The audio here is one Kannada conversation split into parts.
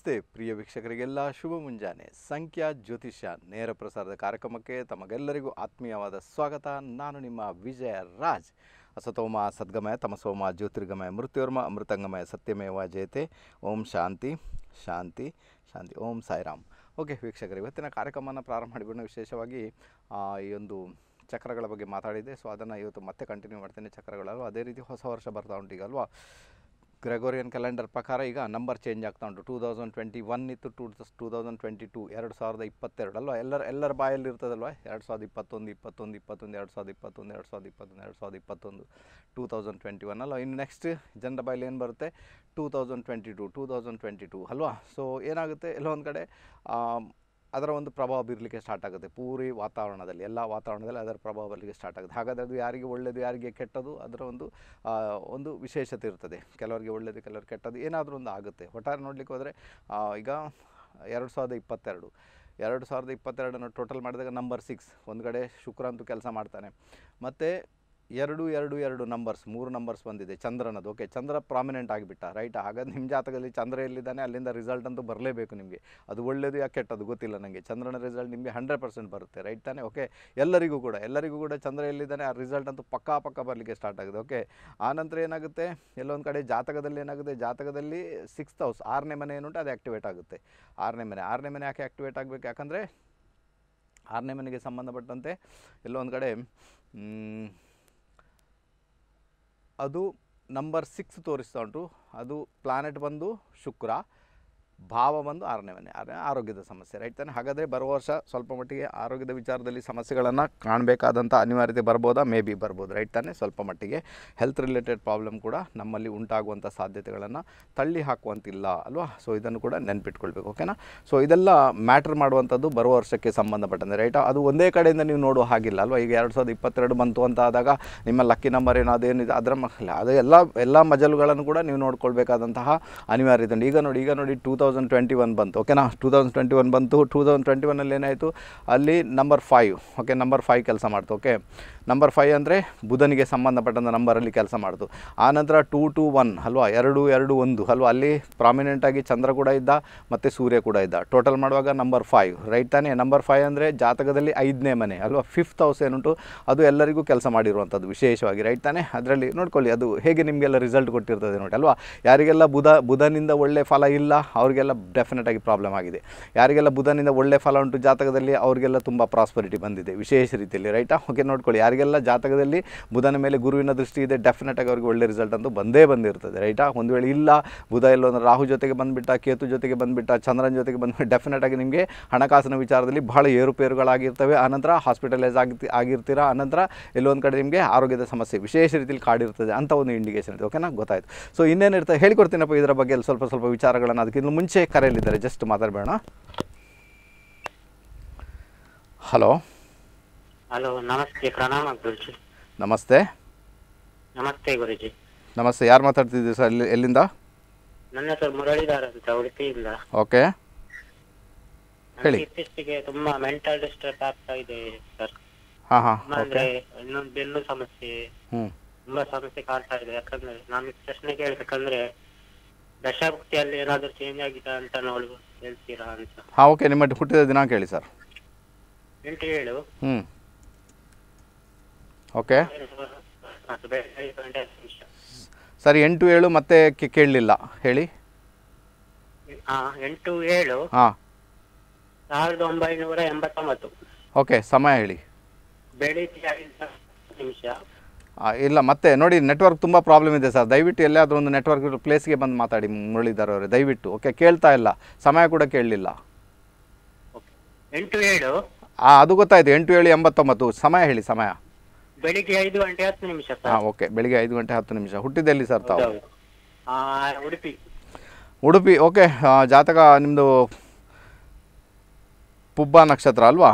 ನಮಸ್ತೆ ಪ್ರಿಯ ವೀಕ್ಷಕರಿಗೆಲ್ಲ ಶುಭ ಮುಂಜಾನೆ ಸಂಖ್ಯಾ ಜ್ಯೋತಿಷ್ಯ ನೇರ ಪ್ರಸಾರದ ಕಾರ್ಯಕ್ರಮಕ್ಕೆ ತಮಗೆಲ್ಲರಿಗೂ ಆತ್ಮೀಯವಾದ ಸ್ವಾಗತ ನಾನು ನಿಮ್ಮ ವಿಜಯ ರಾಜ್ ಅಸತೋಮ ಸದ್ಗಮಯ ತಮಸೋಮ ಜ್ಯೋತಿರ್ಗಮಯ ಮೃತ್ಯೋರ್ಮ ಅಮೃತಂಗಮಯ ಸತ್ಯಮೇವ ಜಯತೆ ಓಂ ಶಾಂತಿ ಶಾಂತಿ ಶಾಂತಿ ಓಂ ಸಾಯಿರಾಮ್ ಓಕೆ ವೀಕ್ಷಕರು ಇವತ್ತಿನ ಕಾರ್ಯಕ್ರಮವನ್ನು ಪ್ರಾರಂಭ ಮಾಡಿಬಿಟ್ಟು ವಿಶೇಷವಾಗಿ ಈ ಒಂದು ಚಕ್ರಗಳ ಬಗ್ಗೆ ಮಾತಾಡಿದೆ ಸೊ ಅದನ್ನು ಇವತ್ತು ಮತ್ತೆ ಕಂಟಿನ್ಯೂ ಮಾಡ್ತೇನೆ ಚಕ್ರಗಳಲ್ವ ಅದೇ ರೀತಿ ಹೊಸ ವರ್ಷ ಬರ್ತಾ ಉಂಟು ಈಗ ಅಲ್ವಾ ಗ್ರೆಗೋರಿಯನ್ ಕ್ಯಾಲೆಂಡರ್ ಪ್ರಕಾರ ಈಗ ನಂಬರ್ ಚೇಂಜ್ ಆಗ್ತಾ ಉಂಟು ಟೂ ತೌಸಂಡ್ ಟ್ವೆಂಟಿ ಒನ್ ಇತ್ತು to two thousand twenty two ಎರಡು ಸಾವಿರದ ಇಪ್ಪತ್ತೆರಡು ಅಲ್ವಾ ಎಲ್ಲರ ಎಲ್ಲರ ಬಾಯಲ್ಲಿ ಇರ್ತದಲ್ವಾ ಎರಡು ಸಾವಿರದ ಇಪ್ಪತ್ತೊಂದು ಇಪ್ಪತ್ತೊಂದು ಇಪ್ಪತ್ತೊಂದು ಎರಡು ಸಾವಿರದ ಇಪ್ಪತ್ತೊಂದು ಎರಡು ಸಾವಿರದ ಇಪ್ಪತ್ತೊಂದು ಎರಡು ಸಾವಿರದ ಇಪ್ಪತ್ತೊಂದು ಟೂ ತೌಸಂಡ್ ಟ್ವೆಂಟಿ ಒನ್ ಅಲ್ವಾ ಇನ್ನು ನೆಕ್ಸ್ಟ್ ಜನರ ಬಾಯಲ್ಲಿ ಏನು ಬರುತ್ತೆ two thousand twenty two two thousand twenty two ಅಲ್ವಾ ಸೊ ಏನಾಗುತ್ತೆ ಎಲ್ಲೊಂದು ಕಡೆ ಅದರ ಒಂದು ಪ್ರಭಾವ ಬೀರಲಿಕ್ಕೆ ಸ್ಟಾರ್ಟ್ ಆಗುತ್ತೆ ಪೂರಿ ವಾತಾವರಣದಲ್ಲಿ ಎಲ್ಲ ವಾತಾವರಣದಲ್ಲಿ ಅದರ ಪ್ರಭಾವ ಬರಲಿಕ್ಕೆ ಸ್ಟಾರ್ಟ್ ಆಗುತ್ತೆ ಹಾಗಾದರೆ ಅದು ಯಾರಿಗೆ ಒಳ್ಳೆಯದು ಯಾರಿಗೆ ಕೆಟ್ಟದು ಅದರ ಒಂದು ಒಂದು ವಿಶೇಷತೆ ಇರ್ತದೆ ಕೆಲವರಿಗೆ ಒಳ್ಳೆಯದು ಕೆಲವ್ರಿಗೆ ಕೆಟ್ಟದು ಏನಾದರೂ ಒಂದು ಆಗುತ್ತೆ ಒಟ್ಟಾರೆ ನೋಡಲಿಕ್ಕೆ ಹೋದರೆ ಈಗ ಎರಡು ಸಾವಿರದ ಇಪ್ಪತ್ತೆರಡು ಎರಡು ಸಾವಿರದ ಇಪ್ಪತ್ತೆರಡನ್ನು ಟೋಟಲ್ ಮಾಡಿದಾಗ ನಂಬರ್ ಸಿಕ್ಸ್ ಒಂದು ಕಡೆ ಶುಕ್ರ ಕೆಲಸ ಮಾಡ್ತಾನೆ ಮತ್ತು ಎರಡು ಎರಡು ಎರಡು ನಂಬರ್ಸ್ ಮೂರು ನಂಬರ್ಸ್ ಬಂದಿದೆ ಚಂದ್ರನದು ಓಕೆ ಚಂದ್ರ ಪ್ರಾಮಿನೆಂಟ್ ಆಗಿಬಿಟ್ಟ ರೈಟ್ ಹಾಗಾದ್ರೆ ನಿಮ್ಮ ಜಾತಕದಲ್ಲಿ ಚಂದ್ರ ಎಲ್ಲಿದ್ದಾನೆ ಅಲ್ಲಿಂದ ರಿಸಲ್ಟ್ ಅಂತೂ ಬರಲೇಬೇಕು ನಿಮಗೆ ಅದು ಒಳ್ಳೆಯದು ಯಾಕೆ ಕೆಟ್ಟದು ಗೊತ್ತಿಲ್ಲ ನನಗೆ ಚಂದ್ರನ ರಿಸಲ್ಟ್ ನಿಮಗೆ ಹಂಡ್ರೆಡ್ ಪರ್ಸೆಂಟ್ ಬರುತ್ತೆ ರೈಟ್ ತಾನೆ ಓಕೆ ಎಲ್ಲರಿಗೂ ಕೂಡ ಎಲ್ಲರಿಗೂ ಕೂಡ ಚಂದ್ರ ಎಲ್ಲಿದ್ದಾನೆ ಆ ರಿಸಲ್ಟ್ ಅಂತೂ ಪಕ್ಕಾ ಪಕ್ಕ ಬರಲಿಕ್ಕೆ ಸ್ಟಾರ್ಟ್ ಆಗಿದೆ ಓಕೆ ಆನಂತರ ಏನಾಗುತ್ತೆ ಎಲ್ಲೊಂದು ಕಡೆ ಜಾತಕದಲ್ಲಿ ಏನಾಗುತ್ತೆ ಜಾತಕದಲ್ಲಿ ಸಿಕ್ಸ್ತ್ ಹೌಸ್ ಆರನೇ ಮನೆ ಏನುಂಟು ಅದು ಆ್ಯಕ್ಟಿವೇಟ್ ಆಗುತ್ತೆ ಆರನೇ ಮನೆ ಆರನೇ ಮನೆ ಯಾಕೆ ಆ್ಯಕ್ಟಿವೇಟ್ ಆಗಬೇಕು ಯಾಕಂದರೆ ಆರನೇ ಮನೆಗೆ ಸಂಬಂಧಪಟ್ಟಂತೆ ಎಲ್ಲೊಂದು ಕಡೆ ಅದು ನಂಬರ್ ಸಿಕ್ಸ್ ತೋರಿಸ್ತಾ ಉಂಟು ಅದು ಪ್ಲಾನೆಟ್ ಬಂದು ಶುಕ್ರ ಭಾವ ಬಂದು ಆರನೇ ಮನೆ ಆರನೇ ಆರೋಗ್ಯದ ಸಮಸ್ಯೆ ರೈಟ್ ತಾನೆ ಹಾಗಾದರೆ ಬರುವ ವರ್ಷ ಸ್ವಲ್ಪ ಮಟ್ಟಿಗೆ ಆರೋಗ್ಯದ ವಿಚಾರದಲ್ಲಿ ಸಮಸ್ಯೆಗಳನ್ನು ಕಾಣಬೇಕಾದಂಥ ಅನಿವಾರ್ಯತೆ ಬರ್ಬೋದಾ ಮೇ ಬಿ ಬರ್ಬೋದು ರೈಟ್ ತಾನೆ ಸ್ವಲ್ಪ ಮಟ್ಟಿಗೆ ಹೆಲ್ತ್ ರಿಲೇಟೆಡ್ ಪ್ರಾಬ್ಲಮ್ ಕೂಡ ನಮ್ಮಲ್ಲಿ ಉಂಟಾಗುವಂಥ ಸಾಧ್ಯತೆಗಳನ್ನು ತಳ್ಳಿ ಹಾಕುವಂತಿಲ್ಲ ಅಲ್ವಾ ಸೊ ಇದನ್ನು ಕೂಡ ನೆನ್ಪಿಟ್ಕೊಳ್ಬೇಕು ಓಕೆನಾ ಸೊ ಇದೆಲ್ಲ ಮ್ಯಾಟ್ರ್ ಮಾಡುವಂಥದ್ದು ಬರುವ ವರ್ಷಕ್ಕೆ ಸಂಬಂಧಪಟ್ಟಂತೆ ರೈಟ್ ಅದು ಒಂದೇ ಕಡೆಯಿಂದ ನೀವು ನೋಡುವ ಹಾಗಿಲ್ಲ ಅಲ್ವಾ ಈಗ ಎರಡು ಸಾವಿರದ ಇಪ್ಪತ್ತೆರಡು ಬಂತು ಅಂತ ಆದಾಗ ನಿಮ್ಮ ಲಕ್ಕಿ ನಂಬರ್ ಏನು ಅದೇನಿದೆ ಅದರ ಅದು ಎಲ್ಲ ಎಲ್ಲ ಮಜಲುಗಳನ್ನು ಕೂಡ ನೀವು ನೋಡ್ಕೊಳ್ಬೇಕಾದಂತಹ ಅನಿವಾರ್ಯತೆ ಈಗ ನೋಡಿ ಈಗ ನೋಡಿ ಟೂ ತೌಸಂಡ್ ಟ್ವೆಂಟಿ ಒನ್ ಬಂತು ಓಕೆನಾ ಟೂ ತೌಸಂಡ್ ಟ್ವೆಂಟಿ ಒನ್ ಬಂತು ಟೂ ತೌಸಂಡ್ ಟ್ವೆಂಟಿ ಒನ್ನಲ್ಲಿ ಏನಾಯಿತು ಅಲ್ಲಿ number five okay number five ಕೆಲಸ ಮಾಡ್ತು ಓಕೆ ನಂಬರ್ ಫೈವ್ ಅಂದರೆ ಬುಧನಿಗೆ ಸಂಬಂಧಪಟ್ಟಂಥ ನಂಬರಲ್ಲಿ ಕೆಲಸ ಮಾಡ್ತು ಆನಂತರ ಟೂ ಟು ಒನ್ ಅಲ್ವಾ ಎರಡು ಎರಡು ಒಂದು ಅಲ್ವಾ ಅಲ್ಲಿ ಪ್ರಾಮಿನೆಂಟಾಗಿ ಚಂದ್ರ ಕೂಡ ಇದ್ದ ಮತ್ತು ಸೂರ್ಯ ಕೂಡ ಇದ್ದ ಟೋಟಲ್ ಮಾಡುವಾಗ ನಂಬರ್ ಫೈವ್ ರೈಟ್ ತಾನೇ ನಂಬರ್ ಫೈವ್ ಅಂದರೆ ಜಾತಕದಲ್ಲಿ ಐದನೇ ಮನೆ ಅಲ್ವಾ ಫಿಫ್ತ್ ಹೌಸ್ ಏನುಂಟು ಅದು ಎಲ್ಲರಿಗೂ ಕೆಲಸ ಮಾಡಿರುವಂಥದ್ದು ವಿಶೇಷವಾಗಿ ರೈಟ್ ತಾನೆ ಅದರಲ್ಲಿ ನೋಡ್ಕೊಳ್ಳಿ ಅದು ಹೇಗೆ ನಿಮಗೆಲ್ಲ ರಿಸಲ್ಟ್ ಕೊಟ್ಟಿರ್ತದೆ ನೋಡಿ ಅಲ್ವಾ ಯಾರಿಗೆಲ್ಲ ಬುಧ ಬುಧನಿಂದ ಒಳ್ಳೆ ಫಲ ಇಲ್ಲ ಅವ್ರಿಗೆ ಅವ್ರಿಗೆಲ್ಲ ಆಗಿ ಪ್ರಾಬ್ಲಮ್ ಆಗಿದೆ ಯಾರಿಗೆಲ್ಲ ಬುಧನಿಂದ ಒಳ್ಳೆ ಫಲ ಉಂಟು ಜಾತಕದಲ್ಲಿ ಅವರಿಗೆಲ್ಲ ತುಂಬ ಪ್ರಾಸ್ಪರಿಟಿ ಬಂದಿದೆ ವಿಶೇಷ ರೀತಿಯಲ್ಲಿ ರೈಟಾ ಓಕೆ ನೋಡ್ಕೊಳ್ಳಿ ಯಾರಿಗೆಲ್ಲ ಜಾತಕದಲ್ಲಿ ಬುಧನ ಮೇಲೆ ಗುರುವಿನ ದೃಷ್ಟಿ ಇದೆ ಆಗಿ ಅವರಿಗೆ ಒಳ್ಳೆ ರಿಸಲ್ಟ್ ಅಂತೂ ಬಂದೇ ಬಂದಿರ್ತದೆ ರೈಟಾ ಒಂದು ವೇಳೆ ಇಲ್ಲ ಬುಧ ಎಲ್ಲೋ ರಾಹು ಜೊತೆಗೆ ಬಂದುಬಿಟ್ಟ ಕೇತು ಜೊತೆಗೆ ಬಂದುಬಿಟ್ಟ ಚಂದ್ರನ ಜೊತೆಗೆ ಬಂದುಬಿಟ್ಟು ಆಗಿ ನಿಮಗೆ ಹಣಕಾಸಿನ ವಿಚಾರದಲ್ಲಿ ಬಹಳ ಏರುಪೇರುಗಳಾಗಿರ್ತವೆ ಆನಂತರ ಹಾಸ್ಪಿಟಲೈಸ್ ಆಗಿ ಆಗಿರ್ತೀರಾ ಆನಂತರ ಎಲ್ಲೊಂದು ಕಡೆ ನಿಮಗೆ ಆರೋಗ್ಯದ ಸಮಸ್ಯೆ ವಿಶೇಷ ರೀತಿಯಲ್ಲಿ ಕಾಡಿರ್ತದೆ ಅಂತ ಒಂದು ಇಂಡಿಕೇಶನ್ ಇದೆ ಓಕೆನಾ ಗೊತ್ತಾಯಿತು ಸೊ ಇನ್ನೇನಿರ್ತದೆ ಹೇಳಿಕೊಡ್ತೀನಪ್ಪ ಇದರ ಬಗ್ಗೆ ಸ್ವಲ್ಪ ಸ್ವಲ್ಪ ವಿಚಾರಗಳನ್ನು ಅದಕ್ಕಿಂತ ಮುಂಚೆ ಮುಂಚೆ ಕರೆಯಲ್ಲಿದ್ದಾರೆ ಜಸ್ಟ್ ಮಾತಾಡಬೇಡ ಹಲೋ ಹಲೋ ನಮಸ್ತೆ ಪ್ರಣಾಮ ಗುರುಜಿ ನಮಸ್ತೆ ನಮಸ್ತೆ ಗುರುಜಿ ನಮಸ್ತೆ ಯಾರು ಮಾತಾಡ್ತಿದ್ದೀವಿ ಸರ್ ಎಲ್ಲಿಂದ ನನ್ನ ಹೆಸರು ಮುರಳೀಧರ್ ಅಂತ ಉಡುಪಿಯಿಂದ ಓಕೆ ಹೇಳಿ ಇತ್ತೀಚೆಗೆ ತುಂಬಾ ಮೆಂಟಲ್ ಡಿಸ್ಟರ್ಬ್ ಆಗ್ತಾ ಇದೆ ಸರ್ ಹಾ ಹಾ ಅಂದ್ರೆ ಇನ್ನೊಂದು ಬೆನ್ನು ಸಮಸ್ಯೆ ಹ್ಮ್ ತುಂಬಾ ಸಮಸ್ಯೆ ಕಾಣ್ತಾ ಇದೆ ಯಾಕಂದ್ರೆ ನಾನು ಪ್ರಶ್ನೆ ಕೇಳಬೇಕಂದ್ರೆ ದಶಾಭುಕ್ತಿಯಲ್ಲಿ ಏನಾದರೂ ಚೇಂಜ್ ಆಗಿದೆ ಅಂತ ನೋಡು ಹೇಳ್ತೀರಾ ಅಂತ ಹಾ ಓಕೆ ನಿಮ್ಮ ಹುಟ್ಟಿದ ದಿನಾಂಕ ಹೇಳಿ ಸರ್ ಎಂಟು ಏಳು ಹ್ಞೂ ಓಕೆ ಸರಿ ಎಂಟು ಏಳು ಮತ್ತೆ ಕೇಳಲಿಲ್ಲ ಹೇಳಿ ಎಂಟು ಏಳು ಹಾಂ ಸಾವಿರದ ಒಂಬೈನೂರ ಎಂಬತ್ತೊಂಬತ್ತು ಓಕೆ ಸಮಯ ಹೇಳಿ ಬೆಳಿಗ್ಗೆ ನಿಮಿಷ ಇಲ್ಲ ಮತ್ತೆ ನೋಡಿ ನೆಟ್ವರ್ಕ್ ತುಂಬ ಪ್ರಾಬ್ಲಮ್ ಇದೆ ಸರ್ ದಯವಿಟ್ಟು ಎಲ್ಲಾದರೂ ಒಂದು ನೆಟ್ವರ್ಕ್ ಪ್ಲೇಸ್ಗೆ ಬಂದು ಮಾತಾಡಿ ಮುರಳಿದಾರ ಅವರೇ ದಯವಿಟ್ಟು ಓಕೆ ಕೇಳ್ತಾ ಇಲ್ಲ ಸಮಯ ಕೂಡ ಕೇಳಲಿಲ್ಲ ಅದು ಗೊತ್ತಾಯ್ತು ಎಂಟು ಏಳು ಎಂಬತ್ತೊಂಬತ್ತು ಸಮಯ ಹೇಳಿ ಸಮಯ ಬೆಳಿಗ್ಗೆ ಐದು ಗಂಟೆ ಹತ್ತು ನಿಮಿಷ ಹಾಂ ಓಕೆ ಬೆಳಿಗ್ಗೆ ಐದು ಗಂಟೆ ಹತ್ತು ನಿಮಿಷ ಹುಟ್ಟಿದಲ್ಲಿ ಸರ್ ತಾವು ಉಡುಪಿ ಉಡುಪಿ ಓಕೆ ಜಾತಕ ನಿಮ್ಮದು ಪುಬ್ಬ ನಕ್ಷತ್ರ ಅಲ್ವಾ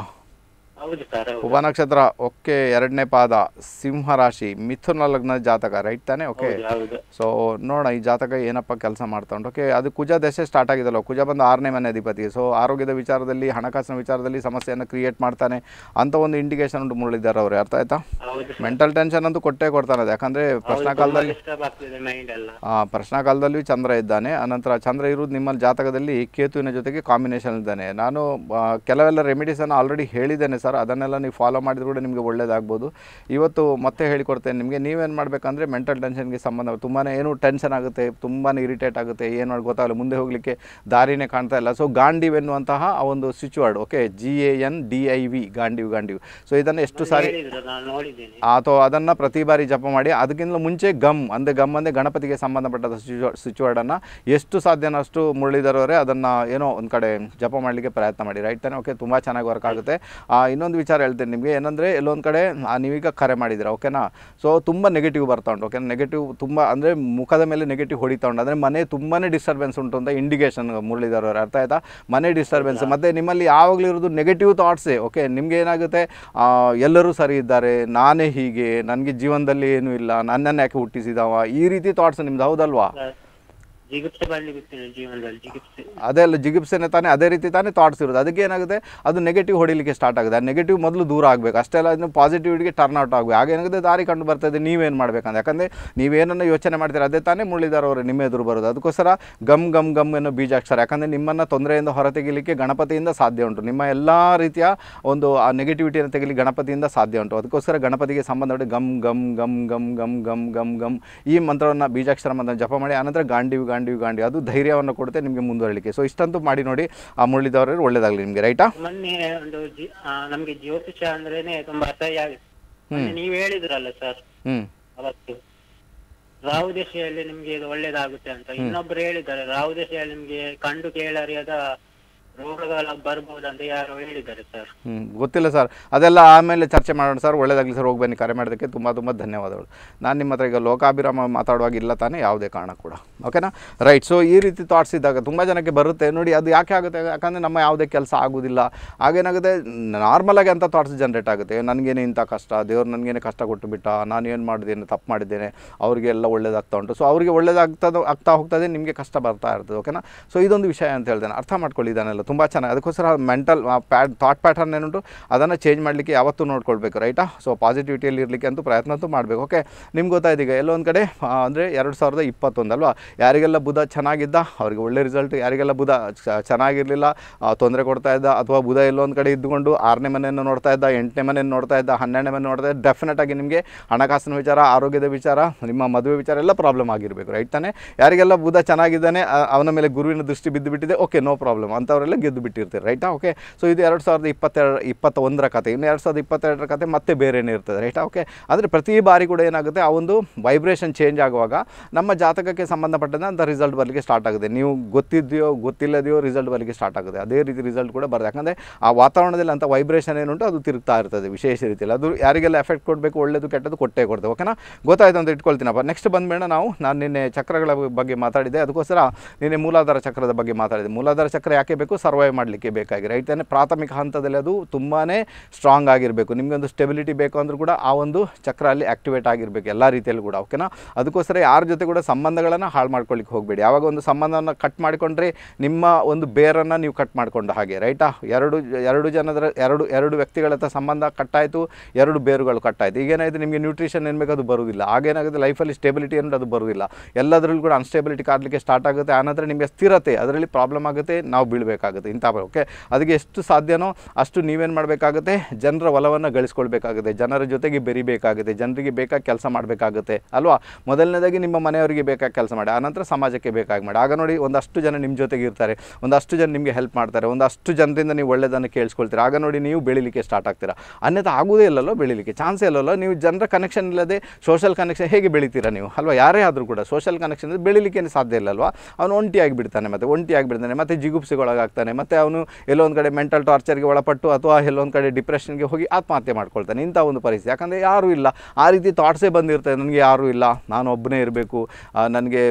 ಉಪ ನಕ್ಷತ್ರ ಓಕೆ ಎರಡನೇ ಪಾದ ಸಿಂಹ ರಾಶಿ ಮಿಥುನ ಲಗ್ನ ಜಾತಕ ರೈಟ್ ತಾನೆ ಓಕೆ ಸೊ ನೋಡ ಈ ಜಾತಕ ಏನಪ್ಪ ಕೆಲಸ ಮಾಡ್ತಾ ಉಂಟು ಓಕೆ ಅದು ಕುಜ ದಶೆ ಸ್ಟಾರ್ಟ್ ಆಗಿದಲ್ಲ ಕುಜ ಬಂದು ಆರನೇ ಮನೆ ಅಧಿಪತಿ ಸೊ ಆರೋಗ್ಯದ ವಿಚಾರದಲ್ಲಿ ಹಣಕಾಸಿನ ವಿಚಾರದಲ್ಲಿ ಸಮಸ್ಯೆಯನ್ನು ಕ್ರಿಯೇಟ್ ಮಾಡ್ತಾನೆ ಅಂತ ಒಂದು ಇಂಡಿಕೇಶನ್ ಉಂಟು ಮುರಳಿದ್ದಾರೆ ಅವರು ಅರ್ಥ ಆಯ್ತಾ ಮೆಂಟಲ್ ಟೆನ್ಷನ್ ಅಂತೂ ಕೊಟ್ಟೇ ಕೊಡ್ತಾನೆ ಯಾಕಂದ್ರೆ ಪ್ರಶ್ನಾ ಕಾಲದಲ್ಲಿ ಆ ಪ್ರಶ್ನಾ ಕಾಲದಲ್ಲಿ ಚಂದ್ರ ಇದ್ದಾನೆ ಅನಂತರ ಚಂದ್ರ ಇರುವುದು ನಿಮ್ಮಲ್ಲಿ ಜಾತಕದಲ್ಲಿ ಕೇತುವಿನ ಜೊತೆಗೆ ಕಾಂಬಿನೇಷನ್ ಇದ್ದಾನೆ ನಾನು ಕೆಲವೆಲ್ಲ ರೆಮಿಡೀಸನ್ನು ಆಲ್ರೆಡಿ ಹೇಳಿದ್ದೇನೆ ಸರ್ ಅದನ್ನೆಲ್ಲ ನೀವು ಫಾಲೋ ಮಾಡಿದ್ರು ಕೂಡ ನಿಮಗೆ ಒಳ್ಳೇದಾಗ್ಬೋದು ಇವತ್ತು ಮತ್ತೆ ಹೇಳಿಕೊಡ್ತೇನೆ ನಿಮಗೆ ನೀವೇನು ಮಾಡಬೇಕಂದ್ರೆ ಮೆಂಟಲ್ ಟೆನ್ಷನ್ಗೆ ಸಂಬಂಧ ತುಂಬಾ ಏನು ಟೆನ್ಷನ್ ಆಗುತ್ತೆ ತುಂಬಾ ಇರಿಟೇಟ್ ಆಗುತ್ತೆ ಏನು ಮಾಡಿ ಗೊತ್ತಾಗಲ್ಲ ಮುಂದೆ ಹೋಗಲಿಕ್ಕೆ ದಾರಿನೇ ಕಾಣ್ತಾ ಇಲ್ಲ ಸೊ ಗಾಂಡಿವ್ ಎನ್ನುವಂತಹ ಆ ಒಂದು ಸಿಚುವರ್ಡ್ okay G A N D I V Gandiv Gandiv so ಇದನ್ನು ಎಷ್ಟು ಸಾರಿ ಅಥವಾ ಅದನ್ನು ಪ್ರತಿ ಬಾರಿ ಜಪ ಮಾಡಿ ಅದಕ್ಕಿಂತ ಮುಂಚೆ ಗಮ್ ಅಂದರೆ ಗಮ್ ಅಂದರೆ ಗಣಪತಿಗೆ ಸಂಬಂಧಪಟ್ಟ ಸ್ವಿಚ್ ವರ್ಡನ್ನು ಎಷ್ಟು ಸಾಧ್ಯನಷ್ಟು ಮುರಳಿದರವರೇ ಅದನ್ನು ಏನೋ ಒಂದು ಕಡೆ ಜಪ ಮಾಡಲಿಕ್ಕೆ ಪ್ರಯತ್ನ ಮಾಡಿ ರೈಟ್ ತಾನೆ ಓಕೆ ತುಂಬ ಚೆನ್ನಾಗಿ ವರ್ಕ್ ಆಗುತ್ತೆ ಇನ್ನೊಂದು ವಿಚಾರ ಹೇಳ್ತೇನೆ ನಿಮಗೆ ಏನಂದರೆ ಎಲ್ಲೊಂದು ಕಡೆ ನೀವೀಗ ಕರೆ ಮಾಡಿದ್ದೀರಾ ಓಕೆನಾ ಸೊ ತುಂಬ ನೆಗೆಟಿವ್ ಬರ್ತಾ ಉಂಟು ಓಕೆನಾ ನೆಗೆಟಿವ್ ತುಂಬ ಅಂದರೆ ಮುಖದ ಮೇಲೆ ನೆಗೆಟಿವ್ ಹೊಡಿತಾ ಉಂಟು ಅಂದರೆ ಮನೆ ತುಂಬಾ ಡಿಸ್ಟರ್ಬೆನ್ಸ್ ಉಂಟು ಅಂತ ಇಂಡಿಕೇಷನ್ ಮುರಳಿದವರು ಅರ್ಥ ಆಯ್ತಾ ಮನೆ ಡಿಸ್ಟರ್ಬೆನ್ಸ್ ಮತ್ತು ನಿಮ್ಮಲ್ಲಿ ಯಾವಾಗಲೂ ಇರೋದು ನೆಗೆಟಿವ್ ಥಾಟ್ಸೇ ಓಕೆ ನಿಮಗೆ ಏನಾಗುತ್ತೆ ಎಲ್ಲರೂ ಸರಿ ಇದ್ದಾರೆ ನಾನೇ ಹೀಗೆ ನನಗೆ ಜೀವನದಲ್ಲಿ ಏನೂ ಇಲ್ಲ ನನ್ನನ್ನು ಯಾಕೆ ಹುಟ್ಟಿಸಿದವ ಈ ರೀತಿ ಥಾಟ್ಸ್ ನಿಮ್ದು ಹೌದಲ್ವಾ ಅದೆಲ್ಲ ಅದೇ ಅಲ್ಲ ಜಿಗಿಪ್ಸೆನೆ ತಾನೇ ಅದೇ ರೀತಿ ತಾನೇ ಥಾಟ್ಸ್ ಇರೋದು ಅದಕ್ಕೆ ಏನಾಗುತ್ತೆ ಅದು ನೆಗೆಟಿವ್ ಹೊಡಿಲಿಕ್ಕೆ ಸ್ಟಾರ್ಟ್ ಆಗುತ್ತೆ ಆ ನೆಗೆಟಿವ್ ಮೊದಲು ದೂರ ಆಗಬೇಕು ಅಷ್ಟೇ ಅಲ್ಲ ಅದನ್ನು ಪಾಸಿಟಿವಿಟಿಗೆ ಟರ್ನ್ ಔಟ್ ಆಗಬೇಕು ಹಾಗೆ ಏನಾಗುತ್ತೆ ದಾರಿ ಕಂಡು ಬರ್ತದೆ ನೀವೇನು ಮಾಡಬೇಕಂತ ಯಾಕಂದರೆ ನೀವೇನನ್ನು ಯೋಚನೆ ಮಾಡ್ತೀರಾ ಅದೇ ತಾನೇ ಮುರಳೀಧರವರು ನಿಮ್ಮ ಎದುರು ಬರೋದು ಅದಕ್ಕೋಸ್ಕರ ಗಮ್ ಗಮ್ ಗಮ್ ಅನ್ನೋ ಬೀಜ ಹಾಕ್ಸ್ತಾರೆ ಯಾಕಂದರೆ ನಿಮ್ಮನ್ನು ತೊಂದರೆಯಿಂದ ಹೊರತೆಗಿಲಿಕ್ಕೆ ಗಣಪತಿಯಿಂದ ಸಾಧ್ಯ ಉಂಟು ನಿಮ್ಮ ಎಲ್ಲ ರೀತಿಯ ಒಂದು ಆ ನೆಗೆಟಿವಿಟಿಯನ್ನು ತೆಗಿಲಿ ಗಣಪತಿಯಿಂದ ಸಾಧ್ಯ ಉಂಟು ಅದಕ್ಕೋಸ್ಕರ ಗಣಪತಿಗೆ ಸಂಬಂಧಪಟ್ಟ ಗಮ್ ಗಮ್ ಗಮ್ ಗಮ್ ಗಮ್ ಗಮ್ ಗಮ್ ಗಮ್ ಈ ಮಂತ್ರವನ್ನು ಬೀಜಾಕ್ಷರ ಮಂತ್ರ ಜಪ ಮಾಡಿ ಆನಂತರ ಗಾಂಡಿ ಯುಗಾಂಡಿ ಯುಗಾಂಡಿ ಅದು ಧೈರ್ಯವನ್ನು ಕೊಡುತ್ತೆ ನಿಮಗೆ ಮುಂದುವರಲಿಕ್ಕೆ ಸೊ ಇಷ್ಟಂತೂ ಮಾಡಿ ನೋಡಿ ಆ ಮುರಳಿದವರ ಒಳ್ಳೇದಾಗಲಿ ನಿಮಗೆ ರೈಟಾ ಮೊನ್ನೆ ಒಂದು ನಮಗೆ ಜ್ಯೋತಿಷ ಅಂದ್ರೇನೆ ತುಂಬಾ ಅಸಹ್ಯ ಆಗುತ್ತೆ ನೀವು ಹೇಳಿದ್ರಲ್ಲ ಸರ್ ಅವತ್ತು ರಾಹು ದೆಸೆಯಲ್ಲಿ ನಿಮ್ಗೆ ಇದು ಒಳ್ಳೇದಾಗುತ್ತೆ ಅಂತ ಇನ್ನೊಬ್ರು ಹೇಳಿದ್ದಾರೆ ರಾಹು ದೆಸೆಯಲ್ಲಿ ನಿಮ್ಗೆ ಕಂಡು ಕೇಳರಿಯದ ರೋಗಗಳ ಸರ್ ಹ್ಞೂ ಗೊತ್ತಿಲ್ಲ ಸರ್ ಅದೆಲ್ಲ ಆಮೇಲೆ ಚರ್ಚೆ ಮಾಡೋಣ ಸರ್ ಒಳ್ಳೇದಾಗಲಿ ಸರ್ ಹೋಗಿ ಬನ್ನಿ ಕರೆ ಮಾಡೋದಕ್ಕೆ ತುಂಬ ತುಂಬ ಧನ್ಯವಾದಗಳು ನಾನು ನಿಮ್ಮ ಹತ್ರ ಈಗ ಲೋಕಾಭಿರಾಮ ಮಾತಾಡುವಾಗ ಇಲ್ಲ ತಾನೇ ಯಾವುದೇ ಕಾರಣ ಕೂಡ ಓಕೆನಾ ರೈಟ್ ಸೊ ಈ ರೀತಿ ಥಾಟ್ಸ್ ಇದ್ದಾಗ ತುಂಬ ಜನಕ್ಕೆ ಬರುತ್ತೆ ನೋಡಿ ಅದು ಯಾಕೆ ಆಗುತ್ತೆ ಯಾಕಂದರೆ ನಮ್ಮ ಯಾವುದೇ ಕೆಲಸ ಆಗೋದಿಲ್ಲ ಆಗೇನಾಗುತ್ತೆ ನಾರ್ಮಲಾಗಿ ಅಂಥ ಥಾಟ್ಸ್ ಜನ್ರೇಟ್ ಆಗುತ್ತೆ ನನಗೇನು ಇಂಥ ಕಷ್ಟ ದೇವ್ರು ನನಗೇನು ಕಷ್ಟ ಕೊಟ್ಟು ಬಿಟ್ಟ ನಾನು ಏನು ಮಾಡಿದ್ದೇನೆ ತಪ್ಪು ಮಾಡಿದ್ದೇನೆ ಅವರಿಗೆ ಎಲ್ಲ ಒಳ್ಳೇದಾಗ್ತಾ ಉಂಟು ಸೊ ಅವರಿಗೆ ಒಳ್ಳೇದಾಗ್ತದೆ ಆಗ್ತಾ ಹೋಗ್ತದೆ ನಿಮಗೆ ಕಷ್ಟ ಬರ್ತಾ ಇರ್ತದೆ ಓಕೆನಾ ಸೊ ಇದೊಂದು ವಿಷಯ ಅಂತ ಹೇಳ್ತೇನೆ ಅರ್ಥ ಮಾಡ್ಕೊಳ್ಳಿ ಇದನ್ನೆಲ್ಲ ತುಂಬ ಚೆನ್ನಾಗಿ ಅದಕ್ಕೋಸ್ಕರ ಮೆಂಟಲ್ ಪ್ಯಾಡ್ ಥಾಟ್ ಪ್ಯಾಟರ್ನ್ ಏನುಂಟು ಅದನ್ನು ಚೇಂಜ್ ಮಾಡಲಿಕ್ಕೆ ಯಾವತ್ತೂ ನೋಡ್ಕೊಳ್ಬೇಕು ರೈಟಾ ಸೊ ಪಾಸಿಟಿವಿಟಿಯಲ್ಲಿ ಇರಲಿಕ್ಕೆ ಅಂತೂ ಅಂತೂ ಮಾಡಬೇಕು ಓಕೆ ನಿಮ್ಗೆ ಗೊತ್ತಾಯ್ತು ಎಲ್ಲೊಂದು ಕಡೆ ಅಂದರೆ ಎರಡು ಸಾವಿರದ ಇಪ್ಪತ್ತೊಂದಲ್ವ ಯಾರಿಗೆಲ್ಲ ಬುಧ ಚೆನ್ನಾಗಿದ್ದ ಅವರಿಗೆ ಒಳ್ಳೆ ರಿಸಲ್ಟ್ ಯಾರಿಗೆಲ್ಲ ಬುಧ ಚೆನ್ನಾಗಿರಲಿಲ್ಲ ತೊಂದರೆ ಕೊಡ್ತಾ ಇದ್ದ ಅಥವಾ ಬುಧ ಎಲ್ಲೊಂದು ಕಡೆ ಇದ್ದುಕೊಂಡು ಆರನೇ ಮನೆಯನ್ನು ನೋಡ್ತಾ ಇದ್ದ ಎಂಟನೇ ಮನೆಯನ್ನು ನೋಡ್ತಾ ಇದ್ದ ಹನ್ನೆರಡನೇ ಮನೆ ನೋಡ್ತಾ ಇದ್ದ ಆಗಿ ನಿಮಗೆ ಹಣಕಾಸಿನ ವಿಚಾರ ಆರೋಗ್ಯದ ವಿಚಾರ ನಿಮ್ಮ ಮದುವೆ ವಿಚಾರ ಎಲ್ಲ ಪ್ರಾಬ್ಲಮ್ ಆಗಿರಬೇಕು ರೈಟ್ ತಾನೆ ಯಾರಿಗೆಲ್ಲ ಬುಧ ಚೆನ್ನಾಗಿದ್ದಾನೆ ಅವನ ಮೇಲೆ ಗುರುವಿನ ದೃಷ್ಟಿ ಬಿದ್ದು ಬಿಟ್ಟಿದೆ ಓಕೆ ನೋ ಪ್ರಾಬ್ಲಮ್ ಅಂಥವರೆಲ್ಲ ಗೆದ್ದು ಬಿಟ್ಟಿರ್ತೀವಿ ರೈಟಾ ಓಕೆ ಸೊ ಇದು ಎರಡು ಸಾವಿರದ ಇಪ್ಪತ್ತೆರಡು ಇಪ್ಪತ್ತೊಂದರ ಕತೆ ಇನ್ನು ಎರಡು ಸಾವಿರದ ಇಪ್ಪತ್ತೆರಡರ ಕತೆ ಮತ್ತೆ ಬೇರೆನೇ ಇರ್ತದೆ ರೈಟಾ ಓಕೆ ಆದರೆ ಪ್ರತಿ ಬಾರಿ ಕೂಡ ಏನಾಗುತ್ತೆ ಆ ಒಂದು ವೈಬ್ರೇಷನ್ ಚೇಂಜ್ ಆಗುವಾಗ ನಮ್ಮ ಜಾತಕಕ್ಕೆ ಸಂಬಂಧಪಟ್ಟಂತೆ ಅಂತ ರಿಸಲ್ಟ್ ಬರಲಿಕ್ಕೆ ಸ್ಟಾರ್ಟ್ ಆಗುತ್ತೆ ನೀವು ಗೊತ್ತಿದೆಯೋ ಗೊತ್ತಿಲ್ಲದೆಯೋ ರಿಸಲ್ಟ್ ಬರಲಿಕ್ಕೆ ಸ್ಟಾರ್ಟ್ ಆಗುತ್ತೆ ಅದೇ ರೀತಿ ರಿಸಲ್ಟ್ ಕೂಡ ಬರುತ್ತೆ ಯಾಕಂದರೆ ಆ ವಾತಾವರಣದಲ್ಲಿ ಅಂತ ವೈಬ್ರೇಷನ್ ಏನುಂಟು ಅದು ತಿರುಗ್ತಾ ಇರ್ತದೆ ವಿಶೇಷ ರೀತಿಯಲ್ಲಿ ಅದು ಯಾರಿಗೆಲ್ಲ ಎಫೆಕ್ಟ್ ಕೊಡಬೇಕು ಒಳ್ಳೆಯದು ಕೆಟ್ಟದ್ದು ಕೊಟ್ಟೇ ಕೊಡ್ತೇವೆ ಓಕೆನಾ ಗೊತ್ತಾಯ್ತು ಅಂತ ಇಟ್ಕೊಳ್ತೀನಪ್ಪ ನೆಕ್ಸ್ಟ್ ಮೇಡಮ್ ನಾವು ನಾನು ನಿನ್ನೆ ಚಕ್ರಗಳ ಬಗ್ಗೆ ಮಾತಾಡಿದೆ ಅದಕ್ಕೋಸ್ಕರ ನಿನ್ನೆ ಮೂಲಾಧಾರ ಚಕ್ರದ ಬಗ್ಗೆ ಮಾತಾಡಿದೆ ಮೂಲಾಧಾರ ಚಕ್ರ ಯಾಕೆ ಬೇಕು ಸರ್ವೈವ್ ಮಾಡಲಿಕ್ಕೆ ಬೇಕಾಗಿ ರೈಟ್ ಅಂದರೆ ಪ್ರಾಥಮಿಕ ಹಂತದಲ್ಲಿ ಅದು ತುಂಬಾ ಸ್ಟ್ರಾಂಗ್ ಆಗಿರಬೇಕು ನಿಮಗೆ ಒಂದು ಸ್ಟೆಬಿಲಿಟಿ ಬೇಕು ಅಂದರೂ ಕೂಡ ಆ ಒಂದು ಚಕ್ರ ಅಲ್ಲಿ ಆಕ್ಟಿವೇಟ್ ಆಗಿರಬೇಕು ಎಲ್ಲ ರೀತಿಯಲ್ಲೂ ಕೂಡ ಓಕೆನಾ ಅದಕ್ಕೋಸ್ಕರ ಯಾರ ಜೊತೆ ಕೂಡ ಸಂಬಂಧಗಳನ್ನು ಹಾಳು ಮಾಡ್ಕೊಳ್ಳಿಕ್ಕೆ ಹೋಗಬೇಡಿ ಯಾವಾಗ ಒಂದು ಸಂಬಂಧವನ್ನು ಕಟ್ ಮಾಡಿಕೊಂಡ್ರೆ ನಿಮ್ಮ ಒಂದು ಬೇರನ್ನು ನೀವು ಕಟ್ ಮಾಡಿಕೊಂಡ ಹಾಗೆ ರೈಟಾ ಎರಡು ಎರಡು ಜನದ ಎರಡು ಎರಡು ವ್ಯಕ್ತಿಗಳ ಹತ್ರ ಸಂಬಂಧ ಕಟ್ಟಾಯಿತು ಎರಡು ಬೇರುಗಳು ಕಟ್ಟಾಯಿತು ಈಗೇನಾಯಿತು ನಿಮಗೆ ನ್ಯೂಟ್ರಿಷನ್ ಏನ್ಬೇಕು ಅದು ಬರುವುದಿಲ್ಲ ಆಗೇನಾಗುತ್ತೆ ಲೈಫಲ್ಲಿ ಸ್ಟೆಬಿಲಿಟಿ ಅನ್ನೋದು ಅದು ಬರುವುದಿಲ್ಲ ಎಲ್ಲದರಲ್ಲೂ ಕೂಡ ಅನ್ಸ್ಟೆಬಿಲಿಟಿ ಕಾಡಲಿಕ್ಕೆ ಸ್ಟಾರ್ಟ್ ಆಗುತ್ತೆ ಆನಂತರ ನಿಮಗೆ ಸ್ಥಿರತೆ ಅದರಲ್ಲಿ ಪ್ರಾಬ್ಲಮ್ ಆಗುತ್ತೆ ನಾವು ಬೀಳಬೇಕಾಗುತ್ತೆ ಮಾಡಬೇಕಾಗುತ್ತೆ ಇಂಥ ಓಕೆ ಅದಕ್ಕೆ ಎಷ್ಟು ಸಾಧ್ಯನೋ ಅಷ್ಟು ನೀವೇನು ಮಾಡಬೇಕಾಗುತ್ತೆ ಜನರ ಒಲವನ್ನು ಗಳಿಸ್ಕೊಳ್ಬೇಕಾಗುತ್ತೆ ಜನರ ಜೊತೆಗೆ ಬೆರಿಬೇಕಾಗುತ್ತೆ ಜನರಿಗೆ ಬೇಕಾಗಿ ಕೆಲಸ ಮಾಡಬೇಕಾಗುತ್ತೆ ಅಲ್ವಾ ಮೊದಲನೇದಾಗಿ ನಿಮ್ಮ ಮನೆಯವರಿಗೆ ಬೇಕಾಗಿ ಕೆಲಸ ಮಾಡಿ ಆನಂತರ ಸಮಾಜಕ್ಕೆ ಬೇಕಾಗಿ ಮಾಡಿ ಆಗ ನೋಡಿ ಒಂದಷ್ಟು ಜನ ನಿಮ್ಮ ಜೊತೆಗೆ ಇರ್ತಾರೆ ಒಂದಷ್ಟು ಜನ ನಿಮಗೆ ಹೆಲ್ಪ್ ಮಾಡ್ತಾರೆ ಒಂದಷ್ಟು ಜನರಿಂದ ನೀವು ಒಳ್ಳೆಯದನ್ನು ಕೇಳಿಸ್ಕೊಳ್ತೀರಾ ಆಗ ನೋಡಿ ನೀವು ಬೆಳಿಲಿಕ್ಕೆ ಸ್ಟಾರ್ಟ್ ಆಗ್ತೀರಾ ಅನ್ಯಥ ಆಗೋದೇ ಇಲ್ಲಲ್ಲೋ ಬೆಳಿಲಿಕ್ಕೆ ಚಾನ್ಸ್ ಇಲ್ಲಲ್ಲೋ ನೀವು ಜನರ ಕನೆಕ್ಷನ್ ಇಲ್ಲದೆ ಸೋಷಲ್ ಕನೆಕ್ಷನ್ ಹೇಗೆ ಬೆಳಿತೀರಾ ನೀವು ಅಲ್ವಾ ಯಾರೇ ಆದರೂ ಕೂಡ ಸೋಷಲ್ ಕನೆಕ್ಷನ್ ಬೆಳಿಲಿಕ್ಕೆ ಸಾಧ್ಯ ಇಲ್ಲಲ್ವಾ ಅವನು ಒಂಟಿಯಾಗಿ ಬಿಡ್ತಾನೆ ಮತ್ತೆ ಒಂಟಿಯಾಗಿ ಬಿಡ್ತಾನೆ ಮತ್ತು ಜಿಗುಪ್ಸೆಗೊಳಗಾಗ್ತಾನೆ ಮಾಡ್ಕೊಳ್ತಾನೆ ಮತ್ತು ಅವನು ಎಲ್ಲೊಂದು ಕಡೆ ಮೆಂಟಲ್ ಟಾರ್ಚರ್ಗೆ ಒಳಪಟ್ಟು ಅಥವಾ ಎಲ್ಲೊಂದು ಕಡೆ ಡಿಪ್ರೆಷನ್ಗೆ ಹೋಗಿ ಆತ್ಮಹತ್ಯೆ ಮಾಡ್ಕೊಳ್ತಾನೆ ಇಂಥ ಒಂದು ಪರಿಸ್ಥಿತಿ ಯಾಕಂದರೆ ಯಾರೂ ಇಲ್ಲ ಆ ರೀತಿ ಥಾಟ್ಸೇ ಬಂದಿರ್ತದೆ ನನಗೆ ಯಾರೂ ಇಲ್ಲ ನಾನು ಒಬ್ಬನೇ ಇರಬೇಕು ನನಗೆ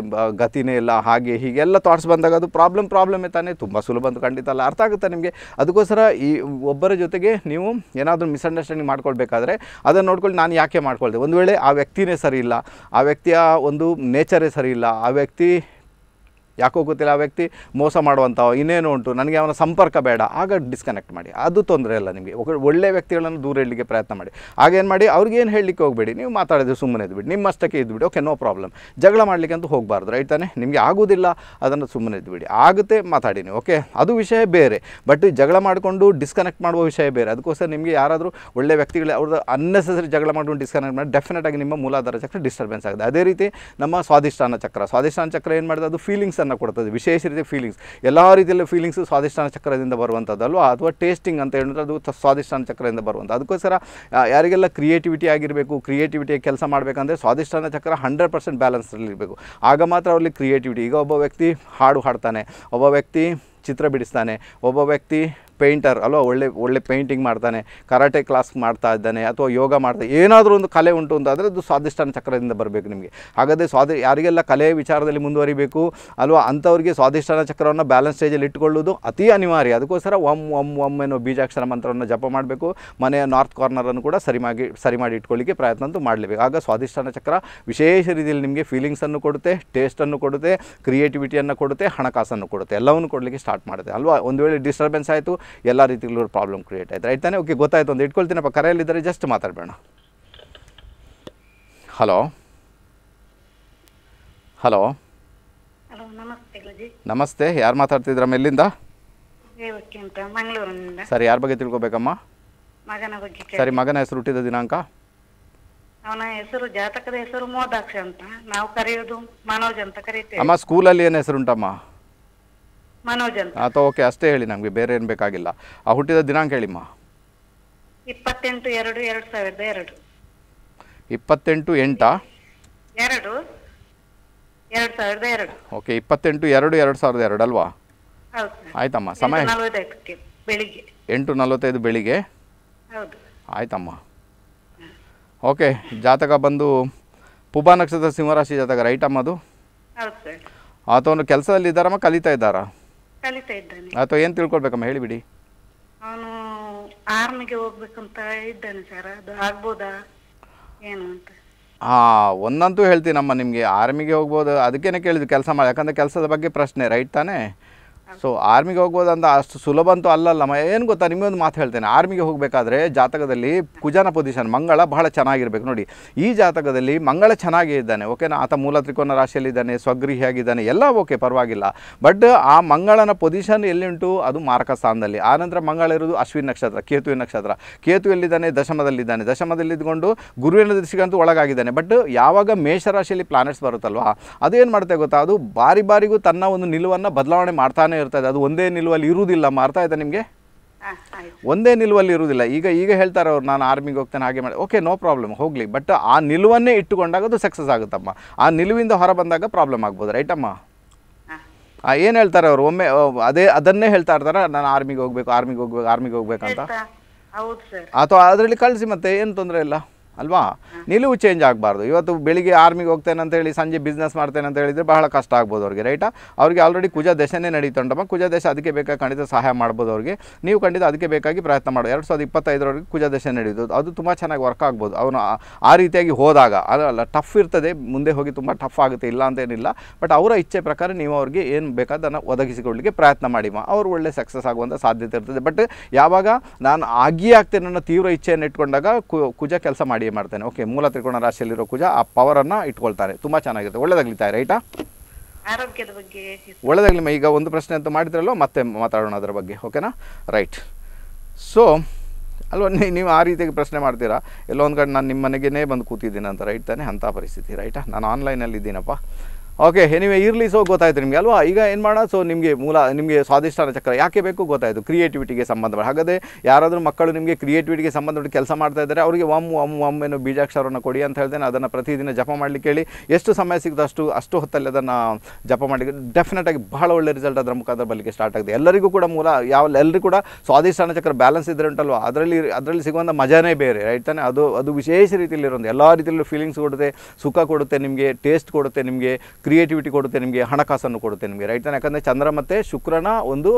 ಗತಿನೇ ಇಲ್ಲ ಹಾಗೆ ಹೀಗೆಲ್ಲ ಥಾಟ್ಸ್ ಬಂದಾಗ ಅದು ಪ್ರಾಬ್ಲಮ್ ಪ್ರಾಬ್ಲಮೇ ತಾನೇ ತುಂಬ ಸುಲಭ ಅಂತ ಖಂಡಿತ ಅಲ್ಲ ಅರ್ಥ ಆಗುತ್ತೆ ನಿಮಗೆ ಅದಕ್ಕೋಸ್ಕರ ಈ ಒಬ್ಬರ ಜೊತೆಗೆ ನೀವು ಏನಾದರೂ ಮಿಸ್ಅಂಡರ್ಸ್ಟ್ಯಾಂಡಿಂಗ್ ಮಾಡ್ಕೊಳ್ಬೇಕಾದ್ರೆ ಅದನ್ನು ನೋಡ್ಕೊಳ್ಳಿ ನಾನು ಯಾಕೆ ಮಾಡ್ಕೊಳ್ತೀನಿ ಒಂದು ವೇಳೆ ಆ ವ್ಯಕ್ತಿನೇ ಸರಿ ಇಲ್ಲ ಆ ವ್ಯಕ್ತಿಯ ಒಂದು ನೇಚರೇ ಸರಿ ಇಲ್ಲ ಆ ವ್ಯಕ್ತಿ ಯಾಕೋ ಗೊತ್ತಿಲ್ಲ ಆ ವ್ಯಕ್ತಿ ಮೋಸ ಮಾಡುವಂಥವು ಇನ್ನೇನು ಉಂಟು ನನಗೆ ಅವನ ಸಂಪರ್ಕ ಬೇಡ ಆಗ ಡಿಸ್ಕನೆಕ್ಟ್ ಮಾಡಿ ಅದು ತೊಂದರೆ ಇಲ್ಲ ನಿಮಗೆ ಒಳ್ಳೆ ವ್ಯಕ್ತಿಗಳನ್ನು ದೂರ ಇಡಲಿಕ್ಕೆ ಪ್ರಯತ್ನ ಮಾಡಿ ಆಗೇನು ಮಾಡಿ ಅವ್ರಿಗೇನು ಹೇಳಲಿಕ್ಕೆ ಹೋಗಬೇಡಿ ನೀವು ಮಾತಾಡಿದ್ರೆ ಸುಮ್ಮನೆ ಇದ್ಬಿಡಿ ನಿಮ್ಮಷ್ಟಕ್ಕೆ ಇದ್ಬಿಡಿ ಓಕೆ ನೋ ಪ್ರಾಬ್ಲಮ್ ಜಗಳ ಮಾಡಲಿಕ್ಕೆ ಅಂತೂ ಹೋಗಬಾರ್ದು ರೈಟ್ ತಾನೆ ನಿಮಗೆ ಆಗೋದಿಲ್ಲ ಅದನ್ನು ಸುಮ್ಮನೆ ಇದ್ಬಿಡಿ ಆಗುತ್ತೆ ಮಾತಾಡಿನಿ ಓಕೆ ಅದು ವಿಷಯ ಬೇರೆ ಬಟ್ ಜಗಳ ಮಾಡಿಕೊಂಡು ಡಿಸ್ಕನೆಕ್ಟ್ ಮಾಡುವ ವಿಷಯ ಬೇರೆ ಅದಕ್ಕೋಸ್ಕರ ನಿಮಗೆ ಯಾರಾದರೂ ಒಳ್ಳೆ ವ್ಯಕ್ತಿಗಳು ಅವ್ರದ್ದು ಅನ್ನೆಸೆಸರಿ ಜಗಳ ಮಾಡ್ಕೊಂಡು ಡಿಸ್ಕನೆಕ್ಟ್ ಮಾಡಿ ಡೆಫಿನೆಟಾಗಿ ನಿಮ್ಮ ಮೂಲಾಧಾರ ಚಕ್ರ ಡಿಸ್ಟರ್ಬೆನ್ಸ್ ಆಗುತ್ತೆ ಅದೇ ರೀತಿ ನಮ್ಮ ಸ್ವಾದಿಷ್ಠಾನ ಚಕ್ರ ಸ್ವಾದಿಷ್ಠಾನ ಚಕ್ರ ಏನು ಮಾಡಿದೆ ಅದು ಫೀಲಿಂಗ್ಸ್ ಟೇಸ್ಟನ್ನು ಕೊಡ್ತದೆ ವಿಶೇಷ ರೀತಿ ಫೀಲಿಂಗ್ಸ್ ಎಲ್ಲ ರೀತಿಯಲ್ಲಿ ಫೀಲಿಂಗ್ಸ್ ಸ್ವಾದಿಷ್ಠಾನ ಚಕ್ರದಿಂದ ಬರುವಂಥದ್ದಲ್ವ ಅಥವಾ ಟೇಸ್ಟಿಂಗ್ ಅಂತ ಹೇಳಿದ್ರೆ ಅದು ಸ್ವಾದಿಷ್ಠಾನ ಚಕ್ರದಿಂದ ಬರುವಂಥ ಅದಕ್ಕೋಸ್ಕರ ಯಾರಿಗೆಲ್ಲ ಕ್ರಿಯೇಟಿವಿಟಿ ಆಗಿರಬೇಕು ಕ್ರಿಯೇಟಿವಿಟಿಯಾಗಿ ಕೆಲಸ ಮಾಡಬೇಕಂದ್ರೆ ಸ್ವಾದಿಷ್ಠಾನ ಚಕ್ರ ಹಂಡ್ರೆಡ್ ಪರ್ಸೆಂಟ್ ಬ್ಯಾಲೆನ್ಸ್ ಇರಬೇಕು ಆಗ ಮಾತ್ರ ಅವರಲ್ಲಿ ಕ್ರಿಯೇಟಿವಿಟಿ ಈಗ ಒಬ್ಬ ವ್ಯಕ್ತಿ ಹಾಡು ಹಾಡ್ತಾನೆ ಒಬ್ಬ ವ್ಯಕ್ತಿ ಚಿತ್ರ ಬಿಡಿಸ್ತಾನೆ ಒಬ್ಬ ವ್ಯಕ್ತಿ ಪೇಂಟರ್ ಅಲ್ವ ಒಳ್ಳೆ ಒಳ್ಳೆ ಪೇಂಟಿಂಗ್ ಮಾಡ್ತಾನೆ ಕರಾಟೆ ಕ್ಲಾಸ್ ಮಾಡ್ತಾ ಇದ್ದಾನೆ ಅಥವಾ ಯೋಗ ಮಾಡ್ತಾ ಏನಾದರೂ ಒಂದು ಕಲೆ ಉಂಟು ಅಂತ ಆದರೆ ಅದು ಸ್ವಾದಿಷ್ಟಾನ ಚಕ್ರದಿಂದ ಬರಬೇಕು ನಿಮಗೆ ಹಾಗಾದರೆ ಸ್ವಾದಿ ಯಾರಿಗೆಲ್ಲ ಕಲೆ ವಿಚಾರದಲ್ಲಿ ಮುಂದುವರಿಬೇಕು ಅಲ್ವಾ ಅಂಥವ್ರಿಗೆ ಸ್ವಾದಿಷ್ಟಾನ ಚಕ್ರವನ್ನು ಬ್ಯಾಲೆನ್ಸ್ ಸ್ಟೇಜಲ್ಲಿ ಇಟ್ಟುಕೊಳ್ಳೋದು ಅತಿ ಅನಿವಾರ್ಯ ಅದಕ್ಕೋಸ್ಕರ ಒಮ್ ಒಮ್ ಒಮ್ ಏನೋ ಬೀಜಾಕ್ಷರ ಮಂತ್ರವನ್ನು ಜಪ ಮಾಡಬೇಕು ಮನೆಯ ನಾರ್ತ್ ಕಾರ್ನರನ್ನು ಕೂಡ ಸರಿ ಮಾಡಿ ಸರಿ ಮಾಡಿ ಇಟ್ಕೊಳ್ಳಿಕ್ಕೆ ಪ್ರಯತ್ನ ಅಂತೂ ಮಾಡಲೇಬೇಕು ಆಗ ಸ್ವಾದಿಷ್ಟಾನ ಚಕ್ರ ವಿಶೇಷ ರೀತಿಯಲ್ಲಿ ನಿಮಗೆ ಫೀಲಿಂಗ್ಸನ್ನು ಕೊಡುತ್ತೆ ಟೇಸ್ಟನ್ನು ಕೊಡುತ್ತೆ ಕ್ರಿಯೇಟಿವಿಟಿಯನ್ನು ಕೊಡುತ್ತೆ ಹಣಕಾಸನ್ನು ಕೊಡುತ್ತೆ ಎಲ್ಲವನ್ನು ಕೊಡಲಿಕ್ಕೆ ಸ್ಟಾರ್ಟ್ ಮಾಡುತ್ತೆ ಅಲ್ವಾ ಒಂದು ವೇಳೆ ಡಿಸ್ಟರ್ಬೆನ್ಸ್ ಆಯಿತು ಎಲ್ಲ ರೀತಿಗಳೂ ಪ್ರಾಬ್ಲಮ್ ಕ್ರಿಯೇಟ್ ಆಯ್ತು ರೈಟ್ ತಾನೆ ಓಕೆ ಗೊತ್ತಾಯ್ತು ಒಂದು ಇಟ್ಕೊಳ್ತೀನಪ್ಪ ಕರೆಯಲ್ಲಿದ್ದರೆ ಜಸ್ಟ್ ಮಾತಾಡಬೇಡ ಹಲೋ ಹಲೋ ನಮಸ್ತೆ ಯಾರು ಮಾತಾಡ್ತಿದ್ರಮ್ಮ ಎಲ್ಲಿಂದ ಸರಿ ಯಾರ ಬಗ್ಗೆ ತಿಳ್ಕೊಬೇಕಮ್ಮ ಸರಿ ಮಗನ ಹೆಸರು ಹುಟ್ಟಿದ ದಿನಾಂಕ ಅವನ ಹೆಸರು ಜಾತಕದ ಹೆಸರು ಮೋದಾಕ್ಷ ಅಂತ ನಾವು ಕರೆಯೋದು ಮನೋಜ್ ಅಂತ ಕರೀತೇವೆ ಅಮ್ಮ ಸ್ಕೂಲಲ್ಲಿ ಏನು ಹೆಸರು ಉಂಟಮ್ಮ ಮನೋಜ್ ಅಂತ ಅಥವಾ ಓಕೆ ಅಷ್ಟೇ ಹೇಳಿ ನಮಗೆ ಬೇರೆ ಏನು ಬೇಕಾಗಿಲ್ಲ ಆ ಹುಟ್ಟಿದ ದಿನಾಂಕ ಹೇಳಿಮ್ಮ ಇಪ್ಪತ್ತೆಂಟು ಎರಡು ಎರಡು ಸಾವಿರದ ಎರಡು ಇಪ್ಪತ್ತೆಂಟು ಎಂಟಾ ಎರಡು ಎರಡು ಸಾವಿರದ ಎರಡು ಓಕೆ ಇಪ್ಪತ್ತೆಂಟು ಎರಡು ಎರಡು ಸಾವಿರದ ಎರಡು ಅಲ್ವಾ ಆಯ್ತಮ್ಮ ಸಮಯ ಬೆಳಿಗ್ಗೆ ಎಂಟು ನಲವತ್ತೈದು ಬೆಳಿಗ್ಗೆ ಆಯ್ತಮ್ಮ ಓಕೆ ಜಾತಕ ಬಂದು ಪುಬ ನಕ್ಷತ್ರ ಸಿಂಹರಾಶಿ ಜಾತಕ ರೈಟ್ ಅಮ್ಮ ಅದು ಆತವನು ಕೆಲಸದಲ್ಲಿ ಇದ್ದಾರಮ್ಮ ಕಲಿತಾ ಇದ್ದಾರಾ ಕಲಿತಾ ಇದ್ದಾನೆ ಅಥವಾ ಏನ್ ತಿಳ್ಕೊಳ್ಬೇಕಮ್ಮ ಹೇಳಿಬಿಡಿ ಆರ್ಮಿಗೆ ಹೋಗ್ಬೇಕಂತ ಇದ್ದಾನೆ ಸರ್ ಅದು ಏನು ಅಂತ ಹಾ ಒಂದಂತೂ ಹೇಳ್ತೀನಮ್ಮ ನಿಮಗೆ ಆರ್ಮಿಗೆ ಹೋಗ್ಬೋದು ಅದಕ್ಕೇನೆ ಕೇಳಿದ್ವಿ ಕೆಲಸ ಮಾಡಿ ಯಾಕಂದ್ರೆ ಕೆಲಸದ ಬಗ್ಗೆ ಪ್ರಶ್ನೆ ರೈಟ್ ತಾನೇ ಸೊ ಆರ್ಮಿಗೆ ಹೋಗ್ಬೋದಂತ ಅಷ್ಟು ಸುಲಭ ಅಂತೂ ಅಲ್ಲಲ್ಲಮ್ಮ ಏನು ಗೊತ್ತಾ ನಿಮಗೆ ಒಂದು ಮಾತು ಹೇಳ್ತೇನೆ ಆರ್ಮಿಗೆ ಹೋಗಬೇಕಾದ್ರೆ ಜಾತಕದಲ್ಲಿ ಕುಜನ ಪೊಸಿಷನ್ ಮಂಗಳ ಬಹಳ ಚೆನ್ನಾಗಿರ್ಬೇಕು ನೋಡಿ ಈ ಜಾತಕದಲ್ಲಿ ಮಂಗಳ ಚೆನ್ನಾಗೇ ಇದ್ದಾನೆ ಓಕೆನಾ ಆತ ಮೂಲ ತ್ರಿಕೋನ ರಾಶಿಯಲ್ಲಿದ್ದಾನೆ ಸ್ವಗೃಹಿಯಾಗಿದ್ದಾನೆ ಎಲ್ಲ ಓಕೆ ಪರವಾಗಿಲ್ಲ ಬಟ್ ಆ ಮಂಗಳನ ಪೊಸಿಷನ್ ಎಲ್ಲಿಂಟು ಅದು ಮಾರಕ ಸ್ಥಾನದಲ್ಲಿ ಆನಂತರ ಮಂಗಳ ಇರೋದು ಅಶ್ವಿನ ನಕ್ಷತ್ರ ಕೇತುವಿನ ನಕ್ಷತ್ರ ಕೇತು ಎಲ್ಲಿದ್ದಾನೆ ದಶಮದಲ್ಲಿದ್ದಾನೆ ದಶಮದಲ್ಲಿದ್ದುಕೊಂಡು ಗುರುವಿನ ದೃಷ್ಟಿಗಂತೂ ಒಳಗಾಗಿದ್ದಾನೆ ಬಟ್ ಯಾವಾಗ ಮೇಷರಾಶಿಯಲ್ಲಿ ಪ್ಲಾನೆಟ್ಸ್ ಬರುತ್ತಲ್ವಾ ಅದೇನು ಮಾಡುತ್ತೆ ಗೊತ್ತಾ ಅದು ಬಾರಿ ಬಾರಿಗೂ ತನ್ನ ಒಂದು ನಿಲುವನ್ನು ಬದಲಾವಣೆ ಮಾಡ್ತಾನೆ ಇರ್ತಾ ಇರ್ತದೆ ಅದು ಒಂದೇ ನಿಲುವಲ್ಲಿ ಇರುವುದಿಲ್ಲ ಅಮ್ಮ ಅರ್ಥ ಆಯ್ತಾ ನಿಮಗೆ ಒಂದೇ ನಿಲುವಲ್ಲಿ ಇರುವುದಿಲ್ಲ ಈಗ ಈಗ ಹೇಳ್ತಾರೆ ಅವ್ರು ನಾನು ಆರ್ಮಿಗೆ ಹೋಗ್ತೇನೆ ಹಾಗೆ ಮಾಡಿ ಓಕೆ ನೋ ಪ್ರಾಬ್ಲಮ್ ಹೋಗಲಿ ಬಟ್ ಆ ನಿಲುವನ್ನೇ ಇಟ್ಟುಕೊಂಡಾಗ ಅದು ಸಕ್ಸಸ್ ಆಗುತ್ತಮ್ಮ ಆ ನಿಲುವಿಂದ ಹೊರ ಬಂದಾಗ ಪ್ರಾಬ್ಲಮ್ ಆಗ್ಬೋದು ರೈಟಮ್ಮ ಏನು ಹೇಳ್ತಾರೆ ಅವರು ಒಮ್ಮೆ ಅದೇ ಅದನ್ನೇ ಹೇಳ್ತಾ ಇರ್ತಾರೆ ನಾನು ಆರ್ಮಿಗೆ ಹೋಗ್ಬೇಕು ಆರ್ಮಿಗೆ ಹೋಗ್ಬೇಕು ಆರ್ಮಿಗೆ ಹೋಗ್ಬೇಕಂತ ಅಥವಾ ಅದರಲ್ಲಿ ಕಳಿಸಿ ಮತ್ತೆ ಏನು ತೊಂದರೆ ಇಲ್ಲ ಅಲ್ವಾ ನಿಲುವು ಚೇಂಜ್ ಆಗಬಾರ್ದು ಇವತ್ತು ಬೆಳಿಗ್ಗೆ ಆರ್ಮಿಗೆ ಹೋಗ್ತೇನೆ ಅಂತ ಹೇಳಿ ಸಂಜೆ ಬಿಸ್ನೆಸ್ ಮಾಡ್ತೇನೆ ಅಂತ ಹೇಳಿದರೆ ಬಹಳ ಕಷ್ಟ ಆಗ್ಬೋದು ಅವ್ರಿಗೆ ರೈಟಾ ಅವ್ರಿಗೆ ಆಲ್ರೆಡಿ ಕುಜ ದಶನೇ ನಡೀತಂಡಮ್ಮ ಕುಜ ದೇಶ ಅದಕ್ಕೆ ಬೇಕಾಗಿ ಖಂಡಿತ ಸಹಾಯ ಮಾಡ್ಬೋದು ಅವ್ರಿಗೆ ನೀವು ಖಂಡಿತ ಅದಕ್ಕೆ ಬೇಕಾಗಿ ಪ್ರಯತ್ನ ಮಾಡೋದು ಎರಡು ಸಾವಿರದ ಇಪ್ಪತ್ತೈದರವರೆಗೆ ಕುಜ ದಶೆ ನಡೆಯೋದು ಅದು ತುಂಬ ಚೆನ್ನಾಗಿ ವರ್ಕ್ ಆಗ್ಬೋದು ಅವನು ಆ ರೀತಿಯಾಗಿ ಹೋದಾಗ ಅಲ್ಲ ಟಫ್ ಇರ್ತದೆ ಮುಂದೆ ಹೋಗಿ ತುಂಬ ಟಫ್ ಆಗುತ್ತೆ ಇಲ್ಲ ಅಂತೇನಿಲ್ಲ ಬಟ್ ಅವರ ಇಚ್ಛೆ ಪ್ರಕಾರ ನೀವು ಅವ್ರಿಗೆ ಏನು ಬೇಕಾದನ್ನು ಒದಗಿಸಿಕೊಳ್ಳಿಕ್ಕೆ ಪ್ರಯತ್ನ ಮಾಡಿಮ ಅವ್ರು ಒಳ್ಳೆ ಸಕ್ಸಸ್ ಆಗುವಂಥ ಸಾಧ್ಯತೆ ಇರ್ತದೆ ಬಟ್ ಯಾವಾಗ ನಾನು ಆಗಿಯೇ ಆಗ್ತೇನೆ ನನ್ನ ತೀವ್ರ ಇಚ್ಛೆಯನ್ನು ಇಟ್ಕೊಂಡಾಗ ಕುಜ ಕೆಲಸ ಮಾಡಿ ಮಾಡ್ತಾನೆ ಓಕೆ ಮೂಲ ತ್ರಿಕೋಣ ರಾಶಿಯಲ್ಲಿರೋ ಕುಜ ಆ ಪವರ್ ಅನ್ನ ಇಟ್ಕೊಳ್ತಾರೆ ತುಂಬಾ ಚೆನ್ನಾಗಿರುತ್ತೆ ತಾಯಿ ರೈಟಾ ಆರೋಗ್ಯದ ಬಗ್ಗೆ ಒಳ್ಳೆದಾಗಲಿ ಈಗ ಒಂದು ಪ್ರಶ್ನೆ ಅಂತ ಮಾಡಿದ್ರಲ್ಲೋ ಮತ್ತೆ ಮಾತಾಡೋಣ ಅದರ ಬಗ್ಗೆ ಓಕೆನಾ ರೈಟ್ ಸೊ ಅಲ್ವಾ ನೀವು ಆ ರೀತಿಯಾಗಿ ಪ್ರಶ್ನೆ ಮಾಡ್ತೀರಾ ಎಲ್ಲೋ ಒಂದು ಕಡೆ ನಾನು ನಿಮ್ಮ ಮನೆಗೇ ಬಂದು ಕೂತಿದ್ದೀನಿ ಅಂತ ರೈಟ್ ತಾನೆ ಅಂಥ ಪರಿಸ್ಥಿತಿ ರೈಟಾ ನಾನು ಆನ್ಲೈನಲ್ಲಿ ಇದ್ದೀನಪ್ಪ ಓಕೆ ಎನಿವೆ ಇರಲಿ ಸೊ ಗೊತ್ತಾಯಿತು ನಿಮಗೆ ಅಲ್ವಾ ಈಗ ಏನು ಮಾಡೋಣ ಸೊ ನಿಮಗೆ ಮೂಲ ನಿಮಗೆ ಸ್ವಾದಿಷ್ಟಾನ ಚಕ್ರ ಯಾಕೆ ಬೇಕು ಗೊತ್ತಾಯಿತು ಕ್ರಿಯೇಟಿವಿಟಿಗೆ ಸಂಬಂಧಪಟ್ಟ ಹಾಗಾದರೆ ಯಾರಾದರೂ ಮಕ್ಕಳು ನಿಮಗೆ ಕ್ರಿಯೇಟಿವಿಟಿಗೆ ಸಂಬಂಧಪಟ್ಟು ಕೆಲಸ ಮಾಡ್ತಾ ಇದ್ದಾರೆ ಅವರಿಗೆ ಒಮ್ ಒಮ್ ಒಮ್ ಏನು ಬೀಜಾಕ್ಷರವನ್ನು ಕೊಡಿ ಅಂತ ಹೇಳ್ತೇನೆ ಅದನ್ನು ಪ್ರತಿದಿನ ಜಪ ಮಾಡಲಿಕ್ಕೆ ಹೇಳಿ ಎಷ್ಟು ಸಮಯ ಸಿಗುತ್ತೆ ಅಷ್ಟು ಅಷ್ಟು ಹೊತ್ತಲ್ಲಿ ಅದನ್ನು ಜಪ ಮಾಡಿ ಡೆಫಿನೆಟಾಗಿ ಬಹಳ ಒಳ್ಳೆ ರಿಸಲ್ಟ್ ಅದರ ಮುಖಾಂತರ ಬಲಿಗೆ ಸ್ಟಾರ್ಟ್ ಆಗಿದೆ ಎಲ್ಲರಿಗೂ ಕೂಡ ಮೂಲ ಯಾವ ಎಲ್ಲರಿಗೂ ಕೂಡ ಸ್ವಾದಿಷ್ಟಾನ ಚಕ್ರ ಬ್ಯಾಲೆನ್ಸ್ ಇದ್ರೆ ಉಂಟಲ್ವ ಅದರಲ್ಲಿ ಅದರಲ್ಲಿ ಸಿಗುವಂಥ ಮಜಾನೇ ಬೇರೆ ರೈಟ್ ತಾನೆ ಅದು ಅದು ವಿಶೇಷ ರೀತಿಯಲ್ಲಿರೋದು ಎಲ್ಲ ರೀತಿಯಲ್ಲೂ ಫೀಲಿಂಗ್ಸ್ ಕೊಡುತ್ತೆ ಸುಖ ಕೊಡುತ್ತೆ ನಿಮಗೆ ಟೇಸ್ಟ್ ಕೊಡುತ್ತೆ ನಿಮಗೆ ಕ್ರಿಯೇಟಿವಿಟಿ ಕೊಡುತ್ತೆ ನಿಮಗೆ ಹಣಕಾಸನ್ನು ಕೊಡುತ್ತೆ ನಿಮಗೆ ರೈಟ್ ತಾನೆ ಯಾಕಂದರೆ ಚಂದ್ರ ಮತ್ತು ಶುಕ್ರನ ಒಂದು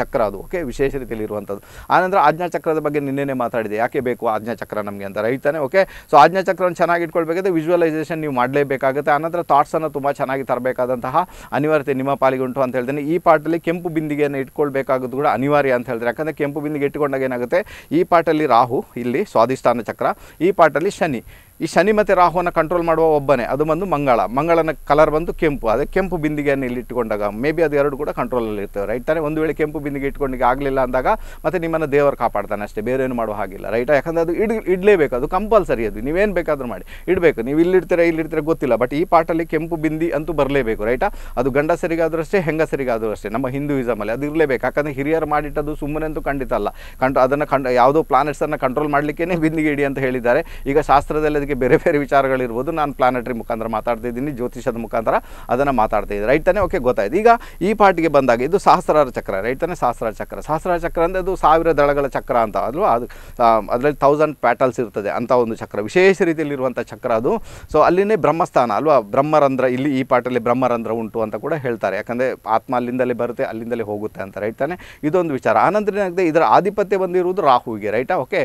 ಚಕ್ರ ಅದು ಓಕೆ ವಿಶೇಷ ರೀತಿಯಲ್ಲಿ ಇರುವಂಥದ್ದು ಆನಂತರ ಚಕ್ರದ ಬಗ್ಗೆ ನಿನ್ನೆ ಮಾತಾಡಿದೆ ಯಾಕೆ ಬೇಕು ಆಜ್ಞಾ ಚಕ್ರ ನಮಗೆ ಅಂತ ರೈಟ್ ತಾನೆ ಓಕೆ ಸೊ ಆಜ್ಞಾ ಚಕ್ರವನ್ನು ಚೆನ್ನಾಗಿ ಇಟ್ಕೊಳ್ಬೇಕಾದ್ರೆ ವಿಜುವಲೈಸೇಷನ್ ನೀವು ಮಾಡಲೇಬೇಕಾಗುತ್ತೆ ಆನಂತರ ಥಾಟ್ಸನ್ನು ತುಂಬ ಚೆನ್ನಾಗಿ ತರಬೇಕಾದಂತಹ ಅನಿವಾರ್ಯತೆ ನಿಮ್ಮ ಪಾಲಿಗೆ ಉಂಟು ಅಂತ ಹೇಳ್ತೇನೆ ಈ ಪಾಟಲ್ಲಿ ಕೆಂಪು ಬಿಂದಿಗೆಯನ್ನು ಇಟ್ಕೊಳ್ಬೇಕಾಗೋದು ಕೂಡ ಅನಿವಾರ್ಯ ಅಂತ ಹೇಳಿದ್ರೆ ಯಾಕಂದರೆ ಕೆಂಪು ಬಿಂದಿಗೆ ಇಟ್ಟುಕೊಂಡಾಗ ಏನಾಗುತ್ತೆ ಈ ಪಾಟಲ್ಲಿ ರಾಹು ಇಲ್ಲಿ ಸ್ವಾಧಿಷ್ಠಾನ ಚಕ್ರ ಈ ಪಾಟಲ್ಲಿ ಶನಿ ಈ ಶನಿ ಮತ್ತು ರಾಹುವನ್ನು ಕಂಟ್ರೋಲ್ ಮಾಡುವ ಒಬ್ಬನೇ ಅದು ಬಂದು ಮಂಗಳ ಮಂಗಳನ ಕಲರ್ ಬಂದು ಕೆಂಪು ಅದೇ ಕೆಂಪು ಬಿಂದಿಗೆಯನ್ನು ಇಲ್ಲಿ ಇಟ್ಟುಕೊಂಡಾಗ ಮೇ ಬಿ ಅದು ಎರಡು ಕೂಡ ಕಂಟ್ರೋಲಲ್ಲಿ ಇರ್ತವೆ ರೈಟ್ ತಾನೇ ಒಂದು ವೇಳೆ ಕೆಂಪು ಬಿಂದಿಗೆ ಇಟ್ಕೊಂಡಿಗೆ ಆಗಲಿಲ್ಲ ಅಂದಾಗ ಮತ್ತು ನಿಮ್ಮನ್ನು ದೇವರು ಕಾಪಾಡ್ತಾನೆ ಅಷ್ಟೇ ಬೇರೆ ಏನು ಮಾಡುವ ಹಾಗಿಲ್ಲ ರೈಟ್ ಯಾಕಂದರೆ ಅದು ಇಡ್ ಇಡಲೇಬೇಕು ಅದು ಕಂಪಲ್ಸರಿ ಅದು ನೀವೇನು ಬೇಕಾದರೂ ಮಾಡಿ ಇಡಬೇಕು ನೀವು ಇಲ್ಲಿಡ್ತೀರಾ ಇಲ್ಲಿಡ್ತೀರಾ ಗೊತ್ತಿಲ್ಲ ಬಟ್ ಈ ಪಾಟಲ್ಲಿ ಕೆಂಪು ಬಿಂದಿ ಅಂತೂ ಬರಲೇಬೇಕು ರೈಟಾ ಅದು ಗಂಡಸರಿಗಾದರೂ ಅಷ್ಟೇ ಹೆಂಗಸರಿಗಾದರೂ ಅಷ್ಟೇ ನಮ್ಮ ಹಿಂದೂಯಿಸಮಲ್ಲಿ ಅದು ಇರಲೇಬೇಕು ಯಾಕಂದರೆ ಹಿರಿಯರು ಮಾಡಿಟ್ಟದು ಸುಮ್ಮನೆ ಅಂತೂ ಖಂಡಿತ ಅಲ್ಲ ಕಂಡು ಅದನ್ನು ಕಂಡು ಯಾವುದೋ ಪ್ಲಾನೆಟ್ಸನ್ನು ಕಂಟ್ರೋಲ್ ಮಾಡಲಿಕ್ಕೇ ಬಿಂದಿಗೆ ಇಡಿ ಅಂತ ಹೇಳಿದ್ದಾರೆ ಈಗ ಶಾಸ್ತ್ರದಲ್ಲಿ ಅದಕ್ಕೆ ಬಗ್ಗೆ ಬೇರೆ ಬೇರೆ ವಿಚಾರಗಳಿರ್ಬೋದು ನಾನು ಪ್ಲಾನೆಟ್ರಿ ಮುಖಾಂತರ ಮಾತಾಡ್ತಾ ಇದ್ದೀನಿ ಜ್ಯೋತಿಷದ ಮುಖಾಂತರ ಅದನ್ನು ಮಾತಾಡ್ತಾ ಇದ್ದೀನಿ ರೈಟ್ ತಾನೇ ಓಕೆ ಗೊತ್ತಾಯ್ತು ಈಗ ಈ ಪಾರ್ಟಿಗೆ ಬಂದಾಗ ಇದು ಸಹಸ್ರಾರ ಚಕ್ರ ರೈಟ್ ತಾನೇ ಸಹಸ್ರಾರ ಚಕ್ರ ಸಹಸ್ರಾರ ಚಕ್ರ ಅಂದರೆ ಅದು ಸಾವಿರ ದಳಗಳ ಚಕ್ರ ಅಂತ ಅಲ್ವಾ ಅದು ಅದರಲ್ಲಿ ಥೌಸಂಡ್ ಪ್ಯಾಟಲ್ಸ್ ಇರ್ತದೆ ಅಂತ ಒಂದು ಚಕ್ರ ವಿಶೇಷ ರೀತಿಯಲ್ಲಿರುವಂಥ ಚಕ್ರ ಅದು ಸೊ ಅಲ್ಲಿನೇ ಬ್ರಹ್ಮಸ್ಥಾನ ಅಲ್ವಾ ಬ್ರಹ್ಮರಂಧ್ರ ಇಲ್ಲಿ ಈ ಪಾಟಲ್ಲಿ ಬ್ರಹ್ಮರಂಧ್ರ ಉಂಟು ಅಂತ ಕೂಡ ಹೇಳ್ತಾರೆ ಯಾಕಂದರೆ ಆತ್ಮ ಅಲ್ಲಿಂದಲೇ ಬರುತ್ತೆ ಅಲ್ಲಿಂದಲೇ ಹೋಗುತ್ತೆ ಅಂತ ರೈಟ್ ತಾನೆ ಇದೊಂದು ವಿಚಾರ ಆನಂತರ ಇದರ ಆಧಿಪತ್ಯ ಬಂದಿರುವುದು ರಾಹುವಿಗೆ ರೈಟಾ ಓಕೆ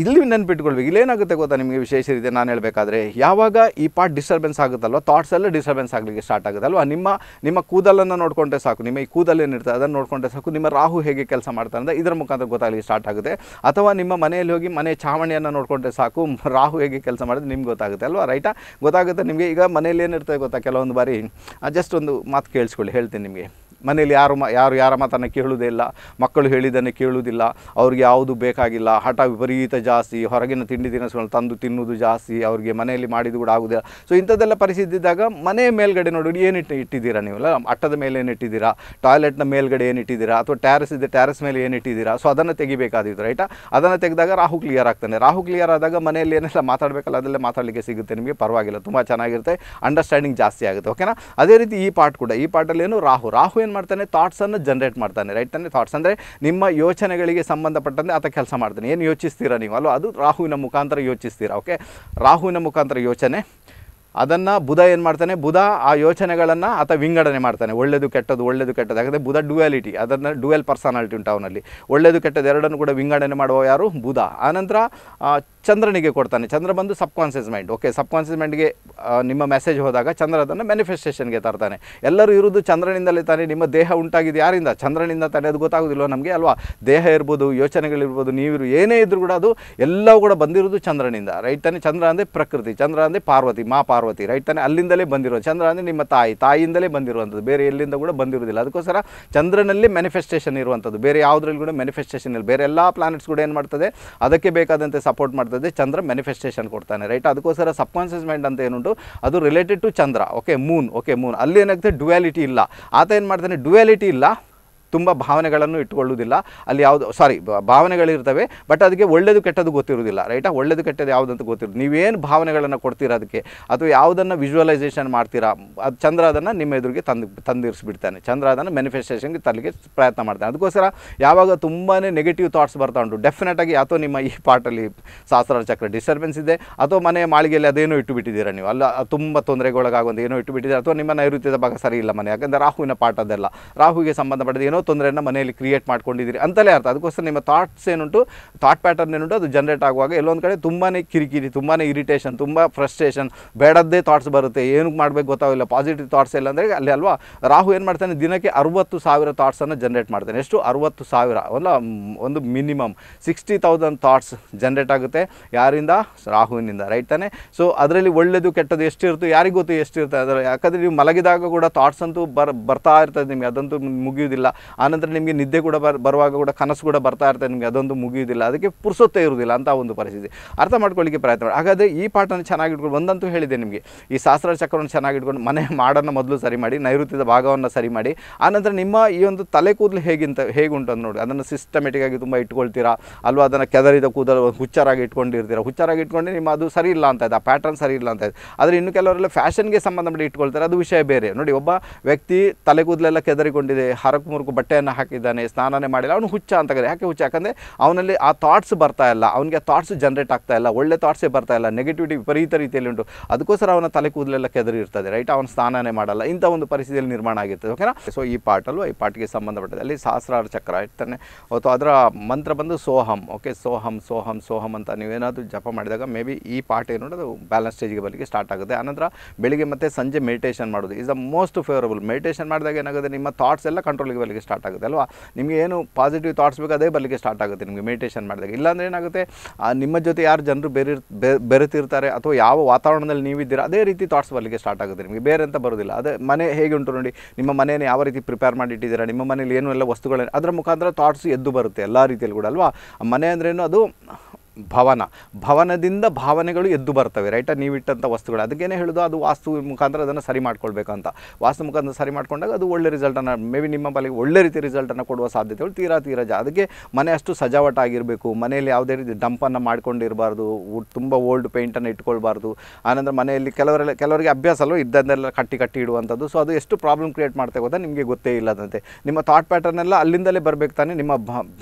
ಇಲ್ಲಿ ನೆನ್ಪಿಟ್ಕೊಳ್ಬೇಕು ಇಲ್ಲೇನಾಗುತ್ತೆ ಗೊತ್ತಾ ನಿಮಗೆ ವಿಶೇಷ ರೀತಿ ನಾನು ಹೇಳಬೇಕಾದ್ರೆ ಯಾವಾಗ ಈ ಪಾರ್ಟ್ ಡಿಸ್ಟರ್ಬೆನ್ಸ್ ಆಗುತ್ತಲ್ವೋ ಥಾಟ್ಸ್ ಎಲ್ಲ ಡಿಸ್ಟರ್ಬೆನ್ಸ್ ಆಗಲಿಕ್ಕೆ ಸ್ಟಾರ್ಟ್ ಆಗುತ್ತಲ್ವ ನಿಮ್ಮ ನಿಮ್ಮ ಕೂದಲನ್ನು ನೋಡಿಕೊಂಡ್ರೆ ಸಾಕು ನಿಮ್ಮ ಈ ಕೂದಲೇನಿರ್ತದೆ ಅದನ್ನು ನೋಡಿಕೊಂಡ್ರೆ ಸಾಕು ನಿಮ್ಮ ರಾಹು ಹೇಗೆ ಕೆಲಸ ಮಾಡ್ತಾರೆ ಅಂದರೆ ಇದರ ಮುಖಾಂತರ ಗೊತ್ತಾಗಲಿಕ್ಕೆ ಸ್ಟಾರ್ಟ್ ಆಗುತ್ತೆ ಅಥವಾ ನಿಮ್ಮ ಮನೆಯಲ್ಲಿ ಹೋಗಿ ಮನೆ ಚಾವಣಿಯನ್ನು ನೋಡಿಕೊಂಡ್ರೆ ಸಾಕು ರಾಹು ಹೇಗೆ ಕೆಲಸ ಮಾಡಿದ್ರೆ ನಿಮ್ಗೆ ಗೊತ್ತಾಗುತ್ತೆ ಅಲ್ವಾ ರೈಟಾ ಗೊತ್ತಾಗುತ್ತೆ ನಿಮಗೆ ಈಗ ಮನೇಲಿ ಏನಿರ್ತದೆ ಗೊತ್ತಾ ಕೆಲವೊಂದು ಬಾರಿ ಜಸ್ಟ್ ಒಂದು ಮಾತು ಕೇಳಿಸ್ಕೊಳ್ಳಿ ಹೇಳ್ತೀನಿ ನಿಮಗೆ ಮನೆಯಲ್ಲಿ ಯಾರು ಮ ಯಾರು ಯಾರ ಮಾತನ್ನು ಕೇಳುವುದೇ ಇಲ್ಲ ಮಕ್ಕಳು ಹೇಳಿದ್ದನ್ನು ಕೇಳುವುದಿಲ್ಲ ಅವ್ರಿಗೆ ಯಾವುದು ಬೇಕಾಗಿಲ್ಲ ಹಠ ವಿಪರೀತ ಜಾಸ್ತಿ ಹೊರಗಿನ ತಿಂಡಿ ತಿನಿಸುಗಳನ್ನು ತಂದು ತಿನ್ನುವುದು ಜಾಸ್ತಿ ಅವರಿಗೆ ಮನೆಯಲ್ಲಿ ಮಾಡಿದ್ದು ಕೂಡ ಆಗುವುದಿಲ್ಲ ಸೊ ಇಂಥದ್ದೆಲ್ಲ ಪರಿಸ್ಥಿತಿ ಇದ್ದಾಗ ಮನೆ ಮೇಲ್ಗಡೆ ನೋಡಿ ಏನಿಟ್ಟು ಇಟ್ಟಿದ್ದೀರಾ ನೀವು ಅಟ್ಟದ ಮೇಲೆ ಏನು ಟಾಯ್ಲೆಟ್ನ ಮೇಲ್ಗಡೆ ಏನು ಇಟ್ಟಿದ್ದೀರಾ ಅಥವಾ ಟ್ಯಾರಸ್ ಇದೆ ಟ್ಯಾರಸ್ ಮೇಲೆ ಏನು ಸೊ ಅದನ್ನು ತೆಗಿಬೇಕಾದಿತ್ತು ರೈಟಾ ಅದನ್ನು ತೆಗೆದಾಗ ರಾಹು ಕ್ಲಿಯರ್ ಆಗ್ತಾನೆ ರಾಹು ಕ್ಲಿಯರ್ ಆದಾಗ ಮನೆಯಲ್ಲಿ ಏನೆಲ್ಲ ಮಾತಾಡಬೇಕಲ್ಲ ಅದಲ್ಲೇ ಮಾತಾಡಲಿಕ್ಕೆ ಸಿಗುತ್ತೆ ನಿಮಗೆ ಪರವಾಗಿಲ್ಲ ತುಂಬ ಚೆನ್ನಾಗಿರುತ್ತೆ ಅಂಡರ್ಸ್ಟ್ಯಾಂಡಿಂಗ್ ಜಾಸ್ತಿ ಆಗುತ್ತೆ ಓಕೆನಾ ಅದೇ ರೀತಿ ಈ ಪಾರ್ಟ್ ಕೂಡ ಈ ಪಾರ್ಟಲ್ಲಿ ಏನು ರಾಹು ರಾಹು ಏನು ಏನು ಮಾಡ್ತಾನೆ ಥಾಟ್ಸನ್ನು ಜನ್ರೇಟ್ ಮಾಡ್ತಾನೆ ರೈಟ್ ತಾನೆ ಥಾಟ್ಸ್ ಅಂದರೆ ನಿಮ್ಮ ಯೋಚನೆಗಳಿಗೆ ಸಂಬಂಧಪಟ್ಟಂತೆ ಆತ ಕೆಲಸ ಮಾಡ್ತಾನೆ ಏನು ಯೋಚಿಸ್ತೀರಾ ನೀವು ಅಲ್ವ ಅದು ರಾಹುವಿನ ಮುಖಾಂತರ ಯೋಚಿಸ್ತೀರಾ ಓಕೆ ರಾಹುವಿನ ಮುಖಾಂತರ ಯೋಚನೆ ಅದನ್ನು ಬುಧ ಏನು ಮಾಡ್ತಾನೆ ಬುಧ ಆ ಯೋಚನೆಗಳನ್ನು ಆತ ವಿಂಗಡಣೆ ಮಾಡ್ತಾನೆ ಒಳ್ಳೆಯದು ಕೆಟ್ಟದ್ದು ಒಳ್ಳೆಯದು ಕೆಟ್ಟದ್ದು ಯಾಕಂದರೆ ಬುಧ ಡ್ಯುಯಾಲಿಟಿ ಅದನ್ನು ಡ್ಯುಯಲ್ ಪರ್ಸನಾಲಿಟಿ ಉಂಟು ಅವನಲ್ಲಿ ಒಳ್ಳೆಯದು ಕೆಟ್ಟದ್ದು ಎರಡನ್ನು ಕೂಡ ವಿಂಗಡಣೆ ಮಾಡುವ ಯಾರು ಬುಧ ಆನಂತರ ಚಂದ್ರನಿಗೆ ಕೊಡ್ತಾನೆ ಚಂದ್ರ ಬಂದು sub mind okay subconscious ಮೈಂಡ್ಗೆ ನಿಮ್ಮ ಮೆಸೇಜ್ ಹೋದಾಗ ಚಂದ್ರ ಅದನ್ನು ಮ್ಯಾನಿಫೆಸ್ಟೇಷನ್ಗೆ ತರ್ತಾನೆ ಎಲ್ಲರೂ ಇರೋದು ಚಂದ್ರನಿಂದಲೇ ತಾನೆ ನಿಮ್ಮ ದೇಹ ಉಂಟಾಗಿದೆ ಯಾರಿಂದ ಚಂದ್ರನಿಂದ ತಾನೇ ಅದು ಗೊತ್ತಾಗೋದಿಲ್ಲ ನಮಗೆ ಅಲ್ವಾ ದೇಹ ಇರ್ಬೋದು ಯೋಚನೆಗಳಿರ್ಬೋದು ನೀವಿರು ಏನೇ ಇದ್ರು ಕೂಡ ಅದು ಎಲ್ಲವೂ ಕೂಡ ಬಂದಿರೋದು ಚಂದ್ರನಿಂದ ರೈಟ್ ತಾನೇ ಚಂದ್ರ ಅಂದರೆ ಪ್ರಕೃತಿ ಚಂದ್ರ ಅಂದರೆ ಪಾರ್ವತಿ ಮಾ ಪಾರ್ವತಿ ರೈಟ್ ತಾನೇ ಅಲ್ಲಿಂದಲೇ ಬಂದಿರೋದು ಚಂದ್ರ ಅಂದರೆ ನಿಮ್ಮ ತಾಯಿ ತಾಯಿಯಿಂದಲೇ ಬಂದಿರುವಂಥದ್ದು ಬೇರೆ ಎಲ್ಲಿಂದ ಕೂಡ ಬಂದಿರೋದಿಲ್ಲ ಅದಕ್ಕೋಸ್ಕರ ಚಂದ್ರನಲ್ಲಿ ಮ್ಯಾನಿಫೆಸ್ಟೇಷನ್ ಇರುವಂಥದ್ದು ಬೇರೆ ಯಾವುದ್ರಲ್ಲಿ ಕೂಡ ಮ್ಯಾನಿಫೆಸ್ಟೇಷನ್ ಇಲ್ಲ ಬೇರೆ ಎಲ್ಲ ಪ್ಲಾನೆಟ್ಸ್ ಕೂಡ ಏನು ಮಾಡ್ತದೆ ಅದಕ್ಕೆ ಬೇಕಾದಂತೆ ಸಪೋರ್ಟ್ ಮಾಡ್ತದೆ ಮಾಡ್ತದೆ ಚಂದ್ರ ಮ್ಯಾನಿಫೆಸ್ಟೇಷನ್ ಕೊಡ್ತಾನೆ ರೈಟ್ ಅದಕ್ಕೋಸ್ಕರ ಸಬ್ ಕಾನ್ಷಿಯಸ್ ಮೈಂಡ್ ಅಂತ ಏನುಂಟು ಅದು related to Chandra okay moon okay moon ಅಲ್ಲಿ ಏನಾಗ್ತದೆ ಡ್ಯುಯಾಲಿಟಿ ಇಲ್ಲ ಆತ ಏನು ಮಾಡ್ತಾನೆ ಡ್ಯುಯಾಲಿಟಿ ಇಲ್ಲ ತುಂಬ ಭಾವನೆಗಳನ್ನು ಇಟ್ಟುಕೊಳ್ಳೋದಿಲ್ಲ ಅಲ್ಲಿ ಯಾವುದು ಸಾರಿ ಭಾವನೆಗಳಿರ್ತವೆ ಬಟ್ ಅದಕ್ಕೆ ಒಳ್ಳೆಯದು ಕೆಟ್ಟದ್ದು ಗೊತ್ತಿರೋದಿಲ್ಲ ರೈಟಾ ಒಳ್ಳೆಯದು ಕೆಟ್ಟದ್ದು ಯಾವುದಂತ ಗೊತ್ತಿರೋದು ನೀವೇನು ಭಾವನೆಗಳನ್ನು ಕೊಡ್ತೀರಾ ಅದಕ್ಕೆ ಅಥವಾ ಯಾವುದನ್ನು ವಿಜುವಲೈಸೇಷನ್ ಮಾಡ್ತೀರಾ ಅದು ಚಂದ್ರ ಅದನ್ನು ನಿಮ್ಮ ಎದುರಿಗೆ ತಂದು ತಂದಿರಿಸ್ಬಿಡ್ತಾನೆ ಚಂದ್ರ ಅದನ್ನು ಮ್ಯಾನಿಫೆಸ್ಟೇಷನ್ಗೆ ತಲೆಗೆ ಪ್ರಯತ್ನ ಮಾಡ್ತಾನೆ ಅದಕ್ಕೋಸ್ಕರ ಯಾವಾಗ ತುಂಬಾ ನೆಗೆಟಿವ್ ಥಾಟ್ಸ್ ಬರ್ತಾ ಉಂಟು ಡೆಫಿನೆಟಾಗಿ ಅಥವಾ ನಿಮ್ಮ ಈ ಪಾರ್ಟಲ್ಲಿ ಸಹಸ್ರಾರ ಚಕ್ರ ಡಿಸ್ಟರ್ಬೆನ್ಸ್ ಇದೆ ಅಥವಾ ಮನೆ ಮಾಳಿಗೆಯಲ್ಲಿ ಅದೇನೋ ಇಟ್ಟುಬಿಟ್ಟಿದ್ದೀರಾ ನೀವು ಅಲ್ಲ ತುಂಬ ತೊಂದರೆಗೊಳಗಾಗೊಂದು ಏನೋ ಇಟ್ಟುಬಿಟ್ಟಿದ್ದೀರಾ ಅಥವಾ ನಿಮ್ಮ ನೈಋತ್ಯದ ಭಾಗ ಸರಿ ಇಲ್ಲ ಮನೆ ಯಾಕಂದರೆ ರಾಹುವಿನ ಪಾಠದೆಲ್ಲ ರಾಹುಗೆ ಸಂಬಂಧಪಟ್ಟದ ಏನೋ ತೊಂದರೆಯನ್ನು ಮನೆಯಲ್ಲಿ ಕ್ರಿಯೇಟ್ ಮಾಡ್ಕೊಂಡಿದ್ದೀರಿ ಅಂತಲೇ ಅರ್ಥ ಅದಕ್ಕೋಸ್ಕರ ನಿಮ್ಮ ಥಾಟ್ಸ್ ಏನುಂಟು ಥಾಟ್ ಪ್ಯಾಟರ್ನ್ ಏನುಂಟು ಅದು ಜನರೇಟ್ ಆಗುವಾಗ ಎಲ್ಲೊಂದು ಕಡೆ ತುಂಬಾ ಕಿರಿಕಿರಿ ತುಂಬಾ ಇರಿಟೇಷನ್ ತುಂಬ ಫ್ರಸ್ಟ್ರೇಷನ್ ಬೇಡದ್ದೇ ಥಾಟ್ಸ್ ಬರುತ್ತೆ ಏನಕ್ಕೆ ಮಾಡಬೇಕು ಗೊತ್ತಾಗಿಲ್ಲ ಪಾಸಿಟಿವ್ ಥಾಟ್ಸ್ ಇಲ್ಲ ಅಂದರೆ ಅಲ್ಲಿ ಅಲ್ವಾ ರಾಹು ಏನು ಮಾಡ್ತಾನೆ ದಿನಕ್ಕೆ ಅರುವತ್ತು ಸಾವಿರ ಥಾಟ್ಸನ್ನು ಜನ್ರೇಟ್ ಮಾಡ್ತಾನೆ ಎಷ್ಟು ಅರುವತ್ತು ಸಾವಿರ ಅಲ್ಲ ಒಂದು minimum sixty thousand thoughts generate ಆಗುತ್ತೆ ಯಾರಿಂದ ರಾಹುವಿನಿಂದ ರೈಟ್ ತಾನೆ ಸೊ ಅದರಲ್ಲಿ ಒಳ್ಳೆಯದು ಕೆಟ್ಟದ್ದು ಎಷ್ಟಿರುತ್ತೆ ಯಾರಿಗೂ ಗೊತ್ತು ಎಷ್ಟಿರುತ್ತೆ ಅದರ ಯಾಕಂದರೆ ನೀವು ಮಲಗಿದಾಗ ಕೂಡ ಥಾಟ್ಸ್ ಅಂತೂ ಬರ್ ಬರ್ತಾ ಇರ್ತದೆ ನಿಮಗೆ ಅದಂತೂ ಮುಗಿಯೋದಿಲ್ಲ ಆನಂತರ ನಿಮಗೆ ನಿದ್ದೆ ಕೂಡ ಬರುವಾಗ ಕೂಡ ಕನಸು ಕೂಡ ಬರ್ತಾ ಇರ್ತದೆ ನಿಮಗೆ ಅದೊಂದು ಮುಗಿಯುವುದಿಲ್ಲ ಅದಕ್ಕೆ ಪುರ್ಸೊತ್ತೇ ಇರುವುದಿಲ್ಲ ಅಂತ ಒಂದು ಪರಿಸ್ಥಿತಿ ಅರ್ಥ ಮಾಡ್ಕೊಳ್ಳಿಕ್ಕೆ ಪ್ರಯತ್ನ ಮಾಡಿ ಹಾಗಾದರೆ ಈ ಪಾಠನ ಚೆನ್ನಾಗಿ ಇಟ್ಕೊಂಡು ಒಂದಂತೂ ಹೇಳಿದೆ ನಿಮಗೆ ಈ ಶಾಸ್ತ್ರ ಚಕ್ರವನ್ನು ಚೆನ್ನಾಗಿ ಇಟ್ಕೊಂಡು ಮನೆ ಮಾಡನ್ನು ಮೊದಲು ಸರಿ ಮಾಡಿ ನೈಋತ್ಯದ ಭಾಗವನ್ನು ಸರಿ ಮಾಡಿ ಆನಂತರ ನಿಮ್ಮ ಈ ಒಂದು ತಲೆ ಕೂದಲು ಹೇಗಿಂತ ಹೇಗುಂಟು ಅಂತ ನೋಡಿ ಅದನ್ನು ಸಿಸ್ಟಮೆಟಿಕ್ಕಾಗಿ ತುಂಬ ಇಟ್ಕೊಳ್ತೀರಾ ಅಲ್ವಾ ಅದನ್ನು ಕೆದರಿದ ಕೂದಲು ಹುಚ್ಚಾರಾಗಿ ಇಟ್ಕೊಂಡಿರ್ತೀರ ಹುಚ್ಚಾರಾಗಿ ಇಟ್ಕೊಂಡು ನಿಮ್ಮ ಅದು ಸರಿ ಇಲ್ಲ ಅಂತ ಇದೆ ಆ ಪ್ಯಾಟರ್ನ್ ಸರಿ ಇಲ್ಲ ಅಂತ ಇದೆ ಆದರೆ ಇನ್ನು ಕೆಲವರೆಲ್ಲ ಫ್ಯಾಷನ್ಗೆ ಸಂಬಂಧಪಟ್ಟ ಇಟ್ಕೊಳ್ತಾರೆ ಅದು ವಿಷಯ ಬೇರೆ ನೋಡಿ ಒಬ್ಬ ವ್ಯಕ್ತಿ ತಲೆ ಕೂದಲೆಲ್ಲ ಕೆದರಿಕೊಂಡಿದೆ ಹರಕು ಮುರುಕು ಬಟ್ಟೆಯನ್ನು ಹಾಕಿದ್ದಾನೆ ಸ್ನಾನನೇ ಮಾಡಿಲ್ಲ ಅವನು ಹುಚ್ಚ ಅಂತ ಕರೆ ಯಾಕೆ ಹುಚ್ಚ ಯಾಕಂದರೆ ಅವನಲ್ಲಿ ಆ ಥಾಟ್ಸ್ ಬರ್ತಾ ಇಲ್ಲ ಅವನಿಗೆ ಥಾಟ್ಸ್ ಜನ್ರೇಟ್ ಆಗ್ತಾ ಇಲ್ಲ ಒಳ್ಳೆ ಥಾಟ್ಸೇ ಬರ್ತಾ ಇಲ್ಲ ನೆಗೆಟಿವಿಟಿ ವಿಪರೀತ ರೀತಿಯಲ್ಲಿ ಉಂಟು ಅದಕ್ಕೋಸ್ಕರ ಅವನ ತಲೆ ಕೂದಲೆಲ್ಲ ಕೆದರಿರ್ತದೆ ರೈಟ್ ಅವನು ಸ್ನಾನನೇ ಮಾಡಲ್ಲ ಇಂಥ ಒಂದು ಪರಿಸ್ಥಿತಿಯಲ್ಲಿ ನಿರ್ಮಾಣ ಆಗಿರ್ತದೆ ಓಕೆನಾ ಸೊ ಈ ಪಾಟಲ್ಲೂ ಈ ಪಾಟಿಗೆ ಸಂಬಂಧಪಟ್ಟಿದೆ ಅಲ್ಲಿ ಸಹಸ್ರಾರ ಚಕ್ರ ಇರ್ತಾನೆ ಅವತ್ತು ಅದರ ಮಂತ್ರ ಬಂದು ಸೋಹಂ ಓಕೆ ಸೋಹಂ ಸೋಹಂ ಸೋಹಂ ಅಂತ ನೀವೇನಾದರೂ ಜಪ ಮಾಡಿದಾಗ ಮೇ ಬಿ ಈ ಪಾಟ್ ಏನು ಅದು ಬ್ಯಾಲೆನ್ಸ್ ಸ್ಟೇಜ್ಗೆ ಬರಲಿಕ್ಕೆ ಸ್ಟಾರ್ಟ್ ಆಗುತ್ತೆ ಆನಂತರ ಬೆಳಿಗ್ಗೆ ಮತ್ತು ಸಂಜೆ ಮೆಡಿಟೇಷನ್ ಮಾಡೋದು is the most favourable meditation ಮಾಡಿದಾಗ ಏನಾಗುತ್ತೆ ನಿಮ್ಮ ಥಾಟ್ಸ್ ಎಲ್ಲ ಕಂಟ್ರೋಲಿಗೆ ಬರಲಿಕ್ಕೆ ಸ್ಟಾರ್ಟ್ ಸ್ಟಾರ್ಟ್ ಆಗುತ್ತೆ ಅಲ್ವಾ ನಿಮಗೆ ಏನು ಪಾಸಿಟಿವ್ ಥಾಟ್ಸ್ ಬೇಕು ಅದೇ ಬರಲಿಕ್ಕೆ ಸ್ಟಾರ್ಟ್ ಆಗುತ್ತೆ ನಿಮಗೆ ಮೆಡಿಟೇಷನ್ ಮಾಡಿದಾಗ ಇಲ್ಲಾಂದ್ರೆ ಏನಾಗುತ್ತೆ ನಿಮ್ಮ ಜೊತೆ ಯಾರು ಜನರು ಬೇರೆ ಬೆರೆತಿರ್ತಾರೆ ಅಥವಾ ಯಾವ ವಾತಾವರಣದಲ್ಲಿ ನೀವಿದ್ದೀರಾ ಅದೇ ರೀತಿ ಥಾಟ್ಸ್ ಬರಲಿಕ್ಕೆ ಸ್ಟಾರ್ಟ್ ಆಗುತ್ತೆ ನಿಮಗೆ ಬೇರೆ ಅಂತ ಬರೋದಿಲ್ಲ ಅದೇ ಮನೆ ಹೇಗೆ ಉಂಟು ನೋಡಿ ನಿಮ್ಮ ಮನೇನ ಯಾವ ರೀತಿ ಪ್ರಿಪೇರ್ ಮಾಡಿ ನಿಮ್ಮ ಮನೇಲಿ ಏನು ಎಲ್ಲ ವಸ್ತುಗಳ ಅದರ ಮುಖಾಂತರ ಥಾಟ್ಸ್ ಎದ್ದು ಬರುತ್ತೆ ಎಲ್ಲ ರೀತಿಯಲ್ಲಿ ಕೂಡ ಅಲ್ವಾ ಮನೆ ಅಂದ್ರೇನು ಅದು ಭವನ ಭವನದಿಂದ ಭಾವನೆಗಳು ಎದ್ದು ಬರ್ತವೆ ರೈಟ ನೀವಿಟ್ಟಂಥ ವಸ್ತುಗಳು ಅದಕ್ಕೇನೆ ಹೇಳೋದು ಅದು ವಾಸ್ತು ಮುಖಾಂತರ ಅದನ್ನು ಸರಿ ಮಾಡ್ಕೊಳ್ಬೇಕಂತ ವಾಸ್ತು ಮುಖಾಂತರ ಸರಿ ಮಾಡ್ಕೊಂಡಾಗ ಅದು ಒಳ್ಳೆ ರಿಸಲ್ಟನ್ನು ಮೇ ಬಿ ನಿಮ್ಮ ಬಳಿಗೆ ಒಳ್ಳೆ ರೀತಿ ರಿಸಲ್ಟನ್ನು ಕೊಡುವ ಸಾಧ್ಯತೆಗಳು ತೀರಾ ತೀರ ಜ ಅದಕ್ಕೆ ಮನೆ ಅಷ್ಟು ಸಜಾವಟಾಗಿರಬೇಕು ಮನೆಯಲ್ಲಿ ಯಾವುದೇ ರೀತಿ ಡಂಪನ್ನು ಮಾಡ್ಕೊಂಡಿರಬಾರ್ದು ತುಂಬ ಓಲ್ಡ್ ಪೇಂಟನ್ನು ಇಟ್ಕೊಳ್ಬಾರ್ದು ಆನಂತರ ಮನೆಯಲ್ಲಿ ಕೆಲವರೆಲ್ಲ ಕೆಲವರಿಗೆ ಅಭ್ಯಾಸ ಅಲ್ಲೋ ಕಟ್ಟಿ ಕಟ್ಟಿ ಇಡುವಂಥದ್ದು ಸೊ ಅದು ಎಷ್ಟು ಪ್ರಾಬ್ಲಮ್ ಕ್ರಿಯೇಟ್ ಮಾಡ್ತಾ ಹೋದ ನಿಮಗೆ ಗೊತ್ತೇ ಇಲ್ಲದಂತೆ ನಿಮ್ಮ ಥಾಟ್ ಪ್ಯಾಟರ್ನೆಲ್ಲ ಅಲ್ಲಿಂದಲೇ ಬರಬೇಕು ತಾನೆ ನಿಮ್ಮ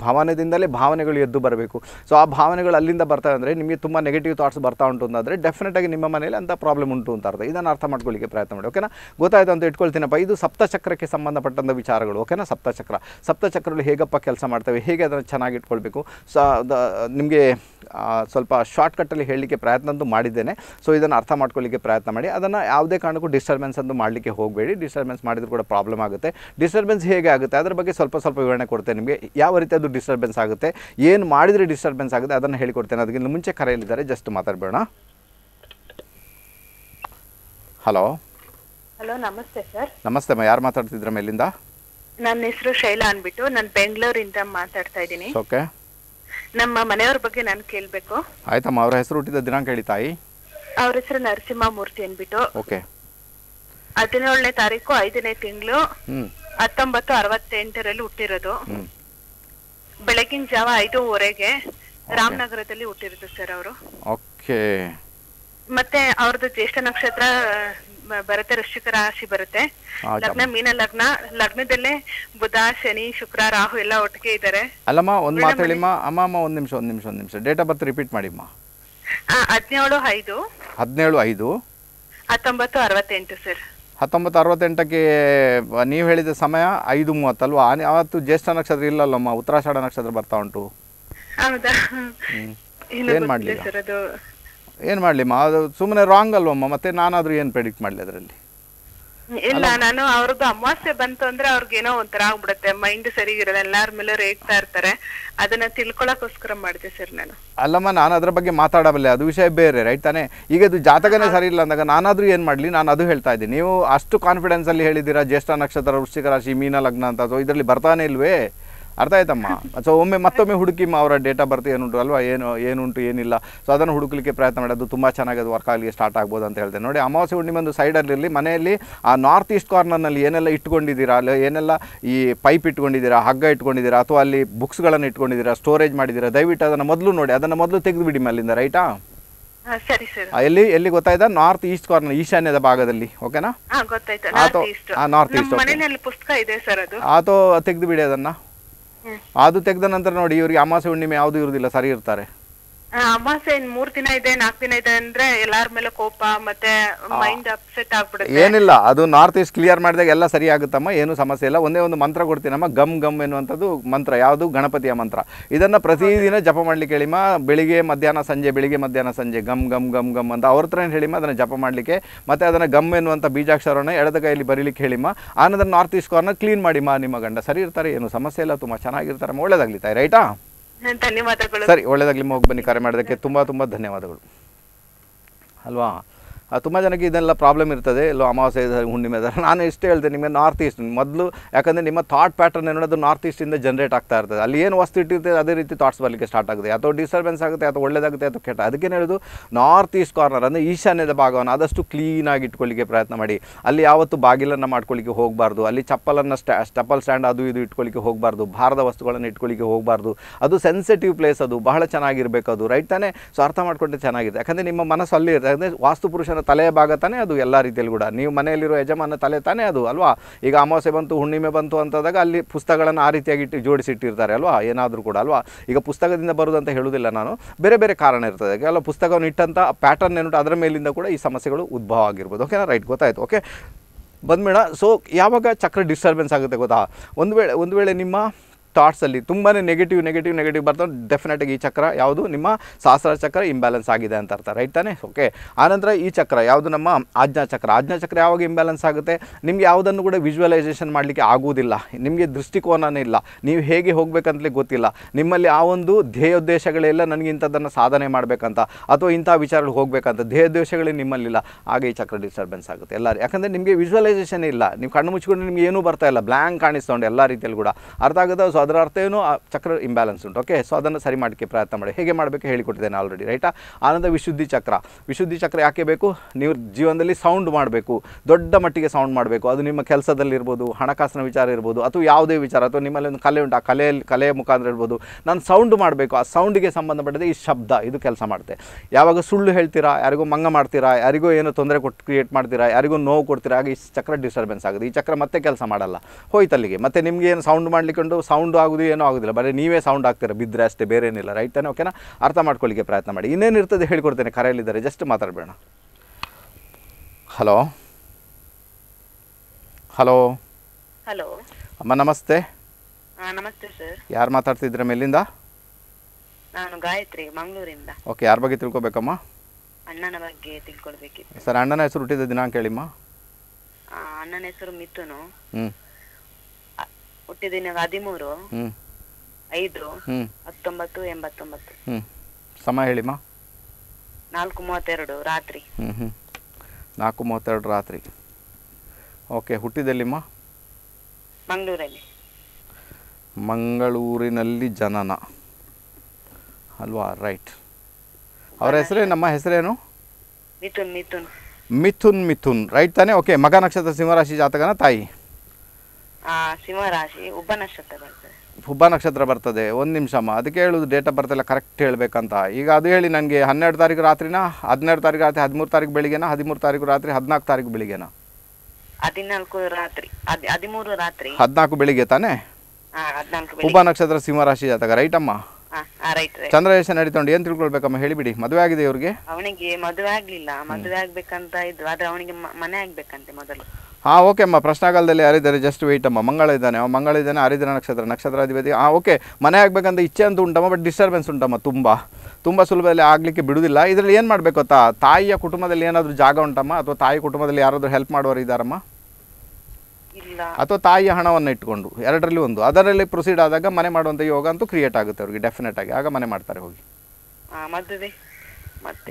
ಭಾವನದಿಂದಲೇ ಭಾವನೆಗಳು ಎದ್ದು ಬರಬೇಕು ಸೊ ಆ ಭಾವನೆಗಳು ಅಲ್ಲಿಂದ ಬರ್ತಾ ಅಂದರೆ ನಿಮಗೆ ತುಂಬ ನೆಗೆಟಿವ್ ಥಾಟ್ಸ್ ಬರ್ತಾ ಉಂಟು ಅಂದರೆ ಡೆಫಿನೆಟಾಗಿ ನಿಮ್ಮ ಮನೇಲಿ ಅಂತ ಪ್ರಾಬ್ಲಮ್ ಉಂಟು ಅಂತ ಅರ್ಥ ಇದನ್ನು ಅರ್ಥ ಮಾಡ್ಕೊಳ್ಳಿಕ್ಕೆ ಪ್ರಯತ್ನ ಮಾಡಿ ಓಕೆನಾ ಗೊತ್ತಾಯಿತು ಅಂತ ಇಟ್ಕೊಳ್ತೀನಪ್ಪ ಇದು ಸಪ್ತಚಕ್ರಕ್ಕೆ ಸಂಬಂಧಪಟ್ಟಂಥ ವಿಚಾರಗಳು ಓಕೆನಾ ಸಪ್ತಚಕ್ರ ಸಪ್ತಚಕ್ರಗಳು ಹೇಗಪ್ಪ ಕೆಲಸ ಮಾಡ್ತವೆ ಹೇಗೆ ಅದನ್ನು ಚೆನ್ನಾಗಿ ಇಟ್ಕೊಳ್ಬೇಕು ಸ ನಿಮಗೆ ಸ್ವಲ್ಪ ಶಾರ್ಟ್ಕಟ್ಟಲ್ಲಿ ಹೇಳಲಿಕ್ಕೆ ಪ್ರಯತ್ನದ್ದು ಮಾಡಿದ್ದೇನೆ ಸೊ ಇದನ್ನು ಅರ್ಥ ಮಾಡ್ಕೊಳ್ಳಿಕ್ಕೆ ಪ್ರಯತ್ನ ಮಾಡಿ ಅದನ್ನು ಯಾವುದೇ ಕಾರಣಕ್ಕೂ ಡಿಸ್ಟರ್ಬೆನ್ಸ್ ಅಂತ ಮಾಡಲಿಕ್ಕೆ ಹೋಗಬೇಡಿ ಡಿಸ್ಟರ್ಬೆನ್ಸ್ ಮಾಡಿದ್ರೂ ಕೂಡ ಪ್ರಾಬ್ಲಮ್ ಆಗುತ್ತೆ ಡಿಸ್ಟರ್ಬೆನ್ಸ್ ಹೇಗೆ ಆಗುತ್ತೆ ಅದರ ಬಗ್ಗೆ ಸ್ವಲ್ಪ ಸ್ವಲ್ಪ ವಿವರಣೆ ಕೊಡ್ತೇನೆ ನಿಮಗೆ ಯಾವ ರೀತಿ ಅದು ಡಿಸ್ಟರ್ಬೆನ್ಸ್ ಆಗುತ್ತೆ ಏನು ಮಾಡಿದರೆ ಡಿಸ್ಟರ್ಬೆನ್ಸ್ ಆಗುತ್ತೆ ಅದನ್ನು ಹೇಳಿಕೊಡ್ತೇನೆ ಅದಕ್ಕಿಂತ ಮುಂಚೆ ಕರೆಯಲಿದ್ದಾರೆ ಜಸ್ಟ್ ಮಾತಾಡಬೇಡ ಹಲೋ ಹಲೋ ನಮಸ್ತೆ ಸರ್ ನಮಸ್ತೆ ಅಮ್ಮ ಯಾರು ಮಾತಾಡ್ತಿದ್ರ ಮೇಲಿಂದ ನನ್ನ ಹೆಸರು ಶೈಲಾ ಅನ್ಬಿಟ್ಟು ನಾನು ಬೆಂಗಳೂರಿಂದ ಮಾತಾಡ್ತಾ ಇದ್ದೀನಿ ಓಕೆ ನಮ್ಮ ಮನೆಯವ್ರ ಬಗ್ಗೆ ನಾನು ಕೇಳ್ಬೇಕು ಆಯ್ತಮ್ಮ ಅವರ ಹೆಸರು ಹುಟ್ಟಿದ ದಿನಾಂಕ ಹೇಳಿ ತಾಯಿ ಅವ್ರ ಹೆಸರು ನರಸಿಂಹ ಮೂರ್ತಿ ಅನ್ಬಿಟ್ಟು ಓಕೆ ಹದಿನೇಳನೇ ತಾರೀಕು ಐದನೇ ತಿಂಗಳು ಹತ್ತೊಂಬತ್ತು ಅರವತ್ತೆಂಟರಲ್ಲಿ ಹುಟ್ಟಿರೋದು ಬೆಳಗಿನ ಜಾವ ಐದೂವರೆಗೆ ರಾಮನಗರದಲ್ಲಿ ಹುಟ್ಟಿರೋದು ಸರ್ ಅವರು ಓಕೆ ಮತ್ತೆ ಅವ್ರದ್ದು ಜ್ಯೇಷ್ಠ ನಕ್ಷತ್ರ ಬರುತ್ತೆ ವೃಶ್ಚಿಕ ರಾಶಿ ಬರುತ್ತೆ ಲಗ್ನ ಮೀನ ಲಗ್ನ ಲಗ್ನದಲ್ಲೇ ಬುಧ ಶನಿ ಶುಕ್ರ ರಾಹು ಎಲ್ಲ ಒಟ್ಟಿಗೆ ಇದ್ದಾರೆ ಅಲ್ಲಮ್ಮ ಒಂದ್ ಮಾತು ಹೇಳಿಮ್ಮ ಅಮ್ಮ ಅಮ್ಮ ಒಂದ್ ನಿಮಿಷ ಒಂದ್ ನಿಮಿಷ ಒಂದ್ ನಿಮಿಷ ಡೇಟ್ ಆಫ್ ಬರ್ತ್ ರಿಪೀಟ್ ಮಾಡಿಮ್ಮ ಹದಿನೇಳು ಐದು ಹದಿನೇಳು ಐದು ಹತ್ತೊಂಬತ್ತು ಅರವತ್ತೆಂಟು ಸರ್ ಹತ್ತೊಂಬತ್ತು ಅರವತ್ತೆಂಟಕ್ಕೆ ನೀವು ಹೇಳಿದ ಸಮಯ ಐದು ಮೂವತ್ತಲ್ವಾ ಅವತ್ತು ಜ್ಯೇಷ್ಠ ನಕ್ಷತ್ರ ಇಲ್ಲಲ್ಲಮ್ಮ ಉತ್ತರಾಷಾಢ ನಕ್ಷತ್ರ ಬರ್ತಾ ಉಂಟು ಹೌದಾ ಏನ್ ಮಾಡ್ಲಿ ಏನು ಮಾಡಲಿಮ್ಮ ಅದು ಸುಮ್ಮನೆ ರಾಂಗ್ ಅಲ್ವಮ್ಮ ಮತ್ತೆ ನಾನಾದರೂ ಏನು ಪ್ರೆಡಿಕ್ಟ್ ಮಾಡಲಿ ಅದರಲ್ಲಿ ಇಲ್ಲ ನಾನು ಅವ್ರದ್ದು ಅಮಾವಾಸ್ಯೆ ಬಂತು ಅಂದ್ರೆ ಅವ್ರಿಗೆ ಏನೋ ಒಂಥರ ಆಗ್ಬಿಡುತ್ತೆ ಮೈಂಡ್ ಸರಿ ಇರಲ್ಲ ಎಲ್ಲಾರ ಮೇಲೆ ರೇಗ್ತಾ ಇರ್ತಾರೆ ಅದನ್ನ ತಿಳ್ಕೊಳಕ್ಕೋಸ್ಕರ ಮಾಡಿದೆ ಸರ್ ನಾನು ಅಲ್ಲಮ್ಮ ನಾನು ಅದ್ರ ಬಗ್ಗೆ ಮಾತಾಡಬಲ್ಲೆ ಅದು ವಿಷಯ ಬೇರೆ ರೈಟ್ ತಾನೇ ಈಗ ಇದು ಜಾತಕನೇ ಸರಿ ಇಲ್ಲ ಅಂದಾಗ ನಾನಾದ್ರೂ ಏನ್ ಮಾಡ್ಲಿ ನಾನು ಅದು ಹೇಳ್ತಾ ಇದ್ದೀನಿ ನೀವು ಅಷ್ಟು ಕಾನ್ಫಿಡೆನ್ಸ್ ಅಲ್ಲಿ ಹೇಳಿದ್ದೀರಾ ಜ್ಯೇಷ್ಠ ನಕ್ಷತ್ರ ವೃಶ್ಚಿಕ ರಾಶಿ ಮೀನ ಲಗ್ನ ಅಂತ ಸೊ ಇದರಲ್ಲಿ ಬರ್ತಾನೆ ಇಲ್ವೇ ಅರ್ಥ ಆಯ್ತಮ್ಮ ಸೊ ಒಮ್ಮೆ ಮತ್ತೊಮ್ಮೆ ಹುಡುಕಿ ಅವರ ಡೇಟಾ ಬರ್ತ್ ಏನುಂಟು ಅಲ್ವಾ ಏನು ಏನುಂಟು ಏನಿಲ್ಲ ಸೊ ಅದನ್ನು ಹುಡುಕಲಿಕ್ಕೆ ಪ್ರಯತ್ನ ಮಾಡೋದು ಅದು ತುಂಬ ಚೆನ್ನಾಗಿ ಅದು ವರ್ಕ್ ಆಗಲಿಕ್ಕೆ ಸ್ಟಾರ್ಟ್ ಆಗ್ಬೋದು ಅಂತ ಹೇಳ್ತೇನೆ ನೋಡಿ ಅಮಾವಾಸ್ಯ ಹುಣ್ಣಿಮೆ ಒಂದು ಸೈಡಲ್ಲಿರಲಿ ಮನೆಯಲ್ಲಿ ಆ ನಾರ್ತ್ ಈಸ್ಟ್ ಕಾರ್ನರ್ನಲ್ಲಿ ಏನೆಲ್ಲ ಇಟ್ಕೊಂಡಿದ್ದೀರಾ ಅಲ್ಲ ಏನೆಲ್ಲ ಈ ಪೈಪ್ ಇಟ್ಕೊಂಡಿದ್ದೀರಾ ಹಗ್ಗ ಇಟ್ಕೊಂಡಿದ್ದೀರಾ ಅಥವಾ ಅಲ್ಲಿ ಬುಕ್ಸ್ಗಳನ್ನು ಇಟ್ಕೊಂಡಿದ್ದೀರಾ ಸ್ಟೋರೇಜ್ ಮಾಡಿದ್ದೀರಾ ದಯವಿಟ್ಟು ಅದನ್ನು ಮೊದಲು ನೋಡಿ ಅದನ್ನು ಮೊದಲು ತೆಗೆದು ಬಿಡಿ ಅಲ್ಲಿಂದ ರೈಟಾ ಎಲ್ಲಿ ಎಲ್ಲಿ ಗೊತ್ತಾಯ್ತಾ ನಾರ್ತ್ ಈಸ್ಟ್ ಕಾರ್ನರ್ ಈಶಾನ್ಯದ ಭಾಗದಲ್ಲಿ ಓಕೆನಾ ನಾರ್ತ್ ಈಸ್ಟ್ ಅಥವಾ ತೆಗೆದು ಬಿಡಿ ಅದನ್ನ ಅದು ತೆಗೆದ ನಂತರ ನೋಡಿ ಇವರಿಗೆ ಅಮಾಸೆ ಹುಣ್ಣಿಮೆ ಯಾವುದು ಇರುವುದಿಲ್ಲ ಸರಿ ಇರ್ತಾರೆ ಅಮಾಸೆ ಇನ್ ಮೂರ್ ದಿನ ಇದೆ ನಾಲ್ಕ್ ದಿನ ಇದೆ ಅಂದ್ರೆ ಎಲ್ಲಾರ ಮೇಲೆ ಕೋಪ ಮತ್ತೆ ಮೈಂಡ್ ಅಪ್ಸೆಟ್ ಆಗ್ಬಿಡುತ್ತೆ ಏನಿಲ್ಲ ಅದು ನಾರ್ತ್ ಈಸ್ಟ್ ಕ್ಲಿಯರ್ ಮಾಡಿದಾಗ ಎಲ್ಲ ಸರಿ ಆಗುತ್ತಮ್ಮ ಏನು ಸಮಸ್ಯೆ ಇಲ್ಲ ಒಂದೇ ಒಂದು ಮಂತ್ರ ಕೊಡ್ತೀನಮ್ಮ ಗಮ್ ಗಮ್ ಎನ್ನುವಂಥದ್ದು ಮಂತ್ರ ಯಾವುದು ಗಣಪತಿಯ ಮಂತ್ರ ಇದನ್ನ ಪ್ರತಿದಿನ ಜಪ ಮಾಡ್ಲಿಕ್ಕೆ ಹೇಳಿಮ್ಮ ಬೆಳಿಗ್ಗೆ ಮಧ್ಯಾಹ್ನ ಸಂಜೆ ಬೆಳಿಗ್ಗೆ ಮಧ್ಯಾಹ್ನ ಸಂಜೆ ಗಮ್ ಗಮ್ ಗಮ್ ಗಮ್ ಅಂತ ಅವ್ರ ಹತ್ರ ಹೇಳಿಮ್ಮ ಅದನ್ನ ಜಪ ಮಾಡ್ಲಿಕ್ಕೆ ಮತ್ತೆ ಅದನ್ನ ಗಮ್ ಎನ್ನುವಂಥ ಬೀಜಾಕ್ಷರವನ್ನು ಎಡದ ಕೈಯಲ್ಲಿ ಬರೀಲಿಕ್ಕೆ ಹೇಳಿಮ್ಮ ಆನಂತರ ನಾರ್ತ್ ಈಸ್ಟ್ ಕಾರ್ನ ಕ್ಲೀನ್ ಮಾಡಿಮ್ಮ ನಿಮ್ಮ ಗಂಡ ಸರಿ ಇರ್ತಾರೆ ಏನು ಸಮಸ್ಯೆ ಇಲ್ಲ ತುಂಬಾ ಚೆನ್ನಾಗಿರ್ತಾರೆ ಒಳ್ಳೇದಾಗ್ಲಿ ತಾಯಿ ರೈಟಾ ಧನ್ಯವಾದಗಳು ಸರಿ ಒಳ್ಳೇದಾಗ್ಲಿ ಹೋಗಿ ಬನ್ನಿ ಕರೆ ಮಾಡೋದಕ್ಕೆ ತುಂಬಾ ತುಂಬಾ ಧನ್ಯವಾದಗಳು ಅಲ್ವಾ ತುಂಬ ಜನಕ್ಕೆ ಇದೆಲ್ಲ ಪ್ರಾಬ್ಲಮ್ ಇರ್ತದೆ ಎಲ್ಲೋ ಅಮಾವಾಸ್ಯೆ ಹುಣ್ಣಿಮೆ ನಾನು ಇಷ್ಟು ಹೇಳ್ತೇನೆ ನಿಮಗೆ ನಾರ್ತ್ ಈಸ್ಟ್ ಮೊದಲು ಯಾಕಂದರೆ ನಿಮ್ಮ ಥಾಟ್ ಪ್ಯಾಟರ್ನ್ ಏನೋದು ನಾರ್ತ್ ಈಸ್ಟಿಂದ ಜನರೇಟ್ ಆಗ್ತಾ ಇರ್ತದೆ ಅಲ್ಲಿ ಏನು ವಸ್ತು ಇಟ್ಟಿರ್ತದೆ ಅದೇ ರೀತಿ ಥಾಟ್ಸ್ ಬರಲಿಕ್ಕೆ ಸ್ಟಾರ್ಟ್ ಆಗುತ್ತೆ ಅಥವಾ ಡಿಸ್ಟರ್ಬೆನ್ಸ್ ಆಗುತ್ತೆ ಅಥವಾ ಒಳ್ಳೆಯದಾಗುತ್ತೆ ಅಥವಾ ಕೆಟ್ಟ ಅದಕ್ಕೇನು ಹೇಳೋದು ನಾರ್ತ್ ಈಸ್ಟ್ ಕಾರ್ನರ್ ಅಂದರೆ ಈಶಾನ್ಯದ ಭಾಗವನ್ನು ಆದಷ್ಟು ಕ್ಲೀನಾಗಿ ಇಟ್ಕೊಳ್ಳಿಕ್ಕೆ ಪ್ರಯತ್ನ ಮಾಡಿ ಅಲ್ಲಿ ಯಾವತ್ತು ಬಾಗಿಲನ್ನು ಮಾಡ್ಕೊಳ್ಳಿಕ್ಕೆ ಹೋಗಬಾರ್ದು ಅಲ್ಲಿ ಚಪ್ಪಲನ್ನು ಸ್ಟ್ಯಾ ಚಪ್ಪಲ್ ಸ್ಟ್ಯಾಂಡ್ ಅದು ಇದು ಇಟ್ಕೊಳ್ಳಿಕ್ಕೆ ಹೋಗಬಾರ್ದು ಭಾರದ ವಸ್ತುಗಳನ್ನು ಇಟ್ಕೊಳ್ಳಿಕ್ಕೆ ಹೋಗಬಾರ್ದು ಅದು ಸೆನ್ಸಿಟಿವ್ ಪ್ಲೇಸ್ ಅದು ಬಹಳ ಚೆನ್ನಾಗಿರಬೇಕು ಅದು ರೈಟ್ ತಾನೇ ಸೊ ಅರ್ಥ ಮಾಡಿಕೊಂಡ್ರೆ ಚೆನ್ನಾಗಿದೆ ಯಾಕಂದರೆ ನಿಮ್ಮ ಮನಸ್ಸು ಅಲ್ಲಿ ಇರ್ತದೆ ವಾಸ್ತುಪುರುಷನ ತಲೆಯ ಭಾಗ ತಾನೇ ಅದು ಎಲ್ಲ ರೀತಿಯಲ್ಲಿ ಕೂಡ ನೀವು ಮನೆಯಲ್ಲಿರೋ ಯಜಮಾನ ತಲೆ ತಾನೇ ಅದು ಅಲ್ವಾ ಈಗ ಅಮಾವಾಸ್ಯೆ ಬಂತು ಹುಣ್ಣಿಮೆ ಬಂತು ಅಂತಂದಾಗ ಅಲ್ಲಿ ಪುಸ್ತಕಗಳನ್ನು ಆ ರೀತಿಯಾಗಿ ಇಟ್ಟು ಜೋಡಿಸಿಟ್ಟಿರ್ತಾರೆ ಅಲ್ವಾ ಏನಾದರೂ ಕೂಡ ಅಲ್ವಾ ಈಗ ಪುಸ್ತಕದಿಂದ ಬರುವುದಂತ ಹೇಳುವುದಿಲ್ಲ ನಾನು ಬೇರೆ ಬೇರೆ ಕಾರಣ ಇರ್ತದೆ ಅಲ್ಲ ಪುಸ್ತಕವನ್ನು ಇಟ್ಟಂಥ ಪ್ಯಾಟರ್ನ್ ಏನು ಅದರ ಮೇಲಿಂದ ಕೂಡ ಈ ಸಮಸ್ಯೆಗಳು ಉದ್ಭವ ಆಗಿರ್ಬೋದು ಓಕೆನಾ ರೈಟ್ ಗೊತ್ತಾಯಿತು ಓಕೆ ಬಂದ್ಬೇಡ ಸೊ ಯಾವಾಗ ಚಕ್ರ ಡಿಸ್ಟರ್ಬೆನ್ಸ್ ಆಗುತ್ತೆ ಗೊತ್ತಾ ಒಂದು ವೇಳೆ ಒಂದು ವೇಳೆ ನಿಮ್ಮ ಥಾಟ್ಸಲ್ಲಿ ತುಂಬಾ ನೆಗೆಟಿವ್ ನೆಗೆಟಿವ್ ನೆಗೆಟಿವ್ ಬರ್ತಾರೆ ಡೆಫಿನೆಟಾಗಿ ಈ ಚಕ್ರ ಯಾವುದು ನಿಮ್ಮ ಸಹಸ್ರ ಚಕ್ರ ಇಂಬ್ಯಾಲೆನ್ಸ್ ಆಗಿದೆ ಅಂತ ಅರ್ಥ ರೈಟ್ ತಾನೆ ಓಕೆ ಆನಂತರ ಈ ಚಕ್ರ ಯಾವುದು ನಮ್ಮ ಆಜ್ಞಾ ಚಕ್ರ ಆಜ್ಞಾ ಚಕ್ರ ಯಾವಾಗ ಇಂಬ್ಯಾಲೆನ್ಸ್ ಆಗುತ್ತೆ ನಿಮ್ಗೆ ಯಾವುದನ್ನು ಕೂಡ ವಿಜುವಲೈಸೇಷನ್ ಮಾಡಲಿಕ್ಕೆ ಆಗುವುದಿಲ್ಲ ನಿಮಗೆ ದೃಷ್ಟಿಕೋನನೇ ಇಲ್ಲ ನೀವು ಹೇಗೆ ಹೋಗಬೇಕಂತಲೇ ಗೊತ್ತಿಲ್ಲ ನಿಮ್ಮಲ್ಲಿ ಆ ಒಂದು ಧ್ಯೇಯೋದ್ದೇಶಗಳೆಲ್ಲ ನನಗೆ ಇಂಥದ್ದನ್ನು ಸಾಧನೆ ಮಾಡಬೇಕಂತ ಅಥವಾ ಇಂಥ ವಿಚಾರಗಳು ಹೋಗಬೇಕಂತ ಧ್ಯೇಯೋದ್ದೇಶಗಳೇ ನಿಮ್ಮಲ್ಲಿಲ್ಲ ಹಾಗೆ ಈ ಚಕ್ರ ಡಿಸ್ಟರ್ಬೆನ್ಸ್ ಆಗುತ್ತೆ ಎಲ್ಲ ಯಾಕಂದರೆ ನಿಮಗೆ ವಿಜುವಲೈಸೇಷನ್ ಇಲ್ಲ ನೀವು ಕಣ್ಣು ಮುಚ್ಚಿಕೊಂಡು ನಿಮಗೆ ಏನೂ ಬರ್ತಾ ಇಲ್ಲ ಬ್ಲ್ಯಾಂಕ್ ಕಾಣಿಸ್ಕೊಂಡು ಎಲ್ಲ ರೀತಿಯಲ್ಲಿ ಕೂಡ ಅರ್ಥ ಆಗುತ್ತೆ ಅದರ ಅರ್ಥ ಏನು ಚಕ್ರ ಇಂಬ್ಯಾಲೆನ್ಸ್ ಉಂಟು ಓಕೆ ಸೊ ಅದನ್ನು ಸರಿ ಮಾಡೋಕ್ಕೆ ಪ್ರಯತ್ನ ಮಾಡಿ ಹೇಗೆ ಮಾಡಬೇಕು ಹೇಳಿಕೊಟ್ಟಿದ್ದೇನೆ ಆಲ್ರೆಡಿ ರೈಟಾ ಆನಂದ ವಿಶುದ್ಧಿ ಚಕ್ರ ವಿಶುದ್ಧಿ ಚಕ್ರ ಯಾಕೆ ಬೇಕು ನೀವು ಜೀವನದಲ್ಲಿ ಸೌಂಡ್ ಮಾಡಬೇಕು ದೊಡ್ಡ ಮಟ್ಟಿಗೆ ಸೌಂಡ್ ಮಾಡಬೇಕು ಅದು ನಿಮ್ಮ ಕೆಲಸದಲ್ಲಿರ್ಬೋದು ಹಣಕಾಸಿನ ವಿಚಾರ ಇರ್ಬೋದು ಅಥವಾ ಯಾವುದೇ ವಿಚಾರ ಅಥವಾ ನಿಮ್ಮಲ್ಲಿ ಒಂದು ಕಲೆ ಉಂಟು ಆ ಕಲೆಯಲ್ಲಿ ಕಲೆಯ ಮುಖಾಂತರ ಇರ್ಬೋದು ನಾನು ಸೌಂಡ್ ಮಾಡಬೇಕು ಆ ಸೌಂಡಿಗೆ ಸಂಬಂಧಪಟ್ಟಿದೆ ಈ ಶಬ್ದ ಇದು ಕೆಲಸ ಮಾಡುತ್ತೆ ಯಾವಾಗ ಸುಳ್ಳು ಹೇಳ್ತೀರಾ ಯಾರಿಗೂ ಮಂಗ ಮಾಡ್ತೀರಾ ಯಾರಿಗೂ ಏನೋ ತೊಂದರೆ ಕೊಟ್ಟು ಕ್ರಿಯೇಟ್ ಮಾಡ್ತೀರಾ ಯಾರಿಗೂ ನೋವು ಕೊಡ್ತೀರಾ ಹಾಗೆ ಈ ಚಕ್ರ ಡಿಸ್ಟರ್ಬೆನ್ಸ್ ಆಗುತ್ತೆ ಈ ಚಕ್ರ ಮತ್ತೆ ಕೆಲಸ ಮಾಡಲ್ಲ ಹೋಯ್ತಲ್ಲಿಗೆ ಮತ್ತೆ ನಿಮಗೆ ಏನು ಸೌಂಡ್ ಮಾಡಲಿಕ್ಕೆ ಸೌಂಡ್ ಸೌಂಡು ಆಗೋದು ಏನೂ ಆಗೋದಿಲ್ಲ ಬರೀ ನೀವೇ ಸೌಂಡ್ ಆಗ್ತೀರ ಬಿದ್ದರೆ ಅಷ್ಟೇ ಬೇರೆ ಏನಿಲ್ಲ ರೈಟ್ ತಾನೆ ಓಕೆನಾ ಅರ್ಥ ಮಾಡ್ಕೊಳ್ಳಿಕ್ಕೆ ಪ್ರಯತ್ನ ಮಾಡಿ ಇನ್ನೇನಿರ್ತದೆ ಹೇಳ್ಕೊಡ್ತೇನೆ ಕರೆಯಲ್ಲಿದ್ದಾರೆ ಜಸ್ಟ್ ಮಾತಾಡಬೇಡ ಹಲೋ ಹಲೋ ಹಲೋ ಅಮ್ಮ ನಮಸ್ತೆ ನಮಸ್ತೆ ಸರ್ ಯಾರು ಮಾತಾಡ್ತಿದ್ರ ಮೇಲಿಂದ ನಾನು ಗಾಯತ್ರಿ ಮಂಗಳೂರಿಂದ ಓಕೆ ಯಾರ ಬಗ್ಗೆ ತಿಳ್ಕೊಬೇಕಮ್ಮ ಅಣ್ಣನ ಬಗ್ಗೆ ತಿಳ್ಕೊಳ್ಬೇಕಿತ್ತು ಸರ್ ಅಣ್ಣನ ಹೆಸರು ಹುಟ್ಟಿದ ದಿನಾಂಕ ಹೇಳಿಮ್ಮ ಅಣ್ಣನ ಹೆಸರು ಮಿಥುನು ಹ್ಮ್ ಹುಟ್ಟಿದ ಹದಿಮೂರು ಐದು ಹತ್ತೊಂಬತ್ತು ಎಂಬತ್ತೊಂಬತ್ತು ಸಮ ಹೇಳಿಮ್ಮ ನಾಲ್ಕು ಮೂವತ್ತೆರಡು ರಾತ್ರಿ ನಾಲ್ಕು ಮೂವತ್ತೆರಡು ರಾತ್ರಿ ಓಕೆ ಮಾ ಮಂಗಳೂರಲ್ಲಿ ಮಂಗಳೂರಿನಲ್ಲಿ ಜನನ ಅಲ್ವಾ ರೈಟ್ ಅವರ ಹೆಸರೇ ನಮ್ಮ ಹೆಸರೇನು ಮಿಥುನ್ ಮಿಥುನ್ ಮಿಥುನ್ ಮಿಥುನ್ ರೈಟ್ ತಾನೇ ಓಕೆ ಮಗ ನಕ್ಷತ್ರ ಸಿಂಹರಾಶಿ ಜಾತಕನ ತಾಯಿ ಸಿಂಹರಾಶಿ ನಕ್ಷತ್ರ ಬರ್ತದೆ ಒಂದ್ ನಕ್ಷತ್ರ ಬರ್ತದೆ ಒಂದು ನಿಮಿಷ ಅದಕ್ಕೆ ಹೇಳುದು ಡೇಟ್ ಆಫ್ ಬರ್ತ್ ಎಲ್ಲ ಕರೆಕ್ಟ್ ಹೇಳ್ಬೇಕಂತ ಈಗ ಅದು ಹೇಳಿ ನನಗೆ ಹನ್ನೆರಡು ತಾರೀಕು ರಾತ್ರಿನ ಹದಿನೆರಡು ತಾರೀಕು ರಾತ್ರಿ ಹದಿಮೂರು ತಾರೀಕು ಬೆಳಿಗ್ಗೆನ ಹದಿಮೂರು ತಾರೀಕು ರಾತ್ರಿ ಹದಿನಾಲ್ಕು ತಾರೀಕು ಬೆಳಿಗ್ಗೆನ ರಾತ್ರಿ ಹದಿಮೂರು ರಾತ್ರಿ ಹದಿನಾಲ್ಕು ಬೆಳಿಗ್ಗೆ ತಾನೇ ಉಪ ನಕ್ಷತ್ರ ಸಿಂಹರಾಶಿ ಜಾತಕ ರೈಟ್ ಅಮ್ಮ ಚಂದ್ರಯೇಶ ನಡೀತೊಂಡು ಏನ್ ತಿಳ್ಕೊಳ್ಬೇಕಮ್ಮ ಬಿಡಿ ಮದುವೆ ಆಗಿದೆ ಇವ್ರಿಗೆ ಅವನಿಗೆ ಮದುವೆ ಆಗ್ಲಿಲ್ಲ ಮದುವೆ ಆಗ್ಬೇಕಂತ ಇದ್ರು ಆದ್ರೆ ಅವನಿಗೆ ಮನೆ ಆಗ್ಬೇಕಂತೆ ಮೊದಲು ಹಾಂ ಓಕೆ ಅಮ್ಮ ಪ್ರಶ್ನಾಕಾಲದಲ್ಲಿ ಯಾರಿದ್ದಾರೆ ಜಸ್ಟ್ ವೆಯ್ಟ್ ಅಮ್ಮ ಮಂಗಳ ಇದ್ದಾನೆ ಅವ ಮಂಗಳ ಇದ್ದಾನೆ ಹರಿದ್ರ ನಕ್ಷತ್ರ ನಕ್ಷತ್ರಾಧಿಪತಿ ಹಾಂ ಓಕೆ ಮನೆ ಆಗಬೇಕಂತ ಇಚ್ಛೆ ಅಂತ ಉಂಟಮ್ಮ ಬಟ್ ಡಿಸ್ಟರ್ಬೆನ್ಸ್ ಉಂಟಮ್ಮ ತುಂಬ ತುಂಬ ಸುಲಭದಲ್ಲಿ ಆಗಲಿಕ್ಕೆ ಬಿಡುವುದಿಲ್ಲ ಇದರಲ್ಲಿ ಏನು ಮಾಡಬೇಕು ಗೊತ್ತಾ ತಾಯಿಯ ಕುಟುಂಬದಲ್ಲಿ ಏನಾದರೂ ಜಾಗ ಉಂಟಮ್ಮ ಅಥವಾ ತಾಯಿ ಕುಟುಂಬದಲ್ಲಿ ಯಾರಾದರೂ ಹೆಲ್ಪ್ ಮಾಡೋರು ಇದ್ದಾರಮ್ಮ ಅಥವಾ ತಾಯಿಯ ಹಣವನ್ನು ಇಟ್ಕೊಂಡು ಎರಡರಲ್ಲಿ ಒಂದು ಅದರಲ್ಲಿ ಪ್ರೊಸೀಡ್ ಆದಾಗ ಮನೆ ಮಾಡುವಂಥ ಯೋಗ ಅಂತೂ ಕ್ರಿಯೇಟ್ ಆಗುತ್ತೆ ಅವ್ರಿಗೆ ಡೆಫಿನೆಟ್ ಆಗಿ ಆಗ ಮನೆ ಮಾಡ್ತಾರೆ ಹೋಗಿ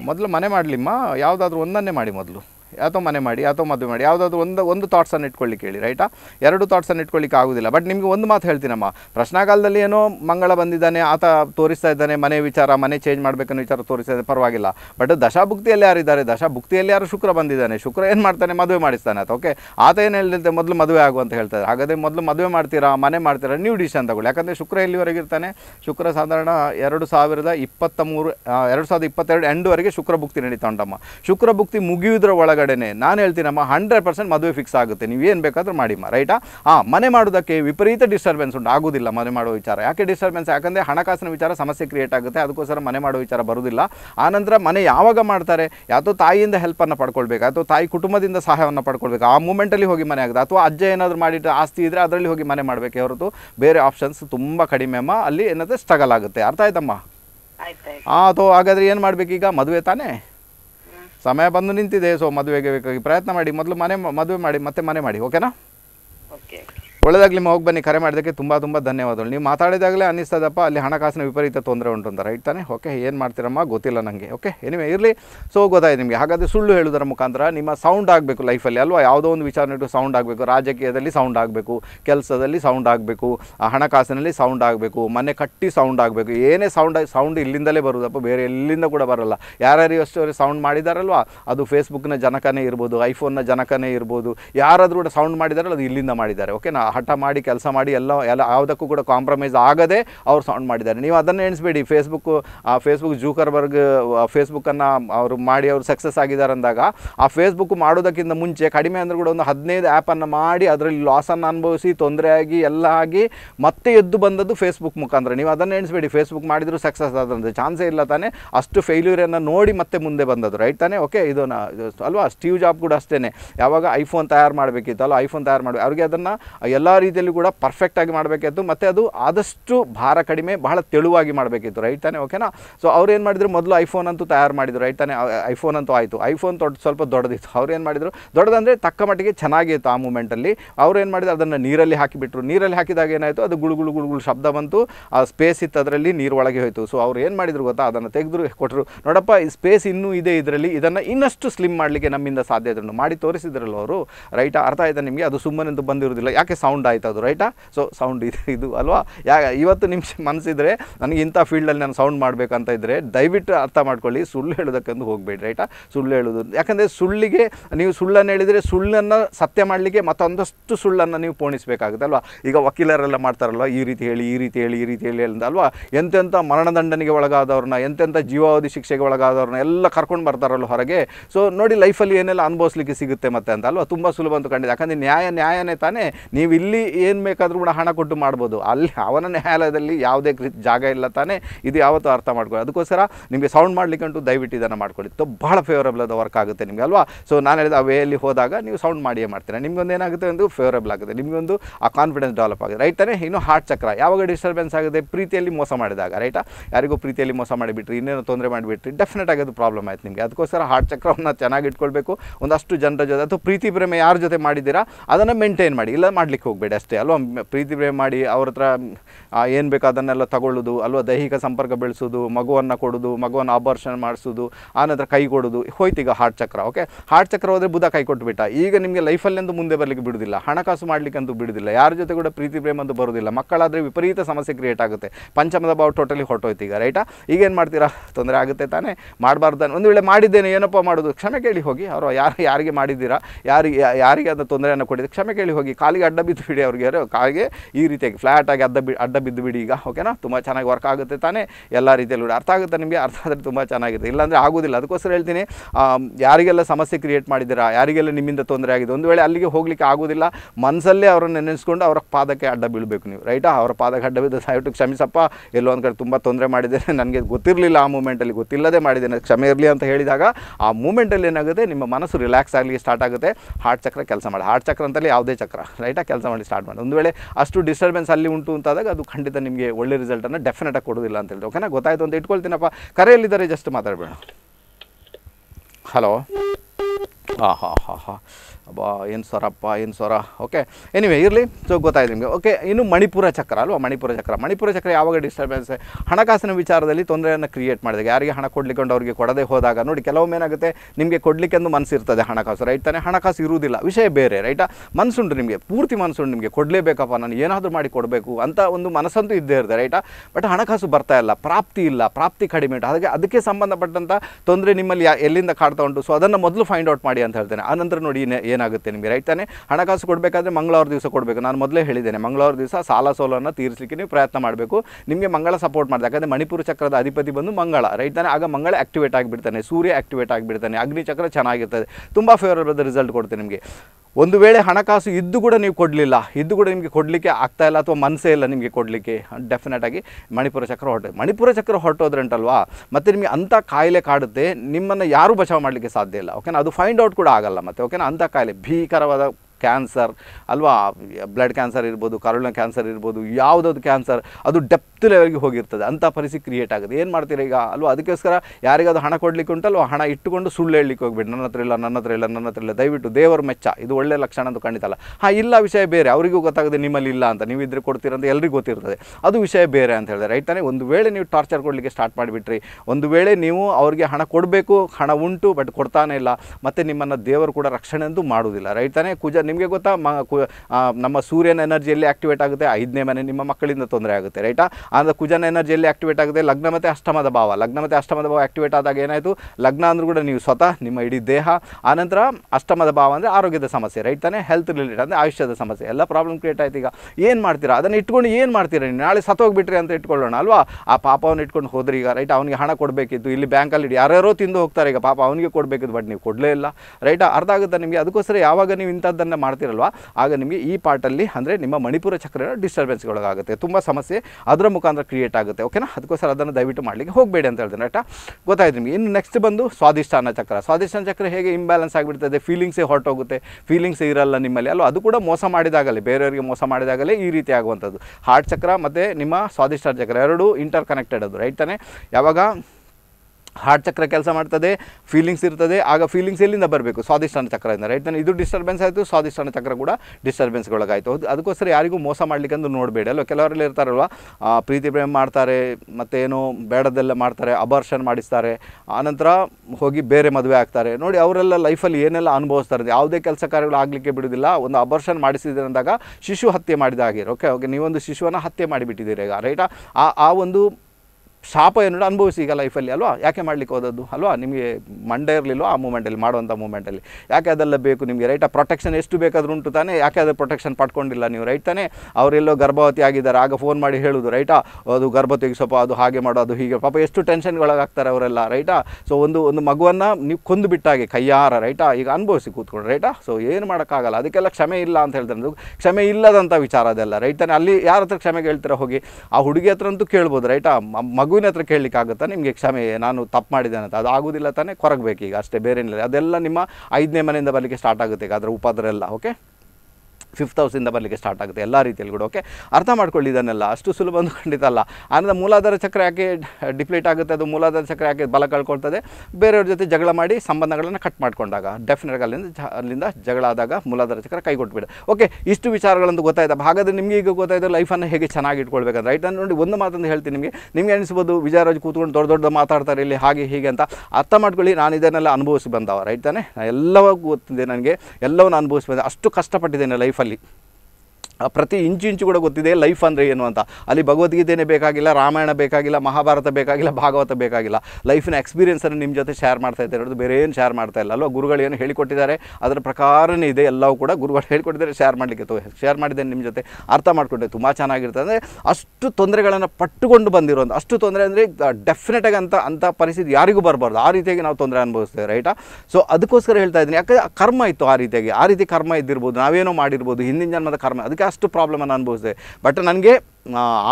ಮೊದಲು ಮನೆ ಮಾಡಲಿಮ್ಮ ಯಾವುದಾದ್ರೂ ಒಂದನ್ನೇ ಮಾಡಿ ಮೊದಲು ಅಥವಾ ಮನೆ ಮಾಡಿ ಅಥವಾ ಮದುವೆ ಮಾಡಿ ಯಾವುದಾದ್ರು ಒಂದು ಒಂದು ಥಾಟ್ಸನ್ನು ಇಟ್ಕೊಳ್ಳಿಕ್ಕೆ ಹೇಳಿ ರೈಟಾ ಎರಡು ಥಾಟ್ಸನ್ನು ಇಟ್ಕೊಳ್ಳಿಕ್ಕೆ ಆಗೋದಿಲ್ಲ ಬಟ್ ನಿಮಗೆ ಒಂದು ಮಾತು ಹೇಳ್ತೀನಮ್ಮ ಪ್ರಶ್ನಾಕಾಲದಲ್ಲಿ ಏನೋ ಮಂಗಳ ಬಂದಿದ್ದಾನೆ ಆತ ತೋರಿಸ್ತಾ ಇದ್ದಾನೆ ಮನೆ ವಿಚಾರ ಮನೆ ಚೇಂಜ್ ಮಾಡಬೇಕನ್ನೋ ವಿಚಾರ ತೋರಿಸ್ತಾ ಇದ್ದಾರೆ ಪರವಾಗಿಲ್ಲ ಬಟ್ ದಶಾಭುಕ್ತಿಯಲ್ಲಿ ಯಾರಿದ್ದಾರೆ ದಶಾಭುಕ್ತಿಯಲ್ಲಿ ಯಾರು ಶುಕ್ರ ಬಂದಿದ್ದಾನೆ ಶುಕ್ರ ಏನು ಮಾಡ್ತಾನೆ ಮದುವೆ ಮಾಡಿಸ್ತಾನೆ ಆತ ಓಕೆ ಆತ ಏನು ಹೇಳಿದಂತೆ ಮೊದಲು ಮದುವೆ ಆಗು ಅಂತ ಹೇಳ್ತಾರೆ ಹಾಗಾದರೆ ಮೊದಲು ಮದುವೆ ಮಾಡ್ತೀರಾ ಮನೆ ಮಾಡ್ತೀರಾ ನ್ಯೂ ಡಿಸಿಷನ್ ತಗೊಳ್ಳಿ ಯಾಕಂದರೆ ಶುಕ್ರ ಎಲ್ಲಿವರೆಗೆ ಇರ್ತಾನೆ ಶುಕ್ರ ಸಾಧಾರಣ ಎರಡು ಸಾವಿರದ ಇಪ್ಪತ್ತ ಮೂರು ಎರಡು ಸಾವಿರದ ಇಪ್ಪತ್ತೆರಡು ಎಂಡ್ವರೆಗೆ ಶುಕ್ರ ಭುಕ್ತಿ ನಡೀತಾ ಉಂಟಮ್ಮ ಶುಕ್ರ ಭುಕ್ತಿ ಮುಗಿಯುವುದರ ಒಳಗೆ ಒಳಗಡೆನೆ ನಾನು ಹೇಳ್ತೀನಮ್ಮ ಹಂಡ್ರೆಡ್ ಪರ್ಸೆಂಟ್ ಮದುವೆ ಫಿಕ್ಸ್ ಆಗುತ್ತೆ ನೀವು ಏನು ಬೇಕಾದರೂ ಮಾಡಿಮ್ಮ ರೈಟಾ ಹಾಂ ಮನೆ ಮಾಡೋದಕ್ಕೆ ವಿಪರೀತ ಡಿಸ್ಟರ್ಬೆನ್ಸ್ ಉಂಟು ಆಗೋದಿಲ್ಲ ಮನೆ ಮಾಡೋ ವಿಚಾರ ಯಾಕೆ ಡಿಸ್ಟರ್ಬೆನ್ಸ್ ಯಾಕಂದರೆ ಹಣಕಾಸಿನ ವಿಚಾರ ಸಮಸ್ಯೆ ಕ್ರಿಯೇಟ್ ಆಗುತ್ತೆ ಅದಕ್ಕೋಸ್ಕರ ಮನೆ ಮಾಡೋ ವಿಚಾರ ಬರೋದಿಲ್ಲ ಆನಂತರ ಮನೆ ಯಾವಾಗ ಮಾಡ್ತಾರೆ ಯಾತೋ ತಾಯಿಯಿಂದ ಹೆಲ್ಪನ್ನು ಪಡ್ಕೊಳ್ಬೇಕು ಅಥವಾ ತಾಯಿ ಕುಟುಂಬದಿಂದ ಸಹಾಯವನ್ನು ಪಡ್ಕೊಳ್ಬೇಕು ಆ ಮೂಮೆಂಟಲ್ಲಿ ಹೋಗಿ ಮನೆ ಆಗುತ್ತೆ ಅಥವಾ ಅಜ್ಜ ಏನಾದರೂ ಮಾಡಿಟ್ಟು ಆಸ್ತಿ ಇದ್ದರೆ ಅದರಲ್ಲಿ ಹೋಗಿ ಮನೆ ಮಾಡಬೇಕು ಹೊರತು ಬೇರೆ ಆಪ್ಷನ್ಸ್ ತುಂಬ ಕಡಿಮೆ ಅಮ್ಮ ಅಲ್ಲಿ ಏನಾದರೂ ಸ್ಟ್ರಗಲ್ ಆಗುತ್ತೆ ಅರ್ಥ ಆಯ್ತಮ್ಮ ಹಾಂ ಅಥವಾ ಹಾಗಾದರೆ ಏನು ಈಗ ಮದುವೆ ತಾನೇ ಸಮಯ ಬಂದು ನಿಂತಿದೆ ಸೊ ಮದುವೆಗೆ ಬೇಕಾಗಿ ಪ್ರಯತ್ನ ಮಾಡಿ ಮೊದಲು ಮನೆ ಮದುವೆ ಮಾಡಿ ಮತ್ತೆ ಮನೆ ಮಾಡಿ ಓಕೆನಾ ಓಕೆ ಒಳ್ಳೆದಾಗ್ಲಿ ನಿಮ್ಮ ಹೋಗಿ ಬನ್ನಿ ಕರೆ ಮಾಡಿದಕ್ಕೆ ತುಂಬ ತುಂಬ ಧನ್ಯವಾದಗಳು ನೀವು ಮಾತಾಡಿದಾಗಲೇ ಅನ್ನಿಸ್ತದಪ್ಪ ಅಲ್ಲಿ ಹಣಕಾಸಿನ ವಿಪರೀತ ತೊಂದರೆ ಉಂಟು ಅಂತ ರೈಟ್ ತಾನೆ ಓಕೆ ಏನು ಮಾಡ್ತೀರಮ್ಮ ಗೊತ್ತಿಲ್ಲ ನನಗೆ ಓಕೆ ಎನಿವೆ ಇರಲಿ ಸೊ ಗೊತ್ತಾಯಿತು ನಿಮಗೆ ಹಾಗಾದರೆ ಸುಳ್ಳು ಹೇಳೋದರ ಮುಖಾಂತರ ನಿಮ್ಮ ಸೌಂಡ್ ಆಗಬೇಕು ಲೈಫಲ್ಲಿ ಅಲ್ವಾ ಯಾವುದೋ ಒಂದು ವಿಚಾರ ಇಟ್ಟು ಸೌಂಡ್ ಆಗಬೇಕು ರಾಜಕೀಯದಲ್ಲಿ ಸೌಂಡ್ ಆಗಬೇಕು ಕೆಲಸದಲ್ಲಿ ಸೌಂಡ್ ಆಗಬೇಕು ಹಣಕಾಸಿನಲ್ಲಿ ಸೌಂಡ್ ಆಗಬೇಕು ಮನೆ ಕಟ್ಟಿ ಸೌಂಡ್ ಆಗಬೇಕು ಏನೇ ಸೌಂಡ್ ಸೌಂಡ್ ಇಲ್ಲಿಂದಲೇ ಬರುವುದಪ್ಪ ಬೇರೆ ಎಲ್ಲಿಂದ ಕೂಡ ಬರೋಲ್ಲ ಯಾರ್ಯಾರು ಅಷ್ಟೇ ಸೌಂಡ್ ಮಾಡಿದಾರಲ್ವಾ ಅದು ಫೇಸ್ಬುಕ್ನ ಜನಕನೇ ಇರ್ಬೋದು ಐಫೋನ್ನ ಜನಕನೇ ಇರ್ಬೋದು ಯಾರಾದರೂ ಕೂಡ ಸೌಂಡ್ ಮಾಡಿದಾರಲ್ಲ ಅದು ಇಲ್ಲಿಂದ ಮಾಡಿದ್ದಾರೆ ಓಕೆನಾ ಹಠ ಮಾಡಿ ಕೆಲಸ ಮಾಡಿ ಎಲ್ಲ ಎಲ್ಲ ಯಾವುದಕ್ಕೂ ಕೂಡ ಕಾಂಪ್ರಮೈಸ್ ಆಗದೆ ಅವ್ರು ಸೌಂಡ್ ಮಾಡಿದ್ದಾರೆ ನೀವು ಅದನ್ನು ಎಣಿಸ್ಬೇಡಿ ಫೇಸ್ಬುಕ್ ಆ ಫೇಸ್ಬುಕ್ ಜೂಕರ್ಬರ್ಗ್ ಫೇಸ್ಬುಕ್ಕನ್ನು ಅವರು ಮಾಡಿ ಅವರು ಸಕ್ಸಸ್ ಆಗಿದ್ದಾರೆ ಅಂದಾಗ ಆ ಫೇಸ್ಬುಕ್ ಮಾಡೋದಕ್ಕಿಂತ ಮುಂಚೆ ಕಡಿಮೆ ಅಂದರೂ ಕೂಡ ಒಂದು ಹದಿನೈದು ಆ್ಯಪನ್ನು ಮಾಡಿ ಅದರಲ್ಲಿ ಲಾಸನ್ನು ಅನುಭವಿಸಿ ತೊಂದರೆ ಆಗಿ ಎಲ್ಲ ಆಗಿ ಮತ್ತೆ ಎದ್ದು ಬಂದದ್ದು ಫೇಸ್ಬುಕ್ ಮುಖಾಂತರ ನೀವು ಅದನ್ನು ಎಣಿಸ್ಬೇಡಿ ಫೇಸ್ಬುಕ್ ಮಾಡಿದರೂ ಸಕ್ಸಸ್ ಆದಂಥ ಚಾನ್ಸೇ ಇಲ್ಲ ತಾನೇ ಅಷ್ಟು ಫೇಲ್ಯೂರನ್ನು ನೋಡಿ ಮತ್ತೆ ಮುಂದೆ ಬಂದದ್ದು ರೈಟ್ ತಾನೇ ಓಕೆ ಇದು ಅಲ್ವಾ ಸ್ಟೀವ್ ಜಾಬ್ ಕೂಡ ಅಷ್ಟೇ ಯಾವಾಗ ಐಫೋನ್ ತಯಾರು ಮಾಡಬೇಕಿತ್ತು ಐಫೋನ್ ತಯಾರು ಮಾಡಬೇಕು ಅವ್ರಿಗೆ ಅದನ್ನು ಎಲ್ಲ ರೀತಿಯಲ್ಲೂ ಕೂಡ ಪರ್ಫೆಕ್ಟಾಗಿ ಮಾಡಬೇಕಿತ್ತು ಮತ್ತು ಅದು ಆದಷ್ಟು ಭಾರ ಕಡಿಮೆ ಬಹಳ ತೆಳುವಾಗಿ ಮಾಡಬೇಕಿತ್ತು ರೈಟ್ ತಾನೇ ಓಕೆನಾ ಸೊ ಅವ್ರು ಏನು ಮಾಡಿದ್ರು ಮೊದಲು ಐಫೋನ್ ಅಂತೂ ತಯಾರು ಮಾಡಿದರು ರೈಟ್ ತಾನೇ ಐಫೋನ್ ಅಂತೂ ಆಯಿತು ಐಫೋನ್ ದೊಡ್ಡ ಸ್ವಲ್ಪ ದೊಡ್ಡದಿತ್ತು ಅವ್ರು ಏನು ಮಾಡಿದರು ದೊಡ್ಡದಂದರೆ ತಕ್ಕ ಮಟ್ಟಿಗೆ ಚೆನ್ನಾಗಿತ್ತು ಆ ಮೂಮೆಂಟಲ್ಲಿ ಅವ್ರು ಏನು ಮಾಡಿದ್ರು ಅದನ್ನು ನೀರಲ್ಲಿ ಹಾಕಿಬಿಟ್ರು ನೀರಲ್ಲಿ ಹಾಕಿದಾಗ ಏನಾಯಿತು ಅದು ಗುಳು ಗುಳುಗುಳು ಶಬ್ದ ಬಂತು ಆ ಸ್ಪೇಸ್ ಇತ್ತು ಅದರಲ್ಲಿ ನೀರು ಒಳಗೆ ಹೋಯಿತು ಸೊ ಅವ್ರು ಏನು ಮಾಡಿದ್ರು ಗೊತ್ತಾ ಅದನ್ನು ತೆಗೆದ್ರು ಕೊಟ್ಟರು ನೋಡಪ್ಪ ಈ ಸ್ಪೇಸ್ ಇನ್ನೂ ಇದೆ ಇದರಲ್ಲಿ ಇದನ್ನು ಇನ್ನಷ್ಟು ಸ್ಲಿಮ್ ಮಾಡಲಿಕ್ಕೆ ನಮ್ಮಿಂದ ಸಾಧ್ಯ ಇದನ್ನು ಮಾಡಿ ತೋರಿಸಿದ್ರಲ್ಲ ಅವರು ರೈಟ್ ಅರ್ಥ ಆಯಿತಾ ನಿಮಗೆ ಅದು ಸುಮ್ಮನೆ ಬಂದಿರೋದಿಲ್ಲ ಯಾಕೆ ಸೌಂಡ್ ಆಯ್ತು ಅದು ರೈಟಾ ಸೊ ಸೌಂಡ್ ಇದು ಇದು ಅಲ್ವಾ ಯಾ ಇವತ್ತು ನಿಮ್ಮ ಮನಸ್ಸಿದ್ರೆ ನನಗೆ ಇಂಥ ಫೀಲ್ಡಲ್ಲಿ ನಾನು ಸೌಂಡ್ ಮಾಡಬೇಕಂತ ಇದ್ದರೆ ದಯವಿಟ್ಟು ಅರ್ಥ ಮಾಡ್ಕೊಳ್ಳಿ ಸುಳ್ಳು ಹೇಳೋದಕ್ಕೆಂದು ಹೋಗಬೇಡಿ ರೈಟಾ ಸುಳ್ಳು ಹೇಳೋದು ಯಾಕಂದರೆ ಸುಳ್ಳಿಗೆ ನೀವು ಸುಳ್ಳನ್ನು ಹೇಳಿದರೆ ಸುಳ್ಳನ್ನು ಸತ್ಯ ಮಾಡಲಿಕ್ಕೆ ಮತ್ತೊಂದಷ್ಟು ಸುಳ್ಳನ್ನು ನೀವು ಪೋಣಿಸಬೇಕಾಗುತ್ತೆ ಅಲ್ವಾ ಈಗ ವಕೀಲರೆಲ್ಲ ಮಾಡ್ತಾರಲ್ವ ಈ ರೀತಿ ಹೇಳಿ ಈ ರೀತಿ ಹೇಳಿ ಈ ರೀತಿ ಹೇಳಿ ಅಲ್ವಾ ಎಂತೆಂಥ ಮರಣದಂಡನೆಗೆ ಒಳಗಾದವ್ರನ್ನ ಎಂತೆಂಥ ಜೀವಾವಧಿ ಶಿಕ್ಷೆಗೆ ಒಳಗಾದವ್ರನ್ನ ಎಲ್ಲ ಕರ್ಕೊಂಡು ಬರ್ತಾರಲ್ಲ ಹೊರಗೆ ಸೊ ನೋಡಿ ಲೈಫಲ್ಲಿ ಏನೆಲ್ಲ ಅನುಭವಿಸ್ಲಿಕ್ಕೆ ಸಿಗುತ್ತೆ ಮತ್ತೆ ಅಂತ ಅಲ್ವಾ ತುಂಬ ಸುಲಭ ಅಂತ ಕಂಡಿದೆ ಯಾಕಂದರೆ ನ್ಯಾಯ ನ್ಯಾಯನೇ ತಾನೇ ನೀವು ಇಲ್ಲಿ ಏನು ಬೇಕಾದರೂ ಕೂಡ ಹಣ ಕೊಟ್ಟು ಮಾಡ್ಬೋದು ಅಲ್ಲಿ ಅವನ ನ್ಯಾಯಾಲಯದಲ್ಲಿ ಯಾವುದೇ ಜಾಗ ಇಲ್ಲ ತಾನೇ ಇದು ಯಾವತ್ತೂ ಅರ್ಥ ಮಾಡ್ಕೊಳ್ಳಿ ಅದಕ್ಕೋಸ್ಕರ ನಿಮಗೆ ಸೌಂಡ್ ಮಾಡಲಿಕ್ಕೆ ಅಂಟು ದಯವಿಟ್ಟು ಇದನ್ನು ಮಾಡ್ಕೊಳ್ಳಿ ತೊ ಭಾಳ ಫೇವರಬಲ್ ಅದು ವರ್ಕ್ ಆಗುತ್ತೆ ನಿಮಗೆ ಅಲ್ವಾ ಸೊ ನಾನು ಹೇಳಿದ ಆ ವೇಯಲ್ಲಿ ಹೋದಾಗ ನೀವು ಸೌಂಡ್ ಮಾಡಿಯೇ ಮಾಡ್ತೀರಾ ನಿಮಗೊಂದು ಏನಾಗುತ್ತೆ ಒಂದು ಫೇವರಬಲ್ ಆಗುತ್ತೆ ನಿಮಗೊಂದು ಆ ಕಾನ್ಫಿಡೆನ್ಸ್ ಡೆವಲಪ್ ಆಗುತ್ತೆ ರೈಟ್ ತಾನೇ ಇನ್ನು ಹಾರ್ಟ್ ಚಕ್ರ ಯಾವಾಗ ಡಿಸ್ಟರ್ಬೆನ್ಸ್ ಆಗುತ್ತೆ ಪ್ರೀತಿಯಲ್ಲಿ ಮೋಸ ಮಾಡಿದಾಗ ರೈಟಾ ಯಾರಿಗೂ ಪ್ರೀತಿಯಲ್ಲಿ ಮೋಸ ಮಾಡಿಬಿಟ್ರಿ ಇನ್ನೇನು ತೊಂದರೆ ಮಾಡಿಬಿಟ್ರಿ ಡೆಫಿನೆಟ್ ಅದು ಪ್ರಾಬ್ಲಮ್ ಆಯ್ತು ನಿಮಗೆ ಅದಕ್ಕೋಸ್ಕರ ಹಾರ್ಟ್ ಚಕ್ರವನ್ನು ಚೆನ್ನಾಗಿ ಇಟ್ಕೊಳ್ಬೇಕು ಒಂದಷ್ಟು ಜನರ ಜೊತೆ ಅಥವಾ ಪ್ರೀತಿ ಪ್ರೇಮ ಯಾರ ಜೊತೆ ಮಾಡಿದ್ದೀರಾ ಅದನ್ನು ಮೇಂಟೈನ್ ಮಾಡಿ ಇಲ್ಲ ಮಾಡಲಿಕ್ಕೆ ಹೋಗಬೇಡಿ ಅಷ್ಟೇ ಅಲ್ವಾ ಪ್ರೀತಿ ಪ್ರೇಮ ಮಾಡಿ ಅವ್ರ ಹತ್ರ ಏನು ಬೇಕು ಅದನ್ನೆಲ್ಲ ತಗೊಳ್ಳೋದು ಅಲ್ವಾ ದೈಹಿಕ ಸಂಪರ್ಕ ಬೆಳೆಸೋದು ಮಗುವನ್ನು ಕೊಡೋದು ಮಗುವನ್ನು ಆಪರೇಷನ್ ಮಾಡಿಸೋದು ಆನಂತರ ಕೈ ಕೊಡೋದು ಹೋಯ್ತು ಈಗ ಹಾರ್ಟ್ ಚಕ್ರ ಓಕೆ ಹಾರ್ಟ್ ಚಕ್ರ ಹೋದರೆ ಬುಧ ಕೈ ಕೊಟ್ಟುಬಿಟ್ಟ ಈಗ ನಿಮಗೆ ಲೈಫಲ್ಲೆಂದು ಮುಂದೆ ಬರಲಿಕ್ಕೆ ಬಿಡೋದಿಲ್ಲ ಹಣಕಾಸು ಮಾಡಲಿಕ್ಕಂತೂ ಬಿಡೋದಿಲ್ಲ ಯಾರ ಜೊತೆ ಕೂಡ ಪ್ರೀತಿ ಪ್ರೇಮ ಅಂತ ಬರೋದಿಲ್ಲ ಮಕ್ಕಳಾದರೆ ವಿಪರೀತ ಸಮಸ್ಯೆ ಕ್ರಿಯೇಟ್ ಆಗುತ್ತೆ ಪಂಚಮದ ಭಾವ ಟೋಟಲಿ ಹೊಟ್ಟೋಯ್ತು ಈಗ ರೈಟಾ ಈಗ ಏನು ಮಾಡ್ತೀರಾ ತೊಂದರೆ ಆಗುತ್ತೆ ತಾನೇ ಮಾಡಬಾರ್ದು ಒಂದು ವೇಳೆ ಮಾಡಿದ್ದೇನೆ ಏನಪ್ಪ ಮಾಡೋದು ಕ್ಷಮೆ ಕೇಳಿ ಹೋಗಿ ಅವರು ಯಾರು ಯಾರಿಗೆ ಮಾಡಿದ್ದೀರಾ ಯಾರಿಗೆ ಯಾರಿಗೆ ಅದನ್ನು ತೊಂದರೆಯನ್ನು ಕೊಡಿದ್ರೆ ಕ್ಷಮೆ ಕೇಳಿ ಹೋಗಿ ಕಾಲಿಗೆ ಅಡ್ಡ ಬಿದ್ದು ಬಿಡಿ ಅವ್ರಿಗೆ ಕಾಗೆ ಈ ರೀತಿಯಾಗಿ ಫ್ಲ್ಯಾಟಾಗಿ ಅಡ್ಡ ಬಿ ಅಡ್ಡ ಬಿದ್ದು ಬಿಡಿ ಈಗ ಓಕೆನಾ ತುಂಬ ಚೆನ್ನಾಗಿ ವರ್ಕ್ ಆಗುತ್ತೆ ತಾನೇ ಎಲ್ಲ ರೀತಿಯಲ್ಲೂ ಅರ್ಥ ಆಗುತ್ತೆ ನಿಮಗೆ ಅರ್ಥ ಆದರೆ ತುಂಬ ಚೆನ್ನಾಗಿದೆ ಇಲ್ಲಾಂದರೆ ಆಗೋದಿಲ್ಲ ಅದಕ್ಕೋಸ್ಕರ ಹೇಳ್ತೀನಿ ಯಾರಿಗೆಲ್ಲ ಸಮಸ್ಯೆ ಕ್ರಿಯೇಟ್ ಮಾಡಿದ್ದೀರಾ ಯಾರಿಗೆಲ್ಲ ನಿಮ್ಮಿಂದ ತೊಂದರೆ ಆಗಿದೆ ಒಂದು ವೇಳೆ ಅಲ್ಲಿಗೆ ಹೋಗಲಿಕ್ಕೆ ಆಗೋದಿಲ್ಲ ಮನಸ್ಸಲ್ಲೇ ಅವರನ್ನು ನೆನೆಸ್ಕೊಂಡು ಅವರ ಪಾದಕ್ಕೆ ಅಡ್ಡ ಬೀಳಬೇಕು ನೀವು ರೈಟಾ ಅವರ ಪಾದಕ್ಕೆ ಅಡ್ಡ ಬಿದ್ದು ದಯವಿಟ್ಟು ಕ್ಷಮಿಸಪ್ಪ ಎಲ್ಲೋ ಒಂದು ಕಡೆ ತುಂಬ ತೊಂದರೆ ಮಾಡಿದ್ದೇನೆ ನನಗೆ ಗೊತ್ತಿರಲಿಲ್ಲ ಆ ಮೂಮೆಂಟಲ್ಲಿ ಗೊತ್ತಿಲ್ಲದೆ ಮಾಡಿದ್ದೇನೆ ಕ್ಷಮೆ ಇರಲಿ ಅಂತ ಹೇಳಿದಾಗ ಆ ಮೂಮೆಂಟಲ್ಲಿ ಏನಾಗುತ್ತೆ ನಿಮ್ಮ ಮನಸ್ಸು ರಿಲ್ಯಾಕ್ಸ್ ಆಗಲಿ ಸ್ಟಾರ್ಟ್ ಆಗುತ್ತೆ ಹಾರ್ಟ್ ಚಕ್ರ ಕೆಲಸ ಮಾಡಿ ಹಾರ್ಟ್ ಚಕ್ರ ಅಂತಲೇ ಯಾವುದೇ ಚಕ್ರ ರೈಟಾ ಕೆಲಸ ಮಾಡಿ ಸ್ಟಾರ್ಟ್ ಮಾಡಿ ಒಂದು ವೇಳೆ ಅಷ್ಟು ಡಿಸ್ಟರ್ಬೆನ್ಸ್ ಅಲ್ಲಿ ಉಂಟು ಅಂತಾದಾಗ ಅದು ಖಂಡಿತ ನಿಮಗೆ ಒಳ್ಳೆ ರಿಸಲ್ಟನ್ನು ಡೆಫಿನೆಟಾಗಿ ಕೊಡೋದಿಲ್ಲ ಅಂತ ಹೇಳಿ ಓಕೆನಾ ಗೊತ್ತಾಯ್ತು ಅಂತ ಇಟ್ಕೊಳ್ತೀನಪ್ಪ ಕರೆಯಲ್ಲಿದ್ದಾರೆ ಜಸ್ಟ್ ಮಾತಾಡಬೇಡ ಹಲೋ ಹಾಂ ಹಾಂ ಹಾಂ ಹಾಂ ಅಬ್ಬಾ ಏನು ಸ್ವರಪ್ಪ ಏನು ಸ್ವರ ಓಕೆ ಎನಿವೆ ಇರಲಿ ಸೊ ಗೊತ್ತಾಯ್ತು ನಿಮಗೆ ಓಕೆ ಇನ್ನು ಮಣಿಪುರ ಚಕ್ರ ಅಲ್ವಾ ಮಣಿಪುರ ಚಕ್ರ ಮಣಿಪುರ ಚಕ್ರ ಯಾವಾಗ ಡಿಸ್ಟರ್ಬೆನ್ಸ್ ಹಣಕಾಸಿನ ವಿಚಾರದಲ್ಲಿ ತೊಂದರೆಯನ್ನು ಕ್ರಿಯೇಟ್ ಮಾಡಿದಾಗ ಯಾರಿಗೆ ಹಣ ಕೊಡಲಿಕ್ಕೆ ಅವರಿಗೆ ಕೊಡದೇ ಹೋದಾಗ ನೋಡಿ ಕೆಲವೊಮ್ಮೆ ಏನಾಗುತ್ತೆ ನಿಮಗೆ ಕೊಡಲಿಕ್ಕೆಂದು ಮನಸ್ಸಿರ್ತದೆ ಹಣಕಾಸು ರೈಟ್ ತಾನೇ ಹಣಕಾಸು ಇರುವುದಿಲ್ಲ ವಿಷಯ ಬೇರೆ ರೈಟ ಮನಸ್ಸುಂಟು ನಿಮಗೆ ಪೂರ್ತಿ ಮನಸ್ಸುಂಟು ನಿಮಗೆ ಕೊಡಲೇಬೇಕಪ್ಪ ನಾನು ಏನಾದರೂ ಮಾಡಿ ಕೊಡಬೇಕು ಅಂತ ಒಂದು ಮನಸ್ಸಂತೂ ಇದ್ದೇ ಇರುತ್ತೆ ರೈಟ ಬಟ್ ಹಣಕಾಸು ಬರ್ತಾ ಇಲ್ಲ ಪ್ರಾಪ್ತಿ ಇಲ್ಲ ಪ್ರಾಪ್ತಿ ಕಡಿಮೆ ಉಂಟು ಹಾಗೆ ಅದಕ್ಕೆ ಸಂಬಂಧಪಟ್ಟಂಥ ತೊಂದರೆ ನಿಮ್ಮಲ್ಲಿ ಎಲ್ಲಿಂದ ಕಾಡ್ತಾ ಉಂಟು ಸೊ ಅದನ್ನು ಮೊದಲು ಫೈಂಡ್ ಔಟ್ ಮಾಡಿ ಅಂತ ಹೇಳ್ತೇನೆ ಆನಂತರ ನೋಡಿ ಏನು ಏನಾಗುತ್ತೆ ನಿಮಗೆ ರೈಟ್ ಹಣಕಾಸು ಕೊಡಬೇಕಾದ್ರೆ ಮಂಗಳವಾರ ದಿವಸ ಕೊಡಬೇಕು ನಾನು ಮೊದಲೇ ಹೇಳಿದ್ದೇನೆ ಮಂಗಳವಾರ ದಿವಸ ಸಾಲ ಸೋಲನ್ನು ತೀರಿಸಲಿಕ್ಕೆ ನೀವು ಪ್ರಯತ್ನ ಮಾಡಬೇಕು ನಿಮಗೆ ಮಂಗಳ ಸಪೋರ್ಟ್ ಮಾಡಿದೆ ಯಾಕಂದರೆ ಮಣಿಪುರ ಚಕ್ರದ ಅಧಿಪತಿ ಬಂದು ಮಂಗಳ ರೈಟ್ ತಾನೆ ಆಗ ಮಂಗಳ ಆಕ್ಟಿವೇಟ್ ಆಗಿಬಿಡ್ತಾನೆ ಸೂರ್ಯ ಆಕ್ಟಿವೇಟ್ ಆಗಿಬಿಡ್ತಾನೆ ಅಗ್ನಿಚಕ್ರ ಚೆನ್ನಾಗಿರ್ತದೆ ತುಂಬ ಫೇವರಬಲ್ ರಿಸಲ್ಟ್ ಕೊಡ್ತೇನೆ ನಿಮಗೆ ಒಂದು ವೇಳೆ ಹಣಕಾಸು ಇದ್ದು ಕೂಡ ನೀವು ಕೊಡಲಿಲ್ಲ ಇದ್ದು ಕೂಡ ನಿಮಗೆ ಕೊಡಲಿಕ್ಕೆ ಆಗ್ತಾ ಇಲ್ಲ ಅಥವಾ ಮನಸ್ಸೇ ಇಲ್ಲ ನಿಮಗೆ ಕೊಡಲಿಕ್ಕೆ ಆಗಿ ಮಣಿಪುರ ಚಕ್ರ ಹೊರಟು ಮಣಿಪುರ ಚಕ್ರ ಹೊರಟೋದ್ರಂಟಲ್ವಾ ಮತ್ತೆ ಮತ್ತು ನಿಮಗೆ ಅಂಥ ಕಾಯಿಲೆ ಕಾಡುತ್ತೆ ನಿಮ್ಮನ್ನು ಯಾರು ಬಚಾವ್ ಮಾಡಲಿಕ್ಕೆ ಸಾಧ್ಯ ಇಲ್ಲ ಓಕೆನಾ ಅದು ಫೈಂಡ್ ಔಟ್ ಕೂಡ ಆಗಲ್ಲ ಮತ್ತೆ ಓಕೆನಾ ಅಂಥ కాయలు భీకరవాద ಕ್ಯಾನ್ಸರ್ ಅಲ್ವಾ ಬ್ಲಡ್ ಕ್ಯಾನ್ಸರ್ ಇರ್ಬೋದು ಕರುಳಿನ ಕ್ಯಾನ್ಸರ್ ಇರ್ಬೋದು ಯಾವುದಾದ್ರು ಕ್ಯಾನ್ಸರ್ ಅದು ಡೆಪ್ತ್ ಲೆವೆಲ್ಗೆ ಹೋಗಿರ್ತದೆ ಅಂಥ ಪರಿಸ್ಥಿತಿ ಕ್ರಿಯೇಟ್ ಆಗುತ್ತೆ ಏನು ಮಾಡ್ತೀರಿ ಈಗ ಅಲ್ವಾ ಅದಕ್ಕೋಸ್ಕರ ಯಾರಿಗಾದ್ರು ಹಣ ಕೊಡಲಿಕ್ಕೆ ಉಂಟಲ್ವ ಹಣ ಇಟ್ಟುಕೊಂಡು ಸುಳ್ಳು ಹೇಳಲಿಕ್ಕೆ ಹೋಗ್ಬೇಡಿ ನನ್ನ ಹತ್ರ ಇಲ್ಲ ನನ್ನ ಹತ್ರ ಇಲ್ಲ ನನ್ನ ಹತ್ರ ಇಲ್ಲ ದಯವಿಟ್ಟು ದೇವರ ಮೆಚ್ಚ ಇದು ಒಳ್ಳೆಯ ಲಕ್ಷಣ ಅಂತ ಖಂಡಿತಲ್ಲ ಹಾಂ ಇಲ್ಲ ವಿಷಯ ಬೇರೆ ಅವರಿಗೂ ಗೊತ್ತಾಗದೆ ನಿಮ್ಮಲ್ಲಿ ಇಲ್ಲ ಅಂತ ನೀವು ಇದ್ರೆ ಅಂತ ಎಲ್ರಿಗೂ ಗೊತ್ತಿರ್ತದೆ ಅದು ವಿಷಯ ಬೇರೆ ಅಂತ ಹೇಳಿದ್ರೆ ರೈಟ್ ತಾನೇ ಒಂದು ವೇಳೆ ನೀವು ಟಾರ್ಚರ್ ಕೊಡಲಿಕ್ಕೆ ಸ್ಟಾರ್ಟ್ ಮಾಡಿಬಿಟ್ರಿ ಒಂದು ವೇಳೆ ನೀವು ಅವರಿಗೆ ಹಣ ಕೊಡಬೇಕು ಹಣ ಉಂಟು ಬಟ್ ಕೊಡ್ತಾನೆ ಇಲ್ಲ ಮತ್ತು ನಿಮ್ಮನ್ನು ದೇವರು ಕೂಡ ರಕ್ಷಣೆ ಅಂತೂ ಮಾಡುವುದಿಲ್ಲ ರೈಟ್ ತಾನೇ ಕುಜ ನಿಮಗೆ ಗೊತ್ತಾ ಮ ನಮ್ಮ ಸೂರ್ಯನ ಎನರ್ಜಿಯಲ್ಲಿ ಆ್ಯಕ್ಟಿವೇಟ್ ಆಗುತ್ತೆ ಐದನೇ ಮನೆ ನಿಮ್ಮ ಮಕ್ಕಳಿಂದ ತೊಂದರೆ ಆಗುತ್ತೆ ರೈಟಾ ಅಂದರೆ ಕುಜನ ಎನರ್ಜಿಯಲ್ಲಿ ಆಕ್ಟಿವೇಟ್ ಆಗುತ್ತೆ ಲಗ್ನ ಮತ್ತು ಅಷ್ಟಮದ ಭಾವ ಲಗ್ನ ಮತ್ತು ಅಷ್ಟಮದ ಭಾವ ಆಕ್ಟಿವೇಟ್ ಆದಾಗ ಏನಾಯಿತು ಲಗ್ನ ಅಂದರೂ ಕೂಡ ನೀವು ಸ್ವತಃ ನಿಮ್ಮ ಇಡೀ ದೇಹ ಆನಂತರ ಅಷ್ಟಮದ ಭಾವ ಅಂದರೆ ಆರೋಗ್ಯದ ಸಮಸ್ಯೆ ರೈಟ್ ತಾನೆ ಹೆಲ್ತ್ ರಿಲೇಟೆಡ್ ಅಂದರೆ ಆಯುಷ್ಯದ ಸಮಸ್ಯೆ ಎಲ್ಲ ಪ್ರಾಬ್ಲಮ್ ಕ್ರಿಯೇಟ್ ಆಯ್ತು ಈಗ ಏನು ಮಾಡ್ತೀರಾ ಅದನ್ನು ಇಟ್ಕೊಂಡು ಏನು ಮಾಡ್ತೀರಾ ನೀವು ನಾಳೆ ಸತ್ತೋಗ್ಬಿಟ್ರಿ ಅಂತ ಇಟ್ಕೊಳ್ಳೋಣ ಅಲ್ವಾ ಆ ಪಾಪವನ್ನು ಇಟ್ಕೊಂಡು ಹೋದ್ರೆ ಈಗ ರೈಟ್ ಅವನಿಗೆ ಹಣ ಕೊಡಬೇಕಿತ್ತು ಇಲ್ಲಿ ಬ್ಯಾಂಕಲ್ಲಿ ಯಾರ್ಯಾರೋ ತಿಂದು ಹೋಗ್ತಾರೆ ಈಗ ಪಾಪ ಅವನಿಗೆ ಕೊಡಬೇಕಿತ್ತು ಬಟ್ ನೀವು ಕೊಡಲೇ ಇಲ್ಲ ರೈಟ್ ಅರ್ಧ ಆಗುತ್ತೆ ನಿಮಗೆ ಅದಕ್ಕೋಸ್ಕರ ಯಾವಾಗ ನೀವು ಇಂಥದ್ದನ್ನು ಮಾಡ್ತಿರಲ್ವ ಆಗ ನಿಮಗೆ ಈ ಪಾರ್ಟಲ್ಲಿ ಅಂದರೆ ನಿಮ್ಮ ಮಣಿಪುರ ಚಕ್ರ ಡಿಸ್ಟರ್ಬೆನ್ಸ್ಗಳಾಗುತ್ತೆ ತುಂಬ ಸಮಸ್ಯೆ ಅದರ ಮುಖಾಂತರ ಕ್ರಿಯೇಟ್ ಆಗುತ್ತೆ ಓಕೆನಾ ಅದಕ್ಕೋಸ್ಕರ ಅದನ್ನು ದಯವಿಟ್ಟು ಮಾಡಲಿಕ್ಕೆ ಹೋಗಬೇಡಿ ಅಂತ ಹೇಳ್ತೀನಿ ರೈಟಾ ಗೊತ್ತಾಯ್ತು ನಿಮಗೆ ಇನ್ನು ನೆಕ್ಸ್ಟ್ ಬಂದು ಸ್ವಾದಿಷ್ಠಾನ ಚಕ್ರ ಸ್ವಾದಿಷ್ಠಾನ ಚಕ್ರ ಹೇಗೆ ಇಂಬ್ಯಾಲೆನ್ಸ್ ಆಗಿಬಿಡ್ತದೆ ಫೀಲಿಂಗ್ಸೇ ಹೋಗುತ್ತೆ ಫೀಲಿಂಗ್ಸ್ ಇರಲ್ಲ ನಿಮ್ಮಲ್ಲಿ ಅಲ್ಲೋ ಅದು ಕೂಡ ಮೋಸ ಮಾಡಿದಾಗಲೇ ಬೇರೆಯವರಿಗೆ ಮೋಸ ಮಾಡಿದಾಗಲೇ ಈ ರೀತಿ ಆಗುವಂಥದ್ದು ಹಾರ್ಟ್ ಚಕ್ರ ಮತ್ತು ನಿಮ್ಮ ಸ್ವಾದಿಷ್ಠಾನ ಚಕ್ರ ಎರಡೂ ಇಂಟರ್ ಕನೆಕ್ಟೆಡ್ ಅದು ರೈಟ್ ತಾನೆ ಯಾವಾಗ ಹಾರ್ಟ್ ಚಕ್ರ ಕೆಲಸ ಮಾಡ್ತದೆ ಫೀಲಿಂಗ್ಸ್ ಇರ್ತದೆ ಆಗ ಫೀಲಿಂಗ್ಸ್ ಎಲ್ಲಿಂದ ಬರಬೇಕು ಸ್ವಾದಿಷ್ಠಾನ ಚಕ್ರದಿಂದ ರೈಟ್ ನಾನು ಇದು ಡಿಸ್ಟರ್ಬೆನ್ಸ್ ಆಯಿತು ಸ್ವಾದಿಷ್ಠಾನ ಚಕ್ರ ಕೂಡ ಡಿಸ್ಟರ್ಬೆನ್ಸ್ ಹೌದು ಅದಕ್ಕೋಸ್ಕರ ಯಾರಿಗೂ ಮೋಸ ಮಾಡಲಿಕ್ಕೆ ಅಂದು ನೋಡಬೇಡಿ ಅಲ್ವ ಕೆಲವರಲ್ಲಿ ಇರ್ತಾರಲ್ವ ಪ್ರೀತಿ ಪ್ರೇಮ ಮಾಡ್ತಾರೆ ಮತ್ತೇನೋ ಬೇಡದೆಲ್ಲ ಮಾಡ್ತಾರೆ ಅಬಾರ್ಷನ್ ಮಾಡಿಸ್ತಾರೆ ಆನಂತರ ಹೋಗಿ ಬೇರೆ ಮದುವೆ ಆಗ್ತಾರೆ ನೋಡಿ ಅವರೆಲ್ಲ ಲೈಫಲ್ಲಿ ಏನೆಲ್ಲ ಅನುಭವಿಸ್ತಾರೆ ಯಾವುದೇ ಕೆಲಸ ಕಾರ್ಯಗಳು ಆಗಲಿಕ್ಕೆ ಬಿಡೋದಿಲ್ಲ ಒಂದು ಅಬರ್ಷನ್ ಮಾಡಿಸಿದ್ರೆ ಅಂದಾಗ ಶಿಶು ಹತ್ಯೆ ಮಾಡಿದ ಓಕೆ ಓಕೆ ನೀವೊಂದು ಶಿಶುವನ್ನು ಹತ್ಯೆ ಮಾಡಿಬಿಟ್ಟಿದ್ದೀರಿ ಈಗ ರೈಟಾ ಆ ಆ ಒಂದು ಶಾಪ ಏನಾದ್ರು ಅನುಭವಿಸಿ ಈಗ ಲೈಫಲ್ಲಿ ಅಲ್ವಾ ಯಾಕೆ ಮಾಡ್ಲಿಕ್ಕೆ ಹೋದದ್ದು ಅಲ್ವಾ ನಿಮಗೆ ಮಂಡೆ ಇರಲಿಲ್ಲ ಆ ಮೂಮೆಂಟಲ್ಲಿ ಮಾಡುವಂಥ ಮೂಮೆಂಟಲ್ಲಿ ಯಾಕೆ ಅದೆಲ್ಲ ಬೇಕು ನಿಮಗೆ ರೈಟ್ ಆ ಪ್ರೊಟೆಕ್ಷನ್ ಎಷ್ಟು ಬೇಕಾದರೂ ಉಂಟು ತಾನೇ ಯಾಕೆ ಅದರ ಪ್ರೊಟೆಕ್ಷನ್ ಪಡ್ಕೊಂಡಿಲ್ಲ ನೀವು ರೈಟ್ ತಾನೆ ಅವರೆಲ್ಲೋ ಗರ್ಭವತಿ ಆಗಿದ್ದಾರೆ ಆಗ ಫೋನ್ ಮಾಡಿ ಹೇಳೋದು ರೈಟಾ ಅದು ಗರ್ಭ ಸ್ವಲ್ಪ ಅದು ಹಾಗೆ ಮಾಡೋದು ಹೀಗೆ ಪಾಪ ಎಷ್ಟು ಟೆನ್ಷನ್ಗೊಳಗಾಗ್ತಾರೆ ಅವರೆಲ್ಲ ರೈಟಾ ಸೊ ಒಂದು ಒಂದು ಮಗುವನ್ನು ನೀವು ಕೊಂದು ಬಿಟ್ಟಾಗೆ ಕೈಯಾರ ರೈಟಾ ಈಗ ಅನುಭವಿಸಿ ಕೂತ್ಕೊಂಡು ರೈಟಾ ಸೊ ಏನು ಮಾಡೋಕ್ಕಾಗಲ್ಲ ಅದಕ್ಕೆಲ್ಲ ಕ್ಷಮೆ ಇಲ್ಲ ಅಂತ ಹೇಳ್ತಾರೆ ಕ್ಷಮೆ ಇಲ್ಲದಂಥ ವಿಚಾರ ಅದೆಲ್ಲ ತಾನೆ ಅಲ್ಲಿ ಯಾರ ಹತ್ರ ಕ್ಷಮೆ ಹೇಳ್ತಾರೆ ಹೋಗಿ ಆ ಹುಡುಗಿ ಹತ್ರ ಅಂತೂ ಕೇಳ್ಬೋದು ರೈಟಾ ಮಗು ಮಗುವಿನ ಹತ್ರ ಆಗುತ್ತಾ ನಿಮಗೆ ಕ್ಷಮೆ ನಾನು ತಪ್ಪು ಮಾಡಿದ್ದೇನೆ ಅಂತ ಅದು ಆಗೋದಿಲ್ಲ ತಾನೇ ಕೊರಗಬೇಕು ಈಗ ಅಷ್ಟೇ ಬೇರೆ ಅದೆಲ್ಲ ನಿಮ್ಮ ಐದನೇ ಮನೆಯಿಂದ ಬರಲಿಕ್ಕೆ ಸ್ಟಾರ್ಟ್ ಆಗುತ್ತೆ ಈಗ ಅದರ ಉಪದ್ರ ಎಲ್ಲ ಓಕೆ ಫಿಫ್ತ್ ಹೌಸಿಂದ ಬರಲಿಕ್ಕೆ ಸ್ಟಾರ್ಟ್ ಆಗುತ್ತೆ ಎಲ್ಲ ರೀತಿಯಲ್ಲಿ ಕೂಡ ಓಕೆ ಅರ್ಥ ಮಾಡ್ಕೊಳ್ಳಿ ಇದನ್ನೆಲ್ಲ ಅಷ್ಟು ಸುಲಭ ಅಂತ ಖಂಡಿತ ಅಲ್ಲ ಆನಂದ ಮೂಲಾಧಾರ ಚಕ್ರ ಯಾಕೆ ಡಿಪ್ಲೀಟ್ ಆಗುತ್ತೆ ಅದು ಮೂಲಾಧಾರ ಚಕ್ರ ಯಾಕೆ ಬಲ ಕಳ್ಕೊಳ್ತದೆ ಬೇರೆಯವ್ರ ಜೊತೆ ಜಗಳ ಮಾಡಿ ಸಂಬಂಧಗಳನ್ನು ಕಟ್ ಮಾಡಿಕೊಂಡಾಗ ಡೆಫಿನೆಟ್ಗೆ ಅಲ್ಲಿಂದ ಅಲ್ಲಿಂದ ಜಗಳ ಆದಾಗ ಮೂಲಾಧಾರ ಚಕ್ರ ಕೈಗೊಟ್ಬಿಡ ಓಕೆ ಇಷ್ಟು ವಿಚಾರಗಳಂತೂ ಗೊತ್ತಾಯ್ತು ಹಾಗಾದರೆ ನಿಮಗೆ ಈಗ ಗೊತ್ತಾಯಿತು ಲೈಫನ್ನು ಹೇಗೆ ಚೆನ್ನಾಗಿ ಇಟ್ಕೊಳ್ಬೇಕಂತ ರೈಟ್ ನಾನು ನೋಡಿ ಒಂದು ಮಾತನ್ನು ಹೇಳ್ತೀನಿ ನಿಮಗೆ ನಿಮಗೆ ಅನಿಸ್ಬೋದು ವಿಜಯರಾಜ್ ಕೂತ್ಕೊಂಡು ದೊಡ್ಡ ದೊಡ್ಡ ಮಾತಾಡ್ತಾರೆ ಇಲ್ಲಿ ಹಾಗೆ ಹೀಗೆ ಅಂತ ಅರ್ಥ ಮಾಡ್ಕೊಳ್ಳಿ ನಾನು ಇದನ್ನೆಲ್ಲ ಅನುಭವಿಸಿ ಬಂದವ ರೈಟ್ ತಾನೆ ಎಲ್ಲವೂ ಗೊತ್ತಿದೆ ನನಗೆ ಎಲ್ಲವನ್ನು ನಾನು ಅಷ್ಟು ಕಷ್ಟಪಟ್ಟಿದ್ದೇನೆ ಲೈಫ್ properly. ಪ್ರತಿ ಇಂಚು ಇಂಚು ಕೂಡ ಗೊತ್ತಿದೆ ಲೈಫ್ ಅಂದರೆ ಏನು ಅಂತ ಅಲ್ಲಿ ಭಗವದ್ಗೀತೆನೇ ಬೇಕಾಗಿಲ್ಲ ರಾಮಾಯಣ ಬೇಕಾಗಿಲ್ಲ ಮಹಾಭಾರತ ಬೇಕಾಗಿಲ್ಲ ಭಾಗವತ ಬೇಕಾಗಿಲ್ಲ ಲೈಫಿನ ಎಕ್ಸ್ಪೀರಿಯನ್ಸನ್ನು ನಿಮ್ಮ ಜೊತೆ ಶೇರ್ ಮಾಡ್ತಾ ಇರೋದು ಬೇರೆ ಏನು ಶೇರ್ ಮಾಡ್ತಾ ಇಲ್ಲ ಅಲ್ವಾ ಗುರುಗಳು ಏನು ಹೇಳಿಕೊಟ್ಟಿದ್ದಾರೆ ಅದರ ಪ್ರಕಾರನೇ ಇದೆ ಎಲ್ಲವೂ ಕೂಡ ಗುರುಗಳು ಹೇಳಿಕೊಟ್ಟಿದ್ದಾರೆ ಶೇರ್ ಮಾಡಲಿಕ್ಕೆ ತೋ ಶೇರ್ ಮಾಡಿದ್ದೇನೆ ನಿಮ್ಮ ಜೊತೆ ಅರ್ಥ ಮಾಡಿಕೊಂಡೆ ತುಂಬ ಚೆನ್ನಾಗಿರ್ತದೆ ಅಂದರೆ ಅಷ್ಟು ತೊಂದರೆಗಳನ್ನು ಪಟ್ಟುಕೊಂಡು ಬಂದಿರೋದು ಅಷ್ಟು ತೊಂದರೆ ಅಂದರೆ ಡೆಫಿನೆಟಾಗಿ ಅಂತ ಅಂಥ ಪರಿಸ್ಥಿತಿ ಯಾರಿಗೂ ಬರಬಾರ್ದು ಆ ರೀತಿಯಾಗಿ ನಾವು ತೊಂದರೆ ಅನುಭವಿಸ್ತೇವೆ ರೈಟಾ ಸೊ ಅದಕ್ಕೋಸ್ಕರ ಹೇಳ್ತಾ ಇದ್ದೀನಿ ಯಾಕೆ ಕರ್ಮ ಇತ್ತು ಆ ರೀತಿಯಾಗಿ ಆ ರೀತಿ ಕರ್ಮ ಇದ್ದಿರ್ಬೋದು ನಾವೇನೋ ಮಾಡಿರ್ಬೋದು ಹಿಂದಿನ ಜನ್ಮದ ಕರ್ಮ ಅದಕ್ಕೆ ಅಷ್ಟು ಪ್ರಾಬ್ಲಮನ್ನು ಅನುಭವಿಸಿದೆ ಬಟ್ ನನಗೆ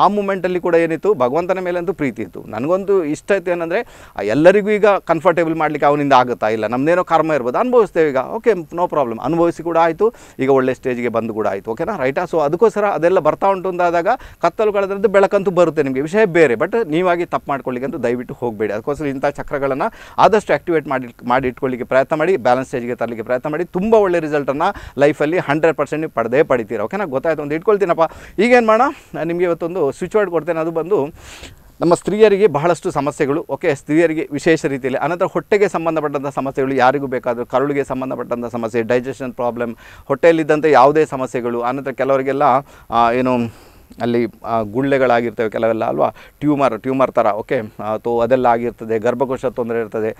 ಆ ಮೂಮೆಂಟಲ್ಲಿ ಕೂಡ ಏನಿತ್ತು ಭಗವಂತನ ಮೇಲಂತೂ ಪ್ರೀತಿ ಇತ್ತು ನನಗೊಂದು ಇಷ್ಟ ಇತ್ತು ಏನಂದರೆ ಎಲ್ಲರಿಗೂ ಈಗ ಕಂಫರ್ಟೇಬಲ್ ಮಾಡಲಿಕ್ಕೆ ಅವನಿಂದ ಆಗುತ್ತಾ ಇಲ್ಲ ನಮ್ಮದೇನೋ ಕರ್ಮ ಇರ್ಬೋದು ಅನುಭವಿಸ್ತೇವೆ ಈಗ ಓಕೆ ನೋ ಪ್ರಾಬ್ಲಮ್ ಅನುಭವಿಸಿ ಕೂಡ ಆಯಿತು ಈಗ ಒಳ್ಳೆ ಸ್ಟೇಜ್ಗೆ ಬಂದು ಕೂಡ ಆಯಿತು ಓಕೆನಾ ರೈಟಾ ಸೊ ಅದಕ್ಕೋಸ್ಕರ ಅದೆಲ್ಲ ಬರ್ತಾ ಉಂಟು ಅಂತಾದಾಗ ಕತ್ತಲು ಕಳೆದ್ರದ್ದು ಬೆಳಕಂತೂ ಬರುತ್ತೆ ನಿಮಗೆ ವಿಷಯ ಬೇರೆ ಬಟ್ ನೀವಾಗಿ ತಪ್ಪು ಮಾಡ್ಕೊಳ್ಳಿಕ್ಕಂತೂ ದಯವಿಟ್ಟು ಹೋಗಬೇಡಿ ಅದಕ್ಕೋಸ್ಕರ ಇಂಥ ಚಕ್ರಗಳನ್ನು ಆದಷ್ಟು ಆ್ಯಕ್ಟಿವೇಟ್ ಮಾಡಿ ಮಾಡಿ ಇಟ್ಕೊಳ್ಳಿಕ್ಕೆ ಪ್ರಯತ್ನ ಮಾಡಿ ಬ್ಯಾಲೆನ್ಸ್ ಸ್ಟೇಜ್ಗೆ ತರಲಿಕ್ಕೆ ಪ್ರಯತ್ನ ಮಾಡಿ ತುಂಬ ಒಳ್ಳೆ ರಿಸಲ್ಟನ್ನು ಲೈಫಲ್ಲಿ ಹಂಡ್ರೆಡ್ ಪರ್ಸೆಂಟ್ ಪಡೆದೇ ಪಡಿತೀರ ಓಕೆನಾ ಗೊತ್ತಾಯ್ತು ಒಂದು ಇಟ್ಕೊಳ್ತೀನಪ್ಪ ಈಗೇನು ಮಾಡೋಣ ನಿಮ್ಮ ನಿಮಗೆ ಇವತ್ತೊಂದು ಸ್ವಿಚ್ ವರ್ಡ್ ಕೊಡ್ತೇನೆ ಅದು ಬಂದು ನಮ್ಮ ಸ್ತ್ರೀಯರಿಗೆ ಬಹಳಷ್ಟು ಸಮಸ್ಯೆಗಳು ಓಕೆ ಸ್ತ್ರೀಯರಿಗೆ ವಿಶೇಷ ರೀತಿಯಲ್ಲಿ ಅನಂತರ ಹೊಟ್ಟೆಗೆ ಸಂಬಂಧಪಟ್ಟಂಥ ಸಮಸ್ಯೆಗಳು ಯಾರಿಗೂ ಬೇಕಾದರೂ ಕರುಳಿಗೆ ಸಂಬಂಧಪಟ್ಟಂಥ ಸಮಸ್ಯೆ ಡೈಜೆಷನ್ ಪ್ರಾಬ್ಲಮ್ ಹೊಟ್ಟೆಯಲ್ಲಿದ್ದಂಥ ಯಾವುದೇ ಸಮಸ್ಯೆಗಳು ಅನಂತರ ಕೆಲವರಿಗೆಲ್ಲ ಏನು ಅಲ್ಲಿ ಗುಳ್ಳೆಗಳಾಗಿರ್ತವೆ ಕೆಲವೆಲ್ಲ ಅಲ್ವಾ ಟ್ಯೂಮರ್ ಟ್ಯೂಮರ್ ಥರ ಓಕೆ ಅಥವಾ ಅದೆಲ್ಲ ಆಗಿರ್ತದೆ ಗರ್ಭಕೋಶ ತೊಂದರೆ ಇರ್ತದೆ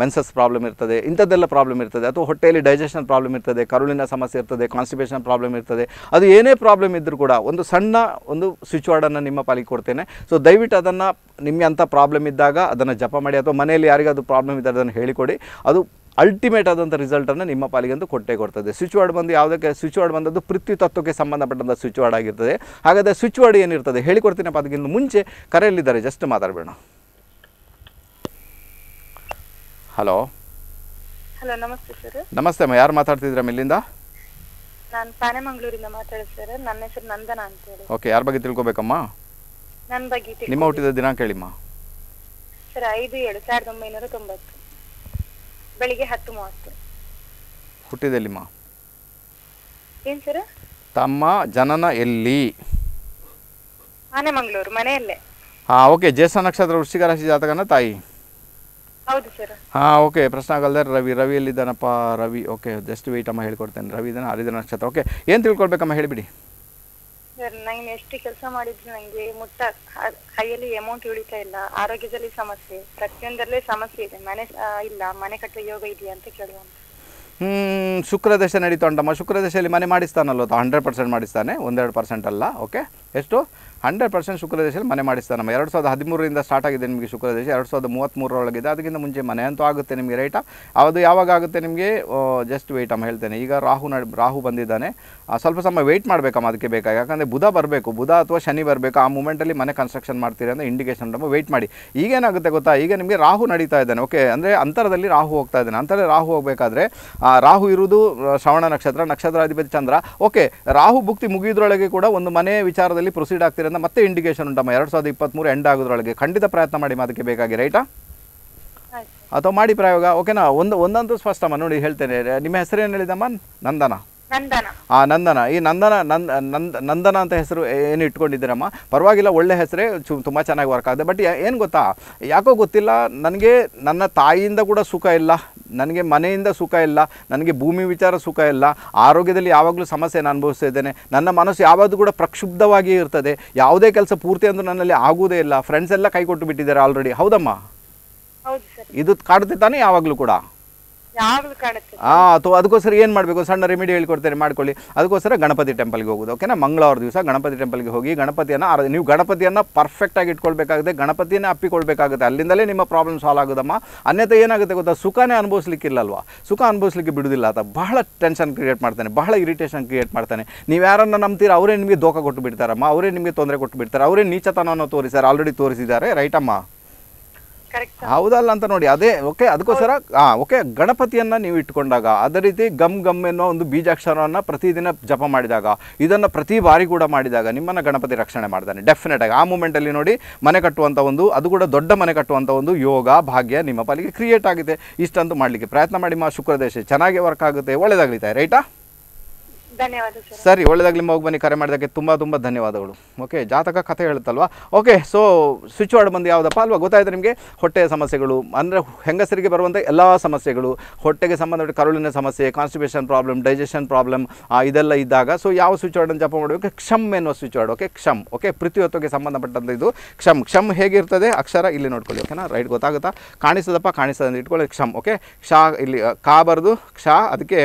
ಮೆನ್ಸಸ್ ಪ್ರಾಬ್ಲಮ್ ಇರ್ತದೆ ಇಂಥದ್ದೆಲ್ಲ ಪ್ರಾಬ್ಲಮ್ ಇರ್ತದೆ ಅಥವಾ ಹೊಟ್ಟೆಯಲ್ಲಿ ಡೈಜೆಷನ್ ಪ್ರಾಬ್ಲಮ್ ಇರ್ತದೆ ಕರುಳಿನ ಸಮಸ್ಯೆ ಇರ್ತದೆ ಕಾನ್ಸ್ಟಿಪೇಷನ್ ಪ್ರಾಬ್ಲಮ್ ಇರ್ತದೆ ಅದು ಏನೇ ಪ್ರಾಬ್ಲಮ್ ಇದ್ದರೂ ಕೂಡ ಒಂದು ಸಣ್ಣ ಒಂದು ಸ್ವಿಚ್ ವಾರ್ಡನ್ನು ನಿಮ್ಮ ಪಾಲಿಗೆ ಕೊಡ್ತೇನೆ ಸೊ ದಯವಿಟ್ಟು ಅದನ್ನು ನಿಮಗೆ ಅಂಥ ಪ್ರಾಬ್ಲಮ್ ಇದ್ದಾಗ ಅದನ್ನು ಜಪ ಮಾಡಿ ಅಥವಾ ಮನೆಯಲ್ಲಿ ಯಾರಿಗಾದರೂ ಪ್ರಾಬ್ಲಮ್ ಇದ್ದರೆ ಅದನ್ನು ಹೇಳಿಕೊಡಿ ಅದು ಅಲ್ಟಿಮೇಟ್ ಆದಂಥ ರಿಸಲ್ಟನ್ನು ನಿಮ್ಮ ಪಾಲಿಗಂತೂ ಕೊಟ್ಟೇ ಕೊಡ್ತದೆ ಸ್ವಿಚ್ ವರ್ಡ್ ಬಂದು ಯಾವುದಕ್ಕೆ ಸ್ವಿಚ್ ವರ್ಡ್ ಬಂದದ್ದು ಪೃಥ್ವಿ ತತ್ವಕ್ಕೆ ಸಂಬಂಧಪಟ್ಟಂಥ ಸ್ವಿಚ್ ವರ್ಡ್ ಆಗಿರ್ತದೆ ಹಾಗಾದರೆ ಸ್ವಿಚ್ ವರ್ಡ್ ಏನಿರ್ತದೆ ಹೇಳಿಕೊಡ್ತೀನಪ್ಪ ಅದಕ್ಕಿಂತ ಮುಂಚೆ ಕರೆಯಲ್ಲಿದ್ದಾರೆ ಜಸ್ಟ್ ಮಾತಾಡಬೇಡ ಹಲೋ ಹಲೋ ನಮಸ್ತೆ ಸರ್ ನಮಸ್ತೆ ಅಮ್ಮ ಯಾರು ಮಾತಾಡ್ತಿದ್ದೀರಾ ಇಲ್ಲಿಂದ ನಾನು ತಾನೆ ಮಂಗಳೂರಿಂದ ಸರ್ ನನ್ನ ಹೆಸರು ನಂದನ ಅಂತ ಹೇಳಿ ಓಕೆ ಯಾರ ಬಗ್ಗೆ ತಿಳ್ಕೊಬೇಕಮ್ಮ ನನ್ನ ಬಗ್ಗೆ ನಿಮ್ಮ ಹುಟ್ಟಿದ ದಿನಾಂಕ ಹೇಳಿಮ್ಮ ಸರ್ ಐದು ಏಳು ಸಾವಿರದ ಬೆಳಿಗ್ಗೆ ಹತ್ತು ಮೂವತ್ತು ಹುಟ್ಟಿದಲ್ಲಿ ಏನ್ ಸರ್ ತಮ್ಮ ಜನನ ಎಲ್ಲಿ ಮನೆಯಲ್ಲೇ ಹಾ ಓಕೆ ಜ್ಯೇಷ್ಠ ನಕ್ಷತ್ರ ವೃಷಿಕ ರಾಶಿ ಜಾತಕನ ತಾಯಿ ಹೌದು ಸರ್ ಹಾ ಓಕೆ ಪ್ರಶ್ನೆ ಆಗಲ್ದೆ ರವಿ ರವಿ ಎಲ್ಲಿದ್ದಾನಪ್ಪ ರವಿ ಓಕೆ ಜಸ್ಟ್ ವೆಯ್ಟ್ ಅಮ್ಮ ಹೇಳ್ಕೊಡ್ತೇನೆ ರವಿ ಇದನ್ನ ಹರಿದ ನಕ್ಷತ್ರ ಓಕೆ ಏನು ತಿಳ್ಕೊಳ್ಬೇಕಮ್ಮ ಹೇಳಿಬಿಡಿ ಸರ್ ನಾನು ಎಷ್ಟು ಕೆಲಸ ಮಾಡಿದ್ರು ನಂಗೆ ಮುಟ್ಟ ಕೈಯಲ್ಲಿ ಅಮೌಂಟ್ ಉಳಿತಾ ಇಲ್ಲ ಆರೋಗ್ಯದಲ್ಲಿ ಸಮಸ್ಯೆ ಪ್ರತಿಯೊಂದರಲ್ಲೇ ಸಮಸ್ಯೆ ಇದೆ ಮನೆ ಇಲ್ಲ ಮನೆ ಕಟ್ಟೋ ಯೋಗ ಇದೆಯಾ ಅಂತ ಕೇಳುವಂತ ಶುಕ್ರ ಶುಕ್ರದಶೆ ನಡೀತಾ ಉಂಟಮ್ಮ ಶುಕ್ರ ಮನೆ ಮನೆ ಅಥವಾ ಹಂಡ್ರೆಡ್ ಪರ್ಸೆಂಟ್ ಮಾಡಿಸ್ತಾನೆ ಒಂದೆರಡು ಪರ್ಸೆಂಟ್ ಅಲ್ಲ ಓಕೆ ಎಷ್ಟು ಹಂಡ್ರೆಡ್ ಪರ್ಸೆಂಟ್ ಶುಕ್ರ ಮನೆ ಮಾಡಿಸ್ತಾನಮ್ಮ ಎರಡು ಸಾವಿರದ ಹದಿಮೂರರಿಂದ ಸ್ಟಾರ್ಟ್ ಆಗಿದೆ ನಿಮಗೆ ಶುಕ್ರದಶೆ ಎರಡು ಸಾವಿರದ ಮೂವತ್ತ್ಮೂರರೊಳಗಿದೆ ಅದಕ್ಕಿಂತ ಮುಂಚೆ ಮನೆ ಅಂತೂ ಆಗುತ್ತೆ ನಿಮಗೆ ರೈಟ ಅದು ಯಾವಾಗ ಆಗುತ್ತೆ ನಿಮಗೆ ಜಸ್ಟ್ ವೆಯ್ಟ್ ಅಮ್ಮ ಹೇಳ್ತೇನೆ ಈಗ ರಾಹು ನಡ್ ರಾಹು ಬಂದಿದ್ದಾನೆ ಸ್ವಲ್ಪ ಸಮಯ ವೆಯ್ಟ್ ಮಾಡಬೇಕಮ್ಮ ಅದಕ್ಕೆ ಬೇಕಾಗಿ ಯಾಕಂದರೆ ಬುಧ ಬರಬೇಕು ಬುಧ ಅಥವಾ ಶನಿ ಬರಬೇಕು ಆ ಮೂಮೆಂಟಲ್ಲಿ ಮನೆ ಕನ್ಸ್ಟ್ರಕ್ಷನ್ ಮಾಡ್ತೀರಿ ಅಂದರೆ ಇಂಡಿಕೇಶನ್ ನಮ್ಮ ವೆಯ್ಟ್ ಮಾಡಿ ಈಗೇನಾಗುತ್ತೆ ಗೊತ್ತಾ ಈಗ ನಿಮಗೆ ರಾಹು ನಡೀತಾ ಇದ್ದಾನೆ ಓಕೆ ಅಂದರೆ ಅಂತರದಲ್ಲಿ ರಾಹು ಹೋಗ್ತಾ ಇದ್ದಾನೆ ಅಂತರದಲ್ಲಿ ರಾಹು ಹೋಗಬೇಕಾದ್ರೆ ರಾಹು ಇರುವುದು ಶ್ರವಣ ನಕ್ಷತ್ರ ನಕ್ಷತ್ರಾಧಿಪತಿ ಚಂದ್ರ ಓಕೆ ರಾಹು ಭುಕ್ತಿ ಮುಗಿಯೋದ್ರೊಳಗೆ ಕೂಡ ಒಂದು ಮನೆ ವಿಚಾರದಲ್ಲಿ ಪ್ರೊಸೀಡ್ ಆಗ್ತೀರ ಅಂತ ಮತ್ತೆ ಇಂಡಿಕೇಶನ್ ಉಂಟಮ್ಮ ಎರಡು ಸಾವಿರದ ಇಪ್ಪತ್ತ್ಮೂರು ಎಂಡ್ ಆಗೋದ್ರೊಳಗೆ ಖಂಡಿತ ಪ್ರಯತ್ನ ಮಾಡಿ ಅದಕ್ಕೆ ಬೇಕಾಗಿ ರೈಟಾ ಅಥವಾ ಮಾಡಿ ಪ್ರಯೋಗ ಓಕೆನಾ ಒಂದು ಒಂದಂತೂ ಸ್ಪಷ್ಟಮ್ಮ ನೋಡಿ ಹೇಳ್ತೇನೆ ನಿಮ್ಮ ಹೆಸರೇನು ಹೇಳಿದಮ್ಮ ನಂದನಾ ಆ ನಂದನ ಈ ನಂದನ ನಂದ ನಂದ ನಂದನ ಅಂತ ಹೆಸರು ಏನು ಇಟ್ಕೊಂಡಿದ್ದೀರಮ್ಮ ಪರವಾಗಿಲ್ಲ ಒಳ್ಳೆ ಹೆಸರೇ ಚು ತುಂಬ ಚೆನ್ನಾಗಿ ವರ್ಕ್ ಆಗುತ್ತೆ ಬಟ್ ಏನು ಗೊತ್ತಾ ಯಾಕೋ ಗೊತ್ತಿಲ್ಲ ನನಗೆ ನನ್ನ ತಾಯಿಯಿಂದ ಕೂಡ ಸುಖ ಇಲ್ಲ ನನಗೆ ಮನೆಯಿಂದ ಸುಖ ಇಲ್ಲ ನನಗೆ ಭೂಮಿ ವಿಚಾರ ಸುಖ ಇಲ್ಲ ಆರೋಗ್ಯದಲ್ಲಿ ಯಾವಾಗಲೂ ಸಮಸ್ಯೆಯನ್ನು ಅನುಭವಿಸ್ತಾ ಇದ್ದೇನೆ ನನ್ನ ಮನಸ್ಸು ಯಾವಾಗೂ ಕೂಡ ಪ್ರಕ್ಷುಬ್ಧವಾಗಿ ಇರ್ತದೆ ಯಾವುದೇ ಕೆಲಸ ಪೂರ್ತಿ ಅಂದರೂ ನನ್ನಲ್ಲಿ ಆಗುವುದೇ ಇಲ್ಲ ಫ್ರೆಂಡ್ಸ್ ಎಲ್ಲ ಕೈ ಕೊಟ್ಟು ಬಿಟ್ಟಿದ್ದಾರೆ ಆಲ್ರೆಡಿ ಹೌದಮ್ಮ ಇದು ಕಾಡುತ್ತೆ ತಾನೇ ಯಾವಾಗಲೂ ಕೂಡ ಆ ಅಥವಾ ಅದಕ್ಕೋಸ್ಕರ ಏನು ಮಾಡಬೇಕು ಸಣ್ಣ ರೆಮಿಡಿ ಹೇಳ್ಕೊಡ್ತಾರೆ ಮಾಡ್ಕೊಳ್ಳಿ ಅದಕ್ಕೋಸ್ಕರ ಗಣಪತಿ ಟೆಂಪಲ್ಗೆ ಹೋಗೋದು ಓಕೆನಾ ಮಂಗಳವಾರ ದಿವಸ ಗಣಪತಿ ಟೆಂಪಲ್ಗೆ ಹೋಗಿ ಗಣಪತಿಯನ್ನು ನೀವು ನೀವು ಗಣಪತಿಯನ್ನು ಪರ್ಫೆಕ್ಟಾಗಿ ಇಟ್ಕೊಳ್ಬೇಕಾಗುತ್ತೆ ಗಣಪತಿಯನ್ನ ಅಪ್ಪಿಕೊಳ್ಬೇಕಾಗುತ್ತೆ ಅಲ್ಲಿಂದಲೇ ನಿಮ್ಮ ಪ್ರಾಬ್ಲಮ್ ಸಾಲ್ವ್ ಆಗೋದಮ್ಮ ಅನ್ಯತೆ ಏನಾಗುತ್ತೆ ಗೊತ್ತಾ ಸುಖನೇ ಅನುಭವಿಸ್ಲಿಕ್ಕಿಲ್ಲಲ್ವಾ ಸುಖ ಅನುಭವಿಸ್ಲಿಕ್ಕೆ ಬಿಡುದಿಲ್ಲ ಆತ ಬಹಳ ಟೆನ್ಷನ್ ಕ್ರಿಯೇಟ್ ಮಾಡ್ತಾನೆ ಬಹಳ ಇರಿಟೇಷನ್ ಕ್ರಿಯೇಟ್ ಮಾಡ್ತಾನೆ ನೀವು ಯಾರನ್ನ ನಂಬ್ತೀರ ಅವರೇ ನಿಮಗೆ ದೋಖ ಕೊಟ್ಟು ಬಿಡ್ತಾರಮ್ಮ ಅವರೇ ನಿಮಗೆ ತೊಂದರೆ ಕೊಟ್ಟು ಬಿಡ್ತಾರೆ ಅವರೇ ನೀಚತನವನ್ನು ತೋರಿಸ್ತಾರೆ ಆಲ್ರೆಡಿ ತೋರಿಸಿದ್ದಾರೆ ರೈಟಮ್ಮ ಹೌದಲ್ಲ ಅಂತ ನೋಡಿ ಅದೇ ಓಕೆ ಅದಕ್ಕೋಸ್ಕರ ಹಾ ಓಕೆ ಗಣಪತಿಯನ್ನ ನೀವು ಇಟ್ಕೊಂಡಾಗ ಅದೇ ರೀತಿ ಗಮ್ ಗಮ್ ಎನ್ನುವ ಒಂದು ಬೀಜಾಕ್ಷರವನ್ನು ಪ್ರತಿದಿನ ಜಪ ಮಾಡಿದಾಗ ಇದನ್ನ ಪ್ರತಿ ಬಾರಿ ಕೂಡ ಮಾಡಿದಾಗ ನಿಮ್ಮನ್ನ ಗಣಪತಿ ರಕ್ಷಣೆ ಮಾಡ್ತಾನೆ ಡೆಫಿನೆಟ್ ಆಗಿ ಆ ಮೂಮೆಂಟ್ ಅಲ್ಲಿ ನೋಡಿ ಮನೆ ಕಟ್ಟುವಂತ ಒಂದು ಅದು ಕೂಡ ದೊಡ್ಡ ಮನೆ ಕಟ್ಟುವಂತ ಒಂದು ಯೋಗ ಭಾಗ್ಯ ನಿಮ್ಮ ಪಾಲಿಗೆ ಕ್ರಿಯೇಟ್ ಆಗಿದೆ ಇಷ್ಟಂತೂ ಮಾಡಲಿಕ್ಕೆ ಪ್ರಯತ್ನ ಮಾಡಿ ಮಾ ಶುಕ್ರದೇಶ ಚೆನ್ನಾಗಿ ವರ್ಕ್ ಆಗುತ್ತೆ ಒಳ್ಳೇದಾಗಲಿದೆ ರೈಟಾ ಧನ್ಯವಾದ ಸರಿ ನಿಮ್ಮ ಹೋಗಿ ಬನ್ನಿ ಕರೆ ಮಾಡಿದಕ್ಕೆ ತುಂಬ ತುಂಬ ಧನ್ಯವಾದಗಳು ಓಕೆ ಜಾತಕ ಕಥೆ ಹೇಳುತ್ತಲ್ವಾ ಓಕೆ ಸೊ ಸ್ವಿಚ್ ವಾರ್ಡ್ ಬಂದು ಯಾವುದಪ್ಪ ಅಲ್ವಾ ಗೊತ್ತಾಯಿತು ನಿಮಗೆ ಹೊಟ್ಟೆಯ ಸಮಸ್ಯೆಗಳು ಅಂದರೆ ಹೆಂಗಸರಿಗೆ ಬರುವಂಥ ಎಲ್ಲ ಸಮಸ್ಯೆಗಳು ಹೊಟ್ಟೆಗೆ ಸಂಬಂಧಪಟ್ಟ ಕರುಳಿನ ಸಮಸ್ಯೆ ಕಾನ್ಸ್ಟಿಪೇಷನ್ ಪ್ರಾಬ್ಲಮ್ ಡೈಜೆಷನ್ ಪ್ರಾಬ್ಲಮ್ ಇದೆಲ್ಲ ಇದ್ದಾಗ ಸೊ ಯಾವ ಸ್ವಿಚ್ ವಾರ್ಡನ್ನು ಜಪ ಮಾಡಬೇಕು ಕ್ಷಮ್ ಎನ್ನುವ ಸ್ವಿಚ್ ವಾರ್ಡ್ ಓಕೆ ಕ್ಷಮ್ ಓಕೆ ಪೃಥ್ವಿತ್ವಕ್ಕೆ ಸಂಬಂಧಪಟ್ಟಂಥ ಇದು ಕ್ಷಮ್ ಕ್ಷಮ್ ಹೇಗಿರ್ತದೆ ಅಕ್ಷರ ಇಲ್ಲಿ ನೋಡ್ಕೊಳ್ಳಿ ಓಕೆನಾ ರೈಟ್ ಗೊತ್ತಾಗುತ್ತಾ ಕಾಣಿಸೋದಪ್ಪ ಕಾಣಿಸ್ತದ ಅಂತ ಇಟ್ಕೊಳ್ಳಿ ಕ್ಷಮ್ ಓಕೆ ಕ್ಷ ಇಲ್ಲಿ ಕಾ ಬರೆದು ಕ್ಷ ಅದಕ್ಕೆ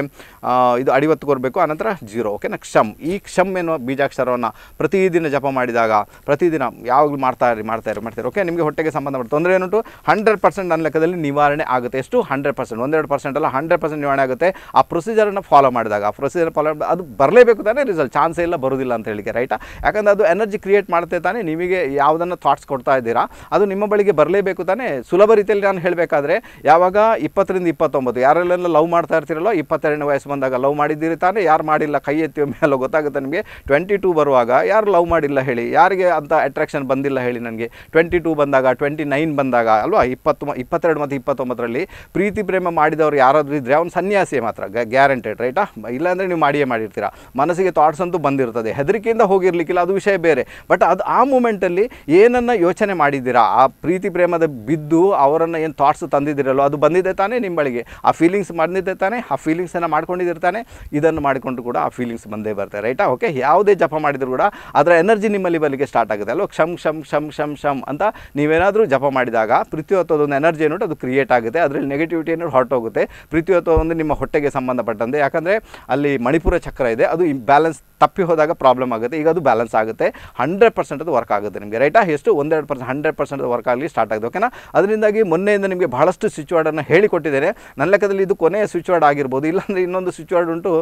ಇದು ಅಡಿವತ್ತು ಕೊರಬೇಕು ಆನಂತರ ಜೀರೋ ಓಕೆನ ಕ್ಷಮ್ ಈ ಕ್ಷಮ್ ಎನ್ನುವ ಬೀಜಾಕ್ಷರವನ್ನು ಪ್ರತಿದಿನ ಜಪ ಮಾಡಿದಾಗ ಪ್ರತಿದಿನ ಯಾವಾಗಲೂ ಮಾಡ್ತಾ ಇರಿ ಮಾಡ್ತಾ ಇರಿ ಮಾಡ್ತಾರೆ ಓಕೆ ನಿಮಗೆ ಹೊಟ್ಟೆಗೆ ಸಂಬಂಧಪಟ್ಟ ತೊಂದರೆ ಏನುಂಟು ಹಂಡ್ರೆಡ್ ಪರ್ಸೆಂಟ್ ನನ್ನ ಲೆಕ್ಕದಲ್ಲಿ ನಿವಾರಣೆ ಆಗುತ್ತೆ ಎಷ್ಟು ಹಂಡ್ರೆಡ್ ಪರ್ಸೆಂಟ್ ಒಂದೆರಡು ಪರ್ಸೆಂಟ್ ಅಲ್ಲ ಹಂಡ್ರೆಡ್ ಪರ್ಸೆಂಟ್ ನಿವಾರಣೆ ಆಗುತ್ತೆ ಆ ಪ್ರೊಸೀಜರನ್ನು ಫಾಲೋ ಮಾಡಿದಾಗ ಆ ಪ್ರೊಸೀಜರ್ ಫಾಲೋ ಅದು ಬರಲೇಬೇಕು ತಾನೇ ರಿಸಲ್ಟ್ ಚಾನ್ಸೇ ಇಲ್ಲ ಬರೋದಿಲ್ಲ ಅಂತ ಹೇಳಿಕೆ ರೈಟ್ ಯಾಕಂದರೆ ಅದು ಎನರ್ಜಿ ಕ್ರಿಯೇಟ್ ಮಾಡುತ್ತೆ ತಾನೇ ನಿಮಗೆ ಯಾವುದನ್ನು ಥಾಟ್ಸ್ ಕೊಡ್ತಾ ಇದ್ದೀರಾ ಅದು ನಿಮ್ಮ ಬಳಿಗೆ ಬರಲೇಬೇಕು ತಾನೇ ಸುಲಭ ರೀತಿಯಲ್ಲಿ ನಾನು ಹೇಳಬೇಕಾದ್ರೆ ಯಾವಾಗ ಇಪ್ಪತ್ತರಿಂದ ಇಪ್ಪತ್ತೊಂಬತ್ತು ಯಾರೆಲ್ಲ ಲವ್ ಮಾಡ್ತಾ ಇರ್ತಿರಲ್ಲೋ ಇಪ್ಪತ್ತೆರಡನೇ ವಯಸ್ಸು ಬಂದಾಗ ಲವ್ ಮಾಡಿದ್ದೀರಿ ತಾನೇ ಯಾರು ಮಾಡಿ ಇಲ್ಲ ಕೈ ಎತ್ತಿ ಮೇಲೆ ಗೊತ್ತಾಗುತ್ತೆ ನಿಮಗೆ ಟ್ವೆಂಟಿ ಟೂ ಬರುವಾಗ ಯಾರು ಲವ್ ಮಾಡಿಲ್ಲ ಹೇಳಿ ಯಾರಿಗೆ ಅಂತ ಅಟ್ರಾಕ್ಷನ್ ಬಂದಿಲ್ಲ ಹೇಳಿ ನನಗೆ ಟ್ವೆಂಟಿ ಟೂ ಬಂದಾಗ ಟ್ವೆಂಟಿ ನೈನ್ ಬಂದಾಗ ಅಲ್ವಾ ಇಪ್ಪತ್ತು ಇಪ್ಪತ್ತೆರಡು ಮತ್ತು ಇಪ್ಪತ್ತೊಂಬತ್ತರಲ್ಲಿ ಪ್ರೀತಿ ಪ್ರೇಮ ಮಾಡಿದವರು ಯಾರಾದರೂ ಇದ್ದರೆ ಅವ್ನು ಸನ್ಯಾಸಿ ಮಾತ್ರ ಗ್ಯಾರಂಟೆಡ್ ರೈಟಾ ಇಲ್ಲಾಂದರೆ ನೀವು ಮಾಡಿಯೇ ಮಾಡಿರ್ತೀರಾ ಮನಸ್ಸಿಗೆ ಥಾಟ್ಸ್ ಅಂತೂ ಬಂದಿರ್ತದೆ ಹೆದರಿಕೆಯಿಂದ ಹೋಗಿರ್ಲಿಕ್ಕಿಲ್ಲ ಅದು ವಿಷಯ ಬೇರೆ ಬಟ್ ಅದು ಆ ಮೂಮೆಂಟಲ್ಲಿ ಏನನ್ನು ಯೋಚನೆ ಮಾಡಿದ್ದೀರಾ ಆ ಪ್ರೀತಿ ಪ್ರೇಮದ ಬಿದ್ದು ಅವರನ್ನು ಏನು ಥಾಟ್ಸ್ ತಂದಿದ್ದೀರಲ್ಲೋ ಅದು ಬಂದಿದೆ ತಾನೇ ನಿಮ್ಮ ಬಳಿಗೆ ಆ ಫೀಲಿಂಗ್ಸ್ ಮಾಡಿದ್ದೆ ತಾನೇ ಆ ಫೀಲಿಂಗ್ಸನ್ನು ಮಾಡ್ಕೊಂಡಿದ್ದಿರ್ತಾನೆ ಇದನ್ನು ಮಾಡಿಕೊಂಡು ಕೂಡ ಆ ಫೀಲಿಂಗ್ಸ್ ಬಂದೇ ಬರುತ್ತೆ ರೈಟಾ ಓಕೆ ಯಾವುದೇ ಜಪ ಮಾಡಿದರೂ ಕೂಡ ಅದರ ಎನರ್ಜಿ ನಿಮ್ಮಲ್ಲಿ ಬರಲಿಕ್ಕೆ ಸ್ಟಾರ್ಟ್ ಆಗುತ್ತೆ ಅಲ್ವ ಕ್ಷಮ್ ಶಂ ಶಮ್ ಕ್ಷಮ್ ಕ್ಷಮ್ ಅಂತ ನೀವೇನಾದರೂ ಜಪ ಮಾಡಿದಾಗ ಪ್ರತಿ ಒಂದು ಎನರ್ಜಿ ಏನು ಅದು ಕ್ರಿಯೇಟ್ ಆಗುತ್ತೆ ಅದರಲ್ಲಿ ನೆಗೆಟಿವಿಟಿ ಏನೋ ಹೊರಟೋಗುತ್ತೆ ಪ್ರತಿ ಒಂದು ನಿಮ್ಮ ಹೊಟ್ಟೆಗೆ ಸಂಬಂಧಪಟ್ಟಂತೆ ಯಾಕಂದರೆ ಅಲ್ಲಿ ಮಣಿಪುರ ಚಕ್ರ ಇದೆ ಅದು ಬ್ಯಾಲೆನ್ಸ್ ತಪ್ಪಿ ಹೋದಾಗ ಪ್ರಾಬ್ಲಮ್ ಆಗುತ್ತೆ ಈಗ ಅದು ಬ್ಯಾಲೆನ್ಸ್ ಆಗುತ್ತೆ ಹಂಡ್ರೆಡ್ ಪರ್ಸೆಂಟ್ ಅದು ವರ್ಕ್ ಆಗುತ್ತೆ ನಿಮಗೆ ರೈಟಾ ಎಷ್ಟು ಒಂದೆರಡು ಪರ್ಸೆಂಟ್ ಹಂಡ್ರೆಡ್ ಪರ್ಸೆಂಟ್ ವರ್ಕ್ ಆಗಲಿ ಸ್ಟಾರ್ಟ್ ಆಗಿದೆ ಓಕೆನಾ ಅದರಿಂದಾಗಿ ಮೊನ್ನೆಯಿಂದ ನಿಮಗೆ ಬಹಳಷ್ಟು ಸ್ವಿಚ್ ವರ್ಡನ್ನು ಹೇಳಿಕೊಟ್ಟಿದ್ದೇನೆ ನನ್ನ ಲೆಕ್ಕದಲ್ಲಿ ಇದು ಕೊನೆಯ ಸ್ವಿಚ್ ವರ್ಡ್ ಆಗಿರ್ಬೋದು ಇಲ್ಲಾಂದರೆ ಇನ್ನೊಂದು ಸ್ವಿಚ್ ವರ್ಡ್ ಉಂಟು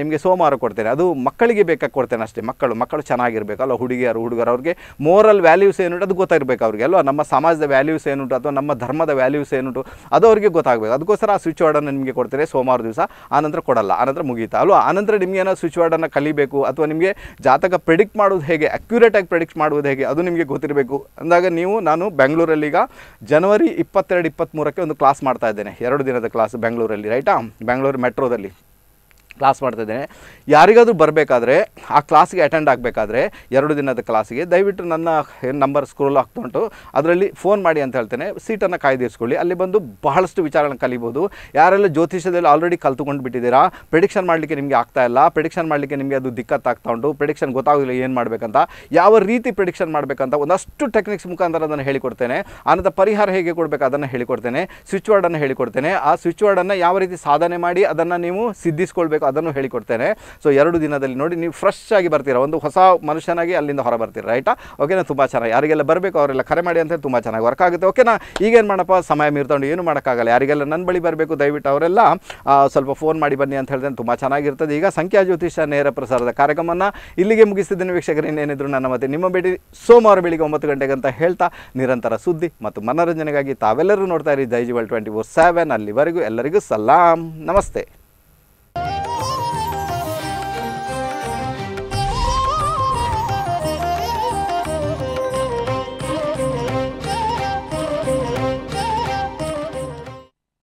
ನಿಮಗೆ ಸೋಮ ಮಾರು ಕೊಡ್ತೇನೆ ಅದು ಮಕ್ಕಳಿಗೆ ಬೇಕಾಗಿ ಕೊಡ್ತೇನೆ ಅಷ್ಟೇ ಮಕ್ಕಳು ಮಕ್ಕಳು ಚೆನ್ನಾಗಿರಬೇಕಲ್ಲ ಹುಡುಗಿಯರು ಹುಡುಗರು ಅವ್ರಿಗೆ ಮೋರಲ್ ವ್ಯಾಲ್ಯೂಸ್ ಏನುಂಟು ಅದು ಗೊತ್ತಿರಬೇಕು ಅವ್ರಿಗೆ ಅಲ್ವಾ ನಮ್ಮ ಸಮಾಜದ ವ್ಯಾಲ್ಯೂಸ್ ಏನುಂಟು ಅಥವಾ ನಮ್ಮ ಧರ್ಮದ ವ್ಯಾಲ್ಯೂಸ್ ಏನುಂಟು ಅದು ಅವರಿಗೆ ಗೊತ್ತಾಗಬೇಕು ಅದಕ್ಕೋಸ್ಕರ ಆ ಸ್ವಿಚ್ ವರ್ಡನ್ನು ನಿಮಗೆ ಕೊಡ್ತೇನೆ ಸೋಮವಾರ ದಿವಸ ಆನಂತರ ಕೊಡಲ್ಲ ಆನಂತರ ಮುಗೀತಾ ಅಲ್ವಾ ಆನಂತರ ನಿಮಗೆ ಏನೋ ಸ್ವಿಚ್ ವರ್ಡನ್ನು ಕಲಿಬೇಕು ಅಥವಾ ನಿಮಗೆ ಜಾತಕ ಪ್ರಿಡಿಕ್ಟ್ ಮಾಡೋದು ಹೇಗೆ ಅಕ್ಯುರೇಟಾಗಿ ಪ್ರಿಡಿಕ್ಟ್ ಮಾಡುವುದು ಹೇಗೆ ಅದು ನಿಮಗೆ ಗೊತ್ತಿರಬೇಕು ಅಂದಾಗ ನೀವು ನಾನು ಬೆಂಗಳೂರಲ್ಲಿ ಈಗ ಜನವರಿ ಇಪ್ಪತ್ತೆರಡು ಇಪ್ಪತ್ತ್ಮೂರಕ್ಕೆ ಒಂದು ಕ್ಲಾಸ್ ಮಾಡ್ತಾ ಇದ್ದೇನೆ ಎರಡು ದಿನದ ಕ್ಲಾಸ್ ಬೆಂಗಳೂರಲ್ಲಿ ರೈಟಾ ಬೆಂಗಳೂರು ಮೆಟ್ರೋದಲ್ಲಿ ಕ್ಲಾಸ್ ಇದ್ದೇನೆ ಯಾರಿಗಾದರೂ ಬರಬೇಕಾದ್ರೆ ಆ ಕ್ಲಾಸ್ಗೆ ಅಟೆಂಡ್ ಆಗಬೇಕಾದ್ರೆ ಎರಡು ದಿನದ ಕ್ಲಾಸಿಗೆ ದಯವಿಟ್ಟು ನನ್ನ ನಂಬರ್ ಸ್ಕ್ರೋಲ್ ಆಗ್ತಾ ಉಂಟು ಅದರಲ್ಲಿ ಫೋನ್ ಮಾಡಿ ಅಂತ ಹೇಳ್ತೇನೆ ಸೀಟನ್ನು ಕಾಯ್ದಿರಿಸ್ಕೊಳ್ಳಿ ಅಲ್ಲಿ ಬಂದು ಬಹಳಷ್ಟು ವಿಚಾರಗಳನ್ನ ಕಲಿಬೋದು ಯಾರೆಲ್ಲ ಜ್ಯೋತಿಷ್ಯದಲ್ಲಿ ಆಲ್ರೆಡಿ ಕಲ್ತುಕೊಂಡು ಬಿಟ್ಟಿದ್ದೀರಾ ಪ್ರಿಡಿಕ್ಷನ್ ಮಾಡಲಿಕ್ಕೆ ನಿಮಗೆ ಆಗ್ತಾ ಇಲ್ಲ ಪ್ರಿಡಿಕ್ಷನ್ ಮಾಡಲಿಕ್ಕೆ ನಿಮಗೆ ಅದು ಆಗ್ತಾ ಉಂಟು ಪ್ರಿಡಿಕ್ಷನ್ ಗೊತ್ತಾಗೋದಿಲ್ಲ ಏನು ಮಾಡಬೇಕಂತ ಯಾವ ರೀತಿ ಪ್ರಿಡಿಕ್ಷನ್ ಮಾಡಬೇಕಂತ ಒಂದಷ್ಟು ಟೆಕ್ನಿಕ್ಸ್ ಮುಖಾಂತರ ಅದನ್ನು ಹೇಳಿಕೊಡ್ತೇನೆ ಆನಂತರ ಪರಿಹಾರ ಹೇಗೆ ಕೊಡಬೇಕು ಅದನ್ನು ಹೇಳಿಕೊಡ್ತೇನೆ ಸ್ವಿಚ್ ವರ್ಡನ್ನು ಹೇಳಿಕೊಡ್ತೇನೆ ಆ ಸ್ವಿಚ್ ವರ್ಡನ್ನು ಯಾವ ರೀತಿ ಸಾಧನೆ ಮಾಡಿ ಅದನ್ನು ನೀವು ಸಿದ್ಧಿಸ್ಕೊಳ್ಬೇಕು ಅದನ್ನು ಹೇಳಿಕೊಡ್ತೇನೆ ಸೊ ಎರಡು ದಿನದಲ್ಲಿ ನೋಡಿ ನೀವು ಫ್ರೆಶ್ ಆಗಿ ಬರ್ತೀರಾ ಒಂದು ಹೊಸ ಮನುಷ್ಯನಾಗಿ ಅಲ್ಲಿಂದ ಹೊರ ಬರ್ತೀರ ರೈಟಾ ಓಕೆನಾ ತುಂಬ ಚೆನ್ನಾಗಿ ಯಾರಿಗೆಲ್ಲ ಬರಬೇಕು ಅವರೆಲ್ಲ ಕರೆ ಮಾಡಿ ಅಂತ ತುಂಬ ಚೆನ್ನಾಗಿ ವರ್ಕ್ ಆಗುತ್ತೆ ಓಕೆನಾ ಈಗೇನು ಮಾಡಪ್ಪ ಸಮಯ ಮೀರ್ತೊಂಡು ಏನು ಮಾಡೋಕ್ಕಾಗಲ್ಲ ಯಾರಿಗೆಲ್ಲ ನನ್ನ ಬಳಿ ಬರಬೇಕು ದಯವಿಟ್ಟು ಅವರೆಲ್ಲ ಸ್ವಲ್ಪ ಫೋನ್ ಮಾಡಿ ಬನ್ನಿ ಅಂತ ಹೇಳಿದ್ರೆ ತುಂಬ ಚೆನ್ನಾಗಿರ್ತದೆ ಈಗ ಸಂಖ್ಯಾ ಜ್ಯೋತಿಷ ನೇರ ಪ್ರಸಾರದ ಕಾರ್ಯಕ್ರಮವನ್ನು ಇಲ್ಲಿಗೆ ಮುಗಿಸ್ತಿದ್ದೀನಿ ವೀಕ್ಷಕರು ಇನ್ನೇನಿದ್ರು ನನ್ನ ಮತ್ತೆ ನಿಮ್ಮ ಭೇಟಿ ಸೋಮವಾರ ಬೆಳಿಗ್ಗೆ ಒಂಬತ್ತು ಗಂಟೆಗೆ ಅಂತ ಹೇಳ್ತಾ ನಿರಂತರ ಸುದ್ದಿ ಮತ್ತು ಮನೋರಂಜನೆಗಾಗಿ ತಾವೆಲ್ಲರೂ ನೋಡ್ತಾ ಇರಿ ಜೈಜಿವಲ್ ಟ್ವೆಂಟಿ ಫೋರ್ ಸೆವೆನ್ ಅಲ್ಲಿವರೆಗೂ ಎಲ್ಲರಿಗೂ ಸಲಾಂ ನಮಸ್ತೆ